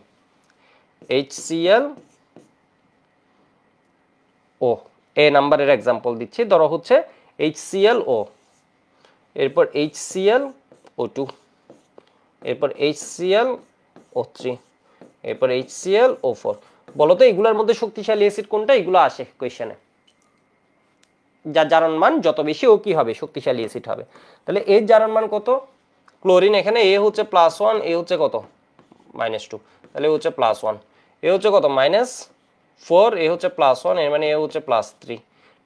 HCl ও এ নাম্বারের এক্সাম্পল দিচ্ছি ধরো হচ্ছে HCl ও এরপর HCl টু এরপর HCl থ্রি এরপর HCl O4 বলতো এগুলোর মধ্যে শক্তিশালী অ্যাসিড কোনটা এগুলো আসে কোয়েশনে যার জারণ মান যত বেশি ও কি হবে শক্তিশালী অ্যাসিড হবে তাহলে এর জারণ মান কত ক্লোরিন এখানে এ হচ্ছে প্লাস ওয়ান এ হচ্ছে কত মাইনাস টু তাহলে এ হচ্ছে প্লাস ওয়ান এ হচ্ছে কত মাইনাস ফোর এ হচ্ছে প্লাস ওয়ান এর মানে এ হচ্ছে প্লাস থ্রি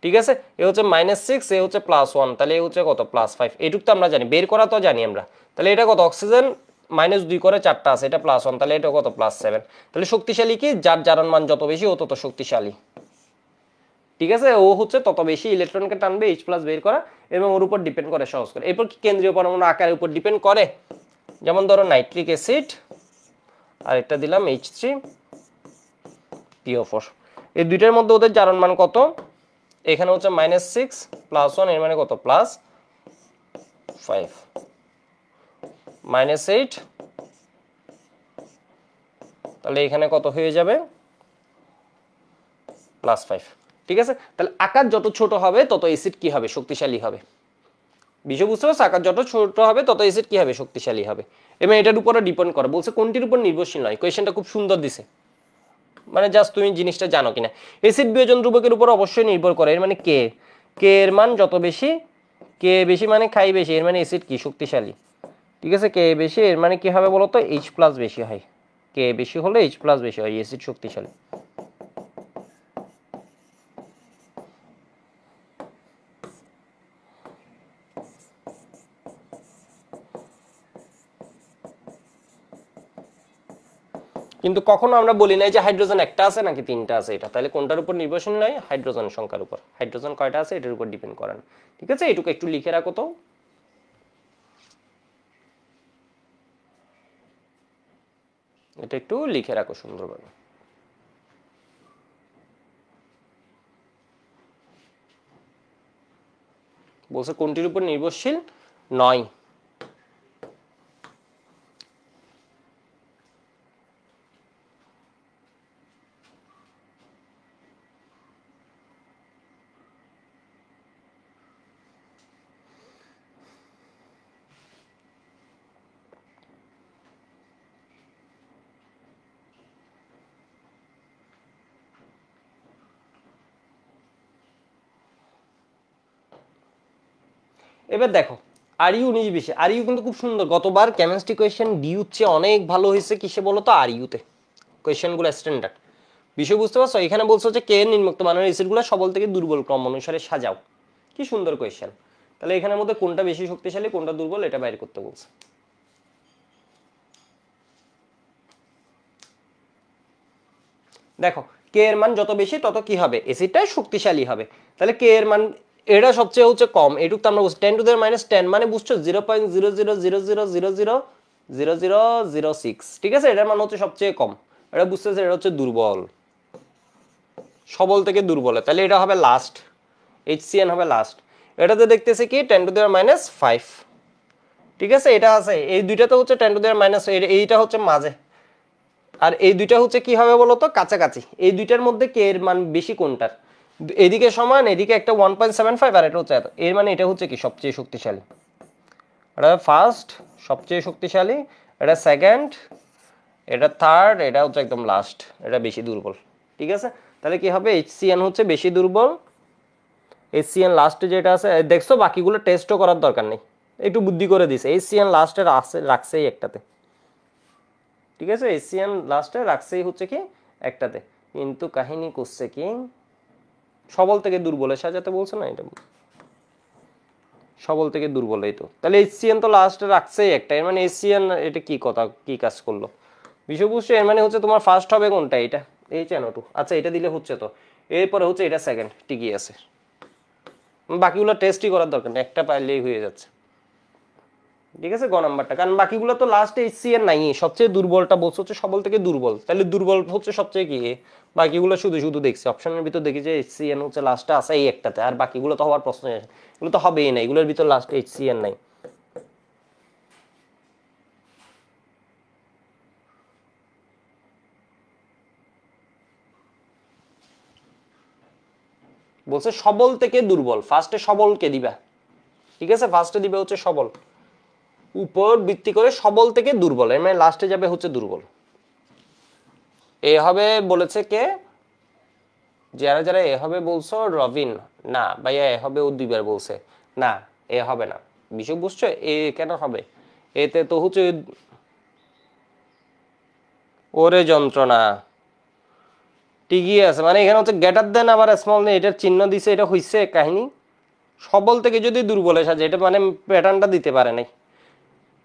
ঠিক আছে এ হচ্ছে মাইনাস সিক্স এ হচ্ছে প্লাস ওয়ান তাহলে এ হচ্ছে কত প্লাস ফাইভ এটুক তো আমরা জানি বের করা তো জানি আমরা তাহলে এটা কত অক্সিজেন মাইনাস দুই করে চারটা আছে এটা প্লাস ওয়ান তাহলে এটা কত প্লাস সেভেন তাহলে শক্তিশালী কি যার জারণ মান যত বেশি ও তত শক্তিশালী ঠিক আছে ও হচ্ছে তত বেশি ইলেকট্রনকে টানবে এইচ প্লাস বের করা এবং ওর উপর ডিপেন্ড করে সহজ করে এরপর কি কেন্দ্রীয় পরমাণু আকারের উপর ডিপেন্ড করে যেমন ধরো নাইট্রিক অ্যাসিড আর একটা দিলাম এইচ থ্রি পিও ফোর এই দুইটার মধ্যে ওদের জারণ মান কত এখানে হচ্ছে মাইনাস সিক্স প্লাস ওয়ান এর মানে কত প্লাস ফাইভ মাইনাস এইট তাহলে এখানে কত হয়ে যাবে প্লাস ফাইভ ঠিক আছে তাহলে আকার যত ছোট হবে তত অ্যাসিড কি হবে শক্তিশালী হবে বিষয় বুঝতে পারছো আকার যত ছোট হবে তত অ্যাসিড কি হবে শক্তিশালী হবে এবং এটার উপরে ডিপেন্ড করে বলছে কোনটির উপর নির্ভরশীল নয় কোয়েশনটা খুব সুন্দর দিছে মানে জাস্ট তুমি জিনিসটা জানো কিনা অ্যাসিড বিয়োজন ধ্রুবকের উপর অবশ্যই নির্ভর করে এর মানে কে কে এর মান যত বেশি কে বেশি মানে খাই বেশি এর মানে অ্যাসিড কি শক্তিশালী ঠিক আছে কে বেশি এর মানে কি হবে বলো তো এইচ প্লাস বেশি হয় কে বেশি হলে এইচ প্লাস বেশি হয় অ্যাসিড শক্তিশালী কিন্তু কখনো আমরা বলি নাই যে হাইড্রোজেন একটা আছে নাকি তিনটা আছে এটা তাহলে কোনটার উপর নির্ভরশীল নয় হাইড্রোজেন সংখ্যার উপর হাইড্রোজেন কয়টা আছে এটার উপর ডিপেন্ড করেন ঠিক আছে এটুকু একটু লিখে রাখো তো এটা একটু লিখে রাখো সুন্দরভাবে বলছে কোনটির উপর নির্ভরশীল নয় এবার দেখো আর ইউ নিজে বেশি আর ইউ কিন্তু খুব সুন্দর গতবার কেমিস্ট্রি কোয়েশ্চেন ডিউর চেয়ে অনেক ভালো হয়েছে কিসে বলো তো আর ইউতে কোয়েশ্চেনগুলো স্ট্যান্ডার্ড বিষয় বুঝতে পারছো এখানে বলছো যে কে নিম্নক্ত মানের এসিডগুলো সবল থেকে দুর্বল ক্রম অনুসারে সাজাও কি সুন্দর কোয়েশ্চেন তাহলে এখানের মধ্যে কোনটা বেশি শক্তিশালী কোনটা দুর্বল এটা বাইর করতে বলছে দেখো কে এর মান যত বেশি তত কি হবে এসিডটাই শক্তিশালী হবে তাহলে কে এর মান এটা সবচেয়ে হচ্ছে কম এটুক তো আমরা বুঝছি ten to the power minus ten মানে বুঝছো zero point zero zero zero zero zero zero zero zero zero six ঠিক আছে এটার মানে হচ্ছে সবচেয়ে কম এটা বুঝতেছে এটা হচ্ছে দুর্বল সবল থেকে দুর্বল তাহলে এটা হবে লাস্ট এইচ সিএন হবে লাস্ট এটাতে দেখতেছে কি ten to the power minus five ঠিক আছে এটা আছে এই দুইটা তো হচ্ছে টেন টু দেওয়ার মাইনাস এইটা হচ্ছে মাঝে আর এই দুইটা হচ্ছে কি হবে বলো তো কাছাকাছি এই দুইটার মধ্যে কে এর মান বেশি কোনটার এদিকে সমান এদিকে একটা ওয়ান পয়েন্ট সেভেন ফাইভ আর এটা হচ্ছে এর মানে এটা হচ্ছে কি সবচেয়ে শক্তিশালী এটা ফার্স্ট সবচেয়ে শক্তিশালী এটা সেকেন্ড এটা থার্ড এটা হচ্ছে একদম লাস্ট এটা বেশি দুর্বল ঠিক আছে তাহলে কি হবে এইচসিএন হচ্ছে বেশি দুর্বল এইচসিএন লাস্টে যেটা আছে দেখছো বাকিগুলো টেস্টও করার দরকার নেই একটু বুদ্ধি করে দিস এন লাস্টে রাখছে রাখছেই একটাতে ঠিক আছে এন লাস্টে রাখছেই হচ্ছে কি একটাতে কিন্তু কাহিনী করছে কি সবল থেকে দুর্বলে সাজাতে বলছে না এটা সবল থেকে দুর্বল এই তো তাহলে এসসিএন তো লাস্টে রাখছেই একটা এর মানে এসিয়ান এটা কি কথা কি কাজ করলো বিষয়বস্তু এর মানে হচ্ছে তোমার ফার্স্ট হবে কোনটা এটা এই চেনো টু আচ্ছা এটা দিলে হচ্ছে তো এরপরে হচ্ছে এটা সেকেন্ড টিকিয়ে আছে বাকিগুলো টেস্টই করার দরকার নেই একটা পাইলেই হয়ে যাচ্ছে ঠিক আছে গ নাম্বারটা কারণ বাকিগুলো তো লাস্ট এইচ সি এর নাই সবচেয়ে দুর্বলটা বলছে হচ্ছে সবল থেকে দুর্বল তাহলে দুর্বল হচ্ছে সবচেয়ে কি বাকিগুলো শুধু শুধু দেখছি অপশনের ভিতর দেখি যে এইচ সি এন হচ্ছে লাস্টটা আছে এই একটাতে আর বাকিগুলো তো হওয়ার প্রশ্ন এগুলো তো হবেই না এগুলোর ভিতর লাস্ট এইচ সি এন নাই বলছে সবল থেকে দুর্বল ফার্স্টে সবলকে দিবা ঠিক আছে ফার্স্টে দিবে হচ্ছে সবল উপর ভিত্তি করে সবল থেকে দুর্বল এর মানে লাস্টে যাবে হচ্ছে দুর্বল এ হবে বলেছে কে যারা যারা এ হবে বলছো রবিন না ভাইয়া এ হবে ও দুইবার বলছে না এ হবে না বিষয় বুঝছো এ কেন হবে এতে তো হচ্ছে ওরে যন্ত্রণা ঠিকই আছে মানে এখানে হচ্ছে গেটার দেন আবার স্মল নেই এটার চিহ্ন দিছে এটা হইছে কাহিনী সবল থেকে যদি দুর্বলের সাজে এটা মানে প্যাটার্নটা দিতে পারে নাই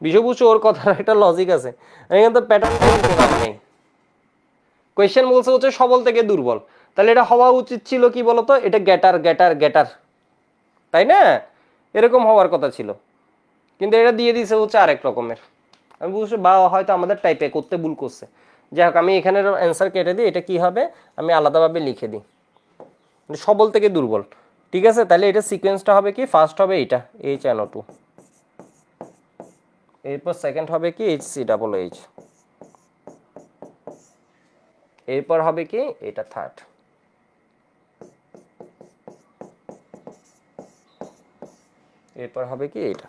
বিষয়বস্তু ওর কথার একটা লজিক আছে এখানে তো প্যাটার্ন নেই কোয়েশ্চেন বলছে হচ্ছে সবল থেকে দুর্বল তাহলে এটা হওয়া উচিত ছিল কি বলতো এটা গ্যাটার গ্যাটার গ্যাটার তাই না এরকম হওয়ার কথা ছিল কিন্তু এটা দিয়ে দিছে হচ্ছে আরেক রকমের আমি বুঝছি বা হয়তো আমাদের টাইপে করতে ভুল করছে যাই হোক আমি এখানের অ্যান্সার কেটে দিই এটা কি হবে আমি আলাদাভাবে লিখে দিই সবল থেকে দুর্বল ঠিক আছে তাহলে এটা সিকোয়েন্সটা হবে কি ফার্স্ট হবে এটা এইচ এন টু এরপর সেকেন্ড হবে কি এইচ সি ডাবল এইচ এরপর হবে কি এটা থার্ড এরপর হবে কি এটা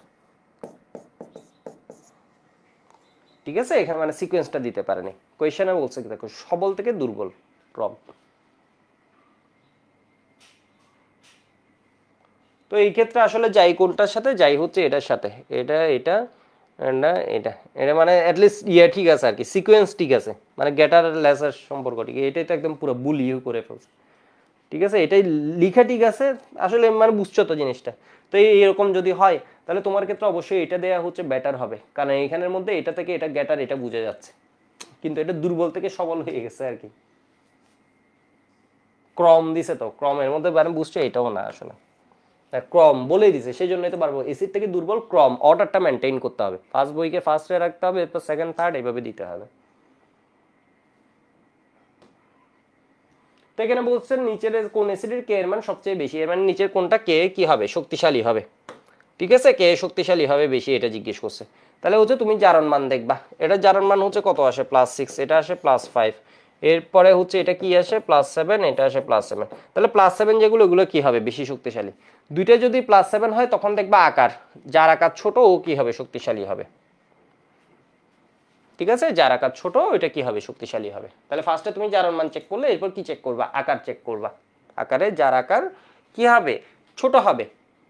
ঠিক আছে এখানে মানে সিকোয়েন্সটা দিতে পারেনি কোয়েশনে বলছে কি দেখো সবল থেকে দুর্বল ক্রম তো এই ক্ষেত্রে আসলে যাই কোনটার সাথে যাই হচ্ছে এটার সাথে এটা এটা না uh, এটা এটা মানে অ্যাটলিস্ট ইয়ে ঠিক আছে আর কি সিকোয়েন্স ঠিক আছে মানে গেটার আর লেসার সম্পর্ক ঠিক এটাই তো একদম পুরো বুল ইউ করে ফেলছে ঠিক আছে এটাই লিখা ঠিক আছে আসলে মানে বুঝছো তো জিনিসটা তো এরকম যদি হয় তাহলে তোমার ক্ষেত্রে অবশ্যই এটা দেওয়া হচ্ছে বেটার হবে কারণ এখানের মধ্যে এটা থেকে এটা গেটার এটা বুঝে যাচ্ছে কিন্তু এটা দুর্বল থেকে সবল হয়ে গেছে আর কি ক্রম দিছে তো ক্রমের মধ্যে মানে বুঝছো এটাও না আসলে ক্রম বলে দিছে সেই জন্য তো পারবো এসির থেকে দুর্বল ক্রম অর্ডারটা মেনটেন করতে হবে ফার্স্ট বইকে ফার্স্টে রাখতে হবে এরপর সেকেন্ড থার্ড এইভাবে দিতে হবে তো এখানে বলছেন নিচের কোন এসিডের কে এর মান সবচেয়ে বেশি এর মানে নিচের কোনটা কে কি হবে শক্তিশালী হবে ঠিক আছে কে শক্তিশালী হবে বেশি এটা জিজ্ঞেস করছে তাহলে হচ্ছে তুমি জারণ মান দেখবা এটা জারণ মান হচ্ছে কত আসে প্লাস সিক্স এটা আসে প্লাস ফাইভ এরপরে হচ্ছে এটা কি আসে প্লাস সেভেন এটা আসে প্লাস সেভেন তাহলে প্লাস সেভেন যেগুলো ওগুলো কী হবে বেশি শক্তিশালী দুইটা যদি প্লাস সেভেন হয় তখন দেখবা আকার যার আকার ছোট ও কী হবে শক্তিশালী হবে ঠিক আছে যার আকার ছোট ওইটা কি হবে শক্তিশালী হবে তাহলে ফার্স্টে তুমি যার মান চেক করলে এরপর কি চেক করবা আকার চেক করবা আকারে যার আকার কি হবে ছোট হবে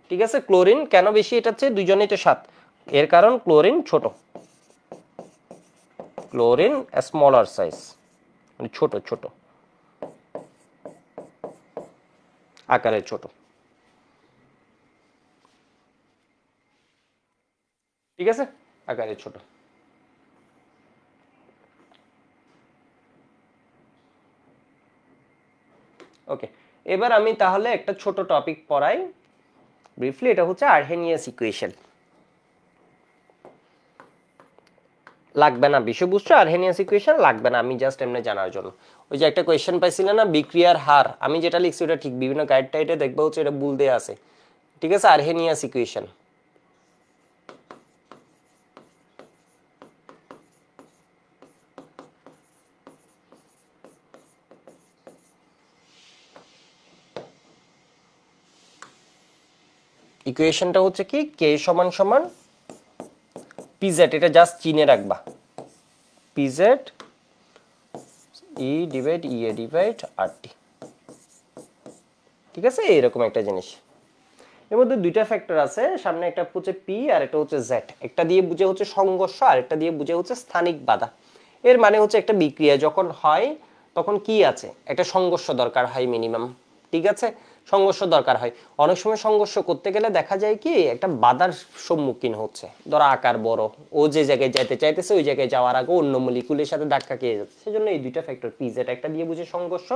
ঠিক আছে ক্লোরিন কেন বেশি এটা হচ্ছে দুজনেই তো সাত এর কারণ ক্লোরিন ছোট ক্লোরিন স্মলার সাইজ মানে ছোট ছোট আকারে ছোট ঠিক আছে আকারে ছোট ওকে এবার আমি তাহলে একটা ছোট টপিক পড়াই ব্রিফলি এটা হচ্ছে আর্হেনিয়াস ইকুয়েশন লাগবে না বিষয়বস্তু আর হেনিয়াস ইকুয়েশন লাগবে না আমি জাস্ট এমনি জানার জন্য ওই যে একটা কোয়েশ্চেন পাইছিলে না বিক্রিয়ার হার আমি যেটা লিখছি ওটা ঠিক বিভিন্ন গাইড টাইটে দেখবো হচ্ছে এটা ভুল দেওয়া আছে ঠিক আছে আর হেনিয়াস ইকুয়েশন ইকুয়েশনটা হচ্ছে কি কে সমান সমান পিজেট এটা জাস্ট চিনে রাখবা পিজেট ই ডিভাইড ই এ ডিভাইড আর টি ঠিক আছে এরকম একটা জিনিস এর মধ্যে দুইটা ফ্যাক্টর আছে সামনে একটা হচ্ছে পি আর একটা হচ্ছে জেড একটা দিয়ে বুঝে হচ্ছে সংঘর্ষ আর একটা দিয়ে বুঝে হচ্ছে স্থানিক বাধা এর মানে হচ্ছে একটা বিক্রিয়া যখন হয় তখন কি আছে একটা সংঘর্ষ দরকার হয় মিনিমাম ঠিক আছে সংঘর্ষ দরকার হয় অনেক সময় সংঘর্ষ করতে গেলে দেখা যায় কি একটা বাধার সম্মুখীন হচ্ছে ধরো আকার বড় ও যে জায়গায় যাইতে চাইতেছে ওই জায়গায় যাওয়ার আগে অন্য মলিকুলের সাথে ধাক্কা খেয়ে যাচ্ছে সেজন্য এই দুইটা ফ্যাক্টর পিজেট একটা দিয়ে বুঝে সংঘর্ষ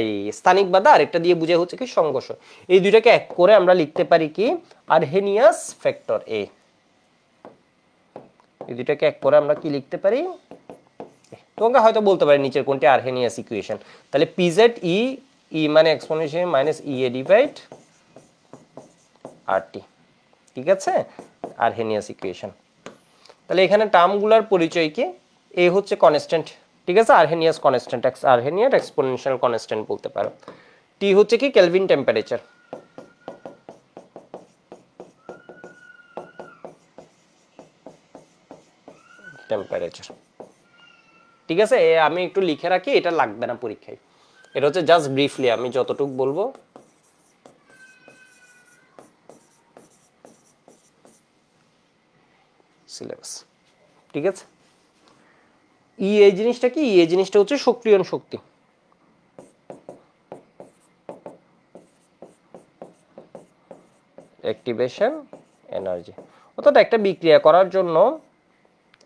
এই স্থানিক বাধা আরেকটা দিয়ে বুঝে হচ্ছে কি সংঘর্ষ এই দুইটাকে এক করে আমরা লিখতে পারি কি আরহেনিয়াস ফ্যাক্টর এ এই দুইটাকে এক করে আমরা কি লিখতে পারি তোমাকে হয়তো বলতে পারি নিচের কোনটি আরহেনিয়াস ইকুয়েশন তাহলে জেড ই e মানে exponential minus E A divide rt ঠিক আছে আর হেনিয়াস ইকুয়েশন তাহলে এখানে টার্মগুলোর পরিচয় কি এ হচ্ছে কনস্ট্যান্ট ঠিক আছে আর্হেনিয়াস কনস্ট্যান্ট হেনিয়াস এক্সপোনেনশিয়াল কনস্ট্যান্ট বলতে পারো টি হচ্ছে কি কেলভিন টেম্পারেচার টেম্পারেচার ঠিক আছে আমি একটু লিখে রাখি এটা লাগবে না পরীক্ষায় এটা হচ্ছে জাস্ট ব্রিফলি আমি যতটুক বলবো সিলেবাস ঠিক আছে ই e, এই জিনিসটা কি এই e, জিনিসটা হচ্ছে সক্রিয়ণ শক্তি অ্যাক্টিভেশন এনার্জি অর্থাৎ একটা বিক্রিয়া করার জন্য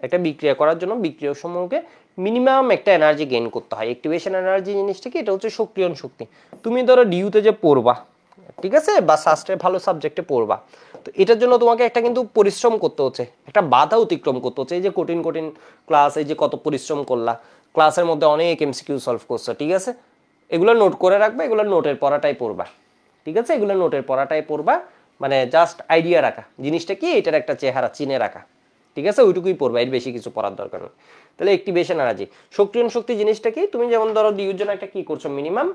একটা বিক্রিয়া করার জন্য বিক্রিয় সমূহকে মিনিমাম একটা এনার্জি গেইন করতে হয় অ্যাক্টিভেশন এনার্জি জিনিসটা কি এটা হচ্ছে সক্রিয়ণ শক্তি তুমি ধরো ডিউতে যে পড়বা ঠিক আছে বা শাস্ত্রে ভালো সাবজেক্টে পড়বা তো এটার জন্য তোমাকে একটা কিন্তু পরিশ্রম করতে হচ্ছে একটা বাধা অতিক্রম করতে হচ্ছে এই যে কঠিন কঠিন ক্লাস এই যে কত পরিশ্রম করলা ক্লাসের মধ্যে অনেক এমসিকিউ সলভ করছো ঠিক আছে এগুলো নোট করে রাখবে এগুলো নোটের পড়াটাই পড়বা ঠিক আছে এগুলো নোটের পড়াটাই পড়বা মানে জাস্ট আইডিয়া রাখা জিনিসটা কি এটার একটা চেহারা চিনে রাখা ঠিক আছে ওইটুকুই পড়বে এর বেশি কিছু পড়ার দরকার নেই তাহলে অ্যাক্টিভেশন এনার্জি সক্রিয়ন শক্তি জিনিসটা কি তুমি যেমন ধরো ডিউর জন্য একটা কি করছো মিনিমাম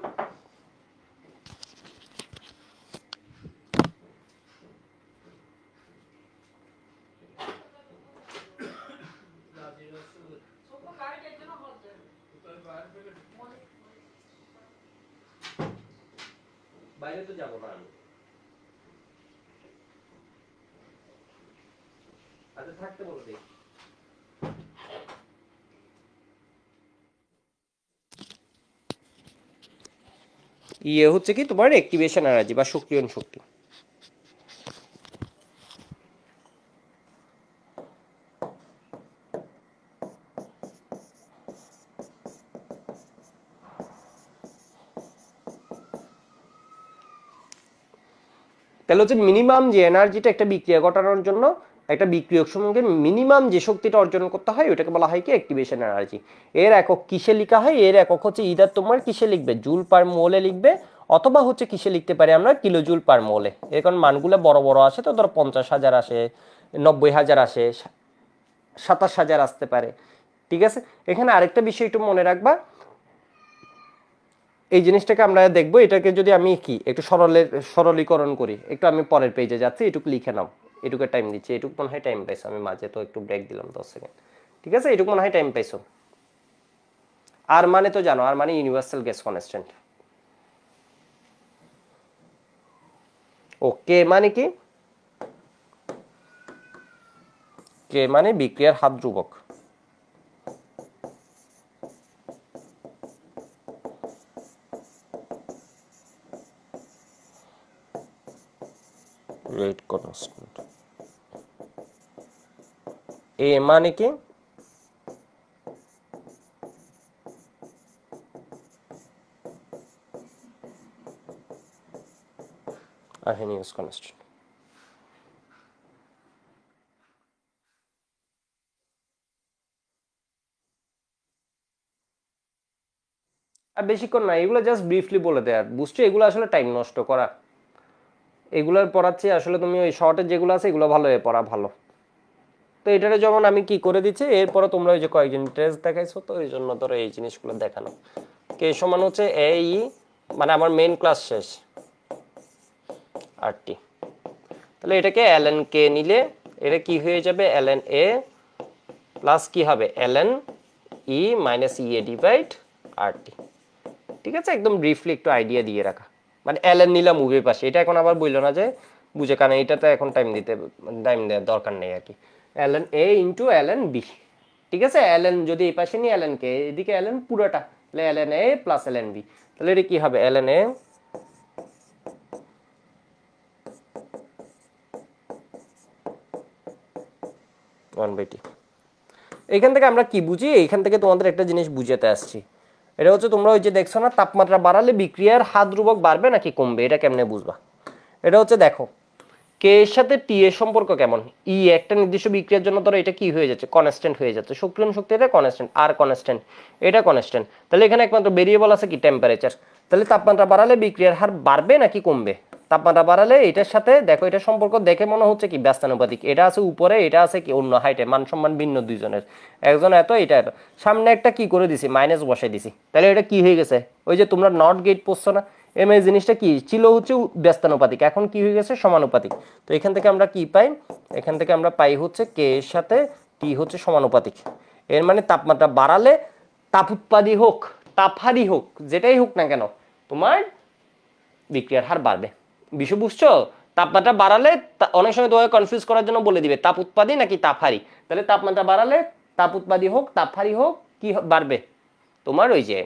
বাইরে তো যাবো না আমি থাকতে বলো দেখি ইয়ে হচ্ছে কি তোমার অ্যাক্টিভেশন এনার্জি বা সক্রিয়ন শক্তি তাহলে হচ্ছে মিনিমাম যে এনার্জিটা একটা বিক্রিয়া ঘটানোর জন্য একটা বিক্রিয়ক সমূহকে মিনিমাম যে শক্তিটা অর্জন করতে হয় ওটাকে বলা হয় কি অ্যাক্টিভেশন এনার্জি এর একক কিসে লিখা হয় এর একক হচ্ছে ইদার তোমার কিসে লিখবে জুল পার মোলে লিখবে অথবা হচ্ছে কিসে লিখতে পারি আমরা কিলো জুল পার মোলে এর কারণ মানগুলো বড় বড় আসে তো ধরো পঞ্চাশ হাজার আসে নব্বই হাজার আসে সাতাশ হাজার আসতে পারে ঠিক আছে এখানে আরেকটা বিষয় একটু মনে রাখবা এই জিনিসটাকে আমরা দেখবো এটাকে যদি আমি কি একটু সরলের সরলীকরণ করি একটু আমি পরের পেজে যাচ্ছি এটুকু লিখে নাও এটুকু টাইম দিচ্ছি এটুকু মনে হয় টাইম পাইছো আমি মাঝে তো একটু ব্রেক দিলাম দশ সেকেন্ড ঠিক আছে এটুকু মনে হয় টাইম পাইছো আর মানে তো জানো আর মানে ইউনিভার্সাল গ্যাস কনস্ট্যান্ট ওকে মানে কি কে মানে বিক্রিয়ার হাত ধ্রুবক রেট কনস্ট্যান্ট এ মানে কি আহেনিয়াস কনস্ট্যান্ট আর বেশিক্ষণ না এগুলো জাস্ট ব্রিফলি বলে দেয় বুঝছো এগুলো আসলে টাইম নষ্ট করা এগুলোর পড়াচ্ছি আসলে তুমি ওই শর্টের যেগুলো আছে এগুলো ভালো হয়ে পড়া ভালো তো এটারে যেমন আমি কি করে দিচ্ছি এরপরে তোমরা ওই যে কয়েকজন ইন্টারেস্ট দেখাইছো তো এই জন্য ধরো এই জিনিসগুলো দেখানো কে সমান হচ্ছে এ ই e, মানে আমার মেন ক্লাস শেষ আরটি তাহলে এটাকে এল এন কে নিলে এটা কি হয়ে যাবে এল এন এ প্লাস কি হবে L N E minus E A divide RT ঠিক আছে একদম ব্রিফলি একটু আইডিয়া দিয়ে রাখা মানে এল এন নিলাম উভয় পাশে এটা এখন আবার বললো না যে বুঝে কারণ এটাতে এখন টাইম দিতে টাইম দেওয়ার দরকার নেই আর কি L N A into ln B ঠিক আছে ln যদি এই পাশে নি ln কে এদিকে অ্যালেন পুরোটা তাহলে L N A plus L N B তাহলে এটা কি হবে ln এ ওয়ান থেকে আমরা কি বুঝি এখান থেকে তোমাদের একটা জিনিস বুঝাতে আসছি এটা হচ্ছে তোমরা ওই যে দেখছো না তাপমাত্রা বাড়ালে বিক্রিয়ার হাত রূপক বাড়বে নাকি কমবে এটা কেমনে বুঝবা এটা হচ্ছে দেখো কে এর সাথে টি এর সম্পর্ক কেমন ই একটা নির্দিষ্ট বিক্রিয়ার জন্য ধরো এটা কি হয়ে যাচ্ছে কনস্ট্যান্ট হয়ে যাচ্ছে সক্রিয়ন শক্তি এটা কনস্ট্যান্ট আর কনস্ট্যান্ট এটা কনস্ট্যান্ট তাহলে এখানে একমাত্র ভেরিয়েবল আছে কি টেম্পারেচার তাহলে তাপমাত্রা বাড়ালে বিক্রিয়ার হার বাড়বে নাকি কমবে তাপমাত্রা বাড়ালে এটার সাথে দেখো এটা সম্পর্ক দেখে মনে হচ্ছে কি ব্যস্তানুপাতিক এটা আছে উপরে এটা আছে কি অন্য হাইটে মান সম্মান ভিন্ন দুইজনের একজন এত এটা এত সামনে একটা কি করে দিছি মাইনাস বসে দিছি তাহলে এটা কি হয়ে গেছে ওই যে তোমরা নট গেট পড়ছো না এম এই জিনিসটা কি ছিল হচ্ছে ব্যস্তানুপাতিক এখন কি হয়ে গেছে সমানুপাতিক তো এখান থেকে আমরা কি পাই এখান থেকে আমরা পাই হচ্ছে কে এর সাথে টি হচ্ছে সমানুপাতিক এর মানে তাপমাত্রা বাড়ালে তাপ উৎপাদী হোক তাপহারি হোক যেটাই হোক না কেন তোমার বিক্রিয়ার হার বাড়বে বিষয় বুঝছো তাপমাত্রা বাড়ালে অনেক সময় তোমাকে কনফিউজ করার জন্য বলে দিবে তাপ উৎপাদী নাকি তাপহারি তাহলে তাপমাত্রা বাড়ালে তাপ উৎপাদী হোক তাপহারি হোক কি বাড়বে তোমার ওই যে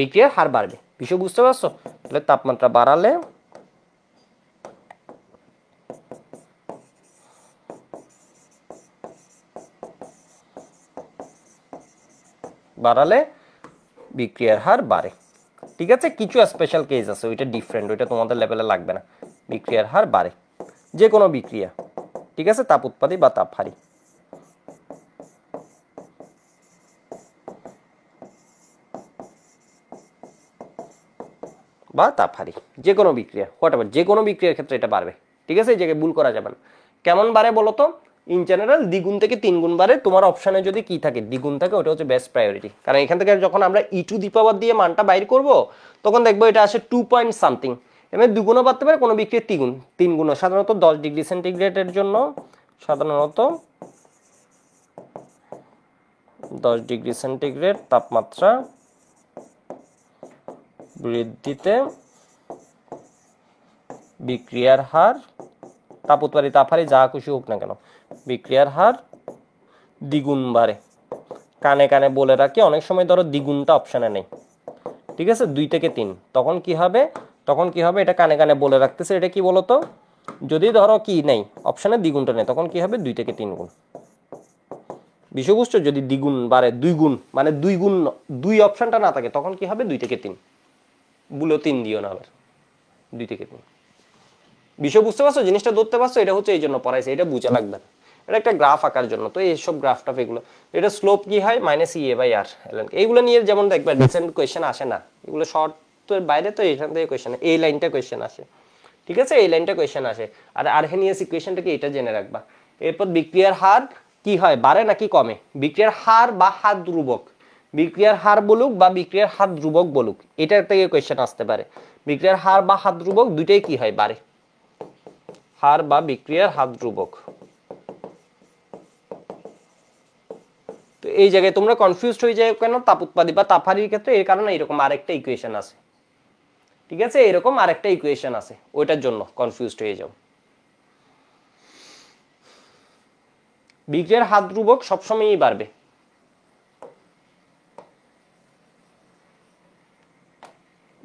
বিক্রিয়ার হার বাড়বে বিষয় বুঝতে পারছো তাহলে তাপমাত্রা বাড়ালে বাড়ালে বিক্রিয়ার হার বাড়ে ঠিক আছে কিছু স্পেশাল কেস আছে ওইটা ডিফারেন্ট ওইটা তোমাদের লেভেলে লাগবে না বিক্রিয়ার হার বাড়ে যে কোনো বিক্রিয়া ঠিক আছে তাপ উৎপাদী বা তাপ হারি বা তাপহারি যে কোনো বিক্রিয়া হোয়াট এভার যে কোনো বিক্রিয়ার ক্ষেত্রে এটা বাড়বে ঠিক আছে এই জায়গায় ভুল করা যাবে না কেমন বাড়ে বলো তো ইন জেনারেল দ্বিগুণ থেকে তিন গুণ বাড়ে তোমার অপশানে যদি কি থাকে দ্বিগুণ থাকে ওটা হচ্ছে বেস্ট প্রায়োরিটি কারণ এখান থেকে যখন আমরা ই e টু দিয়ে মানটা বাইর করব তখন দেখবো এটা আসে টু পয়েন্ট সামথিং এমনি দুগুণও বাড়তে পারে কোনো বিক্রির তিগুণ তিনগুণও সাধারণত দশ ডিগ্রি সেন্টিগ্রেডের জন্য সাধারণত দশ ডিগ্রি সেন্টিগ্রেড তাপমাত্রা বৃদ্ধিতে বিক্রিয়ার হার তাপ উৎপাদি তাপহারি যা খুশি হোক না কেন বিক্রিয়ার হার দ্বিগুণ বাড়ে কানে কানে বলে রাখি অনেক সময় ধরো দ্বিগুণটা অপশানে নেই ঠিক আছে দুই থেকে তিন তখন কি হবে তখন কি হবে এটা কানে কানে বলে রাখতেছে এটা কি বলতো যদি ধরো কি নেই অপশানে দ্বিগুণটা নেই তখন কি হবে দুই থেকে তিন গুণ বিষয়বস্তু যদি দ্বিগুণ বাড়ে দুই গুণ মানে দুই গুণ দুই অপশানটা না থাকে তখন কি হবে দুই থেকে তিন বুলো তিন দিও না আবার দুই থেকে তিন বিষয় বুঝতে পারছো জিনিসটা ধরতে পারছো এটা হচ্ছে এই জন্য পড়াইছে এটা বুঝা লাগবে না এটা একটা গ্রাফ আঁকার জন্য তো এইসব গ্রাফ টাফ এগুলো এটা স্লোপ কি হয় মাইনাস এ বাই আর এলেন এইগুলো নিয়ে যেমন দেখবে রিসেন্ট কোয়েশ্চেন আসে না এগুলো শর্ট তো বাইরে তো এখান থেকে কোয়েশ্চেন এই লাইনটা কোয়েশ্চেন আসে ঠিক আছে এই লাইনটা কোয়েশ্চেন আসে আর আর্হেনিয়াস ইকুয়েশনটাকে এটা জেনে রাখবা এরপর বিক্রিয়ার হার কি হয় বাড়ে নাকি কমে বিক্রিয়ার হার বা হার ধ্রুবক বিক্রিয়ার হার বলুক বা বিক্রিয়ার হাত ধ্রুবক বলুক এটার থেকে কোয়েশ্চেন আসতে পারে বিক্রিয়ার হার বা হাত ধ্রুবক দুইটাই কি হয় বাড়ে হার বা বিক্রিয়ার হাত ধ্রুবক তো এই জায়গায় তোমরা কনফিউজড হয়ে যায় কেন তাপ উৎপাদী বা তাপহারির ক্ষেত্রে এর কারণে এরকম আরেকটা ইকুয়েশন আছে ঠিক আছে এরকম আরেকটা ইকুয়েশন আছে ওইটার জন্য কনফিউজড হয়ে যাও বিক্রিয়ার হাত ধ্রুবক সবসময়ই বাড়বে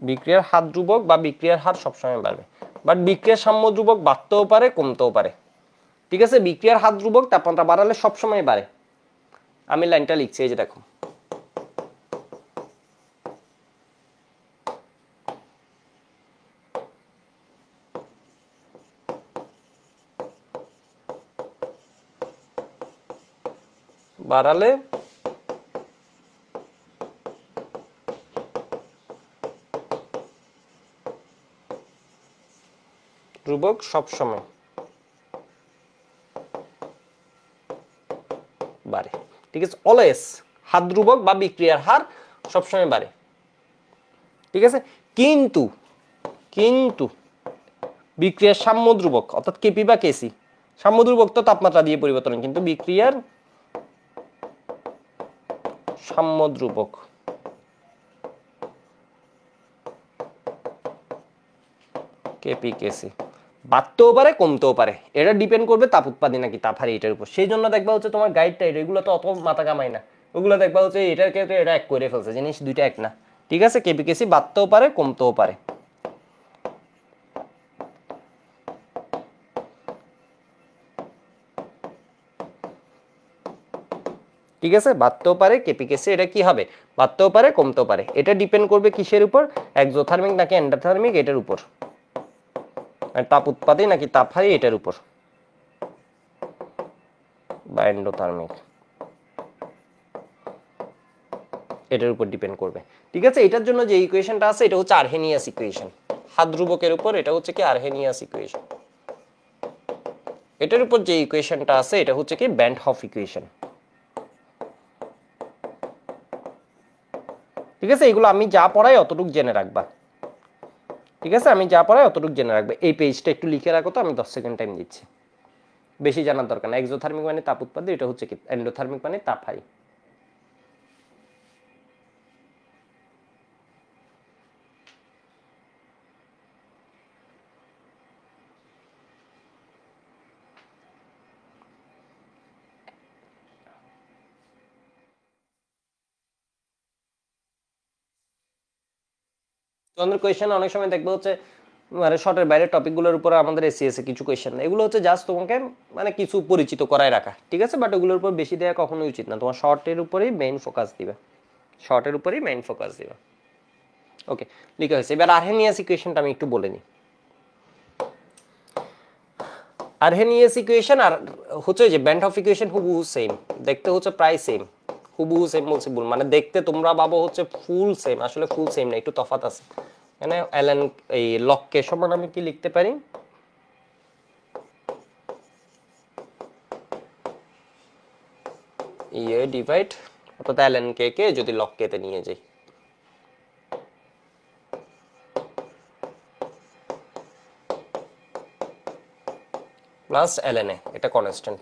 বিক্রিয়ার হার ধ্রুবক বা বিক্রিয়ার হার সবসময় বাড়বে বাট বিক্রিয়ার সাম্য ধ্রুবক বাড়তেও পারে কমতেও পারে ঠিক আছে বিক্রিয়ার হার ধ্রুবক তাপমাত্রা বাড়ালে সবসময় বাড়ে আমি লাইনটা লিখছি এই যে দেখো বাড়ালে ধ্রুবক সব সময় বাড়ে ঠিক আছে অলওয়েজ হাত ধ্রুবক বা বিক্রিয়ার হার সব সময় বাড়ে ঠিক আছে কিন্তু কিন্তু বিক্রিয়ার সাম্য ধ্রুবক অর্থাৎ কেপি বা কেসি সাম্য ধ্রুবক তো তাপমাত্রা দিয়ে পরিবর্তন কিন্তু বিক্রিয়ার সাম্য ধ্রুবক কেপি কেসি বাড়তেও পারে কমতেও পারে এটা ডিপেন্ড করবে তাপ উৎপাদী নাকি তাপহারি এটার উপর সেই জন্য দেখবা হচ্ছে তোমার গাইড টাইড এগুলো তো অত মাথা কামায় না ওগুলো দেখবা হচ্ছে এটার ক্ষেত্রে এটা এক করে ফেলছে জিনিস দুইটা এক না ঠিক আছে কেপিকেসি বাড়তেও পারে কমতেও পারে ঠিক আছে বাড়তেও পারে কেপিকেসি এটা কি হবে বাড়তেও পারে কমতেও পারে এটা ডিপেন্ড করবে কিসের উপর একজোথার্মিক নাকি অ্যান্ডাথার্মিক এটার উপর তাপ উৎপাদে নাকি তাপ হয় এটার উপর বা এন্ডোথার্মিক এটার উপর ডিপেন্ড করবে ঠিক আছে এটার জন্য যে ইকুয়েশনটা আছে এটা হচ্ছে আরহেনিয়াস ইকুয়েশন হাত ধ্রুবকের উপর এটা হচ্ছে কি আরহেনিয়াস ইকুয়েশন এটার উপর যে ইকুয়েশনটা আছে এটা হচ্ছে কি ব্যান্ড হফ ইকুয়েশন ঠিক আছে এগুলো আমি যা পড়াই অতটুকু জেনে রাখবা ঠিক আছে আমি যা পড়াই অতটুকু জেনে রাখবে এই পেজটা একটু লিখে রাখো তো আমি দশ সেকেন্ড টাইম দিচ্ছি বেশি জানার দরকার না এক্সোথার্মিক মানে তাপ উৎপাদন এটা হচ্ছে কি এন্ডোথার্মিক মানে তাপ হাই আমাদের কোয়েশ্চেন অনেক সময় দেখবো হচ্ছে মানে শর্টের বাইরে টপিকগুলোর উপর আমাদের এসি এসে কিছু কোয়েশ্চেন না এগুলো হচ্ছে জাস্ট তোমাকে মানে কিছু পরিচিত করায় রাখা ঠিক আছে বাট ওগুলোর উপর বেশি দেওয়া কখনোই উচিত না তোমার শর্টের উপরেই মেইন ফোকাস দিবে শর্টের উপরেই মেইন ফোকাস দিবে ওকে লিখে হয়েছে এবার আর্হেনিয়াস ইকুয়েশনটা আমি একটু বলে নিই আর্হেনিয়াস ইকুয়েশন আর হচ্ছে যে ব্যান্ড অফ ইকুয়েশন হুবহু সেম দেখতে হচ্ছে প্রায় সেম হুবহু সেম বলছি ভুল মানে দেখতে তোমরা ভাবো হচ্ছে ফুল সেম আসলে ফুল সেম না একটু তফাত আছে এখানে অ্যালেন এই লককে সমান আমি কি লিখতে পারি ইয়ে ডিভাইড অর্থাৎ অ্যালেন কে কে যদি লক কেতে নিয়ে যাই প্লাস এলএনএ এটা কনস্ট্যান্ট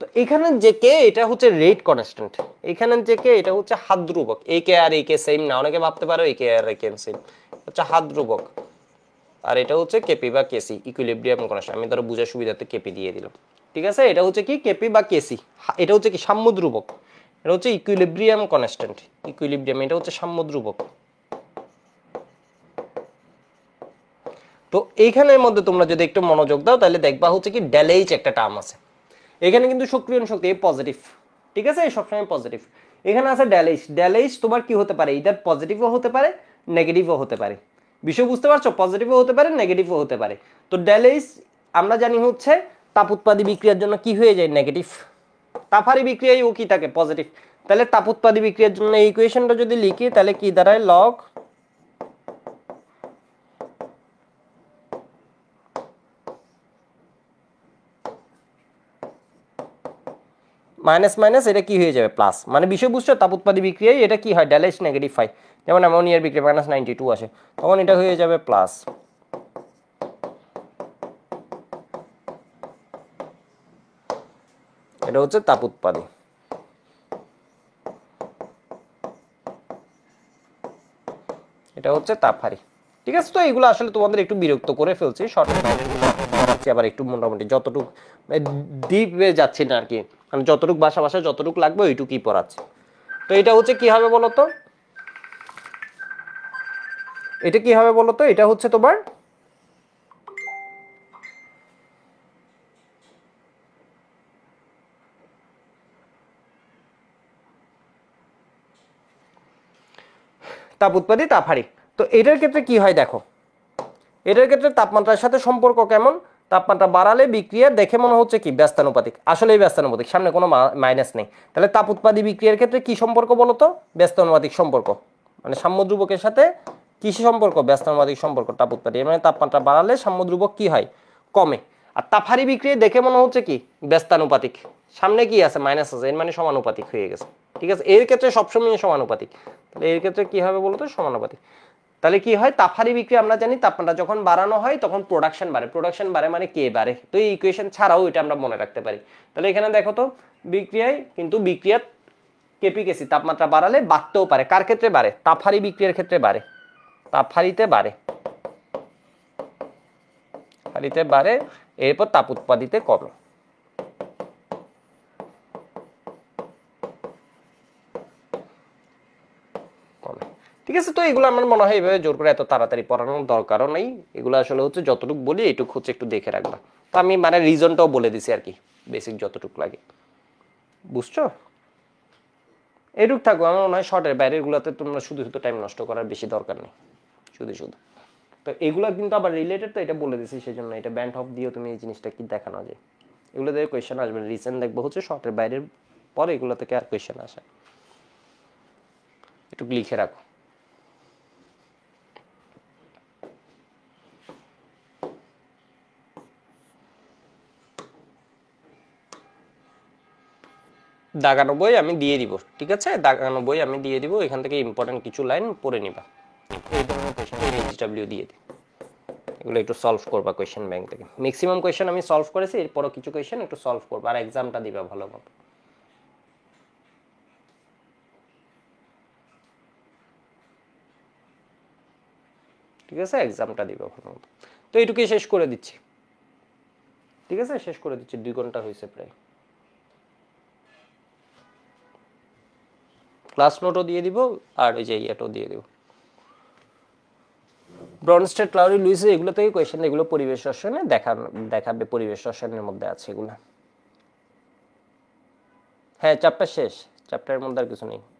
তো এখানে যে কে এটা হচ্ছে রেট কনস্ট্যান্ট এখানে যে কে এটা হচ্ছে হাত ধ্রুবক এ কে আর এ কে সেম না অনেকে ভাবতে পারো এ কে আর এ কে সেম হচ্ছে হাত ধ্রুবক আর এটা হচ্ছে কেপি বা কেসি ইকুইলিব্রিয়াম কনস্ট্যান্ট আমি ধরো বোঝার সুবিধাতে কেপি দিয়ে দিলাম ঠিক আছে এটা হচ্ছে কি কেপি বা কেসি এটা হচ্ছে কি সাম্য ধ্রুবক এটা হচ্ছে ইকুইলিব্রিয়াম কনস্ট্যান্ট ইকুইলিব্রিয়াম এটা হচ্ছে সাম্য ধ্রুবক তো এইখানের মধ্যে তোমরা যদি একটু মনোযোগ দাও তাহলে দেখবা হচ্ছে কি ডেলেইচ একটা টার্ম আছে এখানে কিন্তু সক্রিয় শক্তি পজিটিভ ঠিক আছে সবসময় পজিটিভ এখানে আছে ড্যালেজ ড্যালেজ তোমার কি হতে পারে এটা পজিটিভও হতে পারে নেগেটিভও হতে পারে বিষয় বুঝতে পারছো পজিটিভও হতে পারে নেগেটিভও হতে পারে তো ড্যালেজ আমরা জানি হচ্ছে তাপ উৎপাদী বিক্রিয়ার জন্য কি হয়ে যায় নেগেটিভ তাফারি বিক্রিয়ায় ও কি থাকে পজিটিভ তাহলে তাপ উৎপাদী বিক্রিয়ার জন্য ইকুয়েশনটা যদি লিখি তাহলে কি দাঁড়ায় লগ মাইনাস মাইনাস এটা কি হয়ে যাবে প্লাস মানে বিষয় বিষয়বস্তু তাপোৎপাদী বিক্রিয়ায় এটা কি হয় ড্যালেস নেগেটিভ ফাইভ যেমন অ্যামোনিয়ার বিক্রিয়া মাইনাস নাইনটি টু আসে তখন এটা হয়ে যাবে প্লাস এটা হচ্ছে তাপ উৎপাদী এটা হচ্ছে তাপহারি ঠিক আছে তো এগুলো আসলে তোমাদের একটু বিরক্ত করে ফেলছি শর্ট আবার একটু মোটামুটি যতটুক ডিপে যাচ্ছি না আর কি মানে যতটুক বাসা বাসা যতটুক লাগবে ওইটুকুই পড়াচ্ছি তো এটা হচ্ছে কি হবে বলতো এটা কি হবে বলতো এটা হচ্ছে তোমার তাপ উৎপাদিত তাপ হারি তো এটার ক্ষেত্রে কি হয় দেখো এটার ক্ষেত্রে তাপমাত্রার সাথে সম্পর্ক কেমন তাপমাত্রা বাড়ালে বিক্রিয়া দেখে মনে হচ্ছে কি ব্যস্তানুপাতিক আসলে ব্যস্তানুপাতিক সামনে কোনো মাইনাস নেই তাহলে তাপ উৎপাদী বিক্রিয়ার ক্ষেত্রে কি সম্পর্ক বলতো ব্যস্তানুপাতিক সম্পর্ক মানে সাম্যদ্রুবকের সাথে কৃষি সম্পর্ক ব্যস্তানুপাতিক সম্পর্ক তাপ উৎপাদী মানে তাপমাত্রা বাড়ালে সাম্যদ্রুবক কি কী হয় কমে আর তাফারি বিক্রিয়া দেখে মনে হচ্ছে কি ব্যস্তানুপাতিক সামনে কি আছে মাইনাস আছে এর মানে সমানুপাতিক হয়ে গেছে ঠিক আছে এর ক্ষেত্রে সবসময় সমানুপাতিক তাহলে এর ক্ষেত্রে কি হবে বলতো সমানুপাতিক তাহলে কি হয় তাফারি বিক্রি আমরা জানি তাপমাত্রা যখন বাড়ানো হয় তখন প্রোডাকশন বাড়ে প্রোডাকশন বাড়ে মানে কে বাড়ে তো এই ইকুয়েশন ছাড়াও এটা আমরা মনে রাখতে পারি তাহলে এখানে দেখো তো বিক্রিয়ায় কিন্তু বিক্রিয়ার কেপিকেসি তাপমাত্রা বাড়ালে বাড়তেও পারে কার ক্ষেত্রে বাড়ে তাফারি বিক্রিয়ার ক্ষেত্রে বাড়ে তাফারিতে বাড়ে হারিতে বাড়ে এরপর তাপ উৎপাদিতে কমে ঠিক আছে তো এগুলো আমার মনে হয় এভাবে জোর করে এত তাড়াতাড়ি পড়ানোর দরকারও নেই এগুলো আসলে হচ্ছে যতটুকু বলি এটুকু হচ্ছে একটু দেখে রাখবা তো আমি মানে রিজনটাও বলে দিছি আর কি বেসিক যতটুকু লাগে বুঝছো এইটুক থাকো আমার মনে হয় শর্টের বাইরের বাইরেরগুলোতে তোমরা শুধু শুধু টাইম নষ্ট করার বেশি দরকার নেই শুধু শুধু তো এগুলো কিন্তু আবার রিলেটেড তো এটা বলে দিছি সেই জন্য এটা ব্যান্ড অফ দিয়েও তুমি এই জিনিসটা কি দেখানো যায় এগুলো দিয়ে কোয়েশ্চেন আসবে রিসেন্ট দেখবো হচ্ছে শর্টের বাইরের পরে এগুলো থেকে আর কোয়েশ্চেন আসে একটু লিখে রাখো দাগানব্বই আমি দিয়ে দিব ঠিক আছে দাগানব্বই আমি দিয়ে দিব এখান থেকে ইম্পর্টেন্ট কিছু লাইন পড়ে নিবা এই ধরনের দিয়ে দিই এগুলো একটু সলভ করবা কোয়েশন ব্যাংক থেকে ম্যাক্সিমাম কোয়েশন আমি সলভ করেছি এরপরও কিছু কোয়েশন একটু সলভ করবা আর এক্সামটা দিবা ভালো মতো ঠিক আছে এক্সামটা দিবা ভালো তো এইটুকুই শেষ করে দিচ্ছি ঠিক আছে শেষ করে দিচ্ছি দুই ঘন্টা হয়েছে প্রায় ক্লাস নোটও দিয়ে দিব আর ওই যে ইয়েটাও দিয়ে দিব ব্রনস্টেড ক্লাউরি লুইসে এগুলো থেকে কোয়েশ্চেন এগুলো পরিবেশ রসায়নে দেখা দেখাবে পরিবেশ রসায়নের মধ্যে আছে এগুলো হ্যাঁ চ্যাপ্টার শেষ চ্যাপ্টারের মধ্যে আর কিছু নেই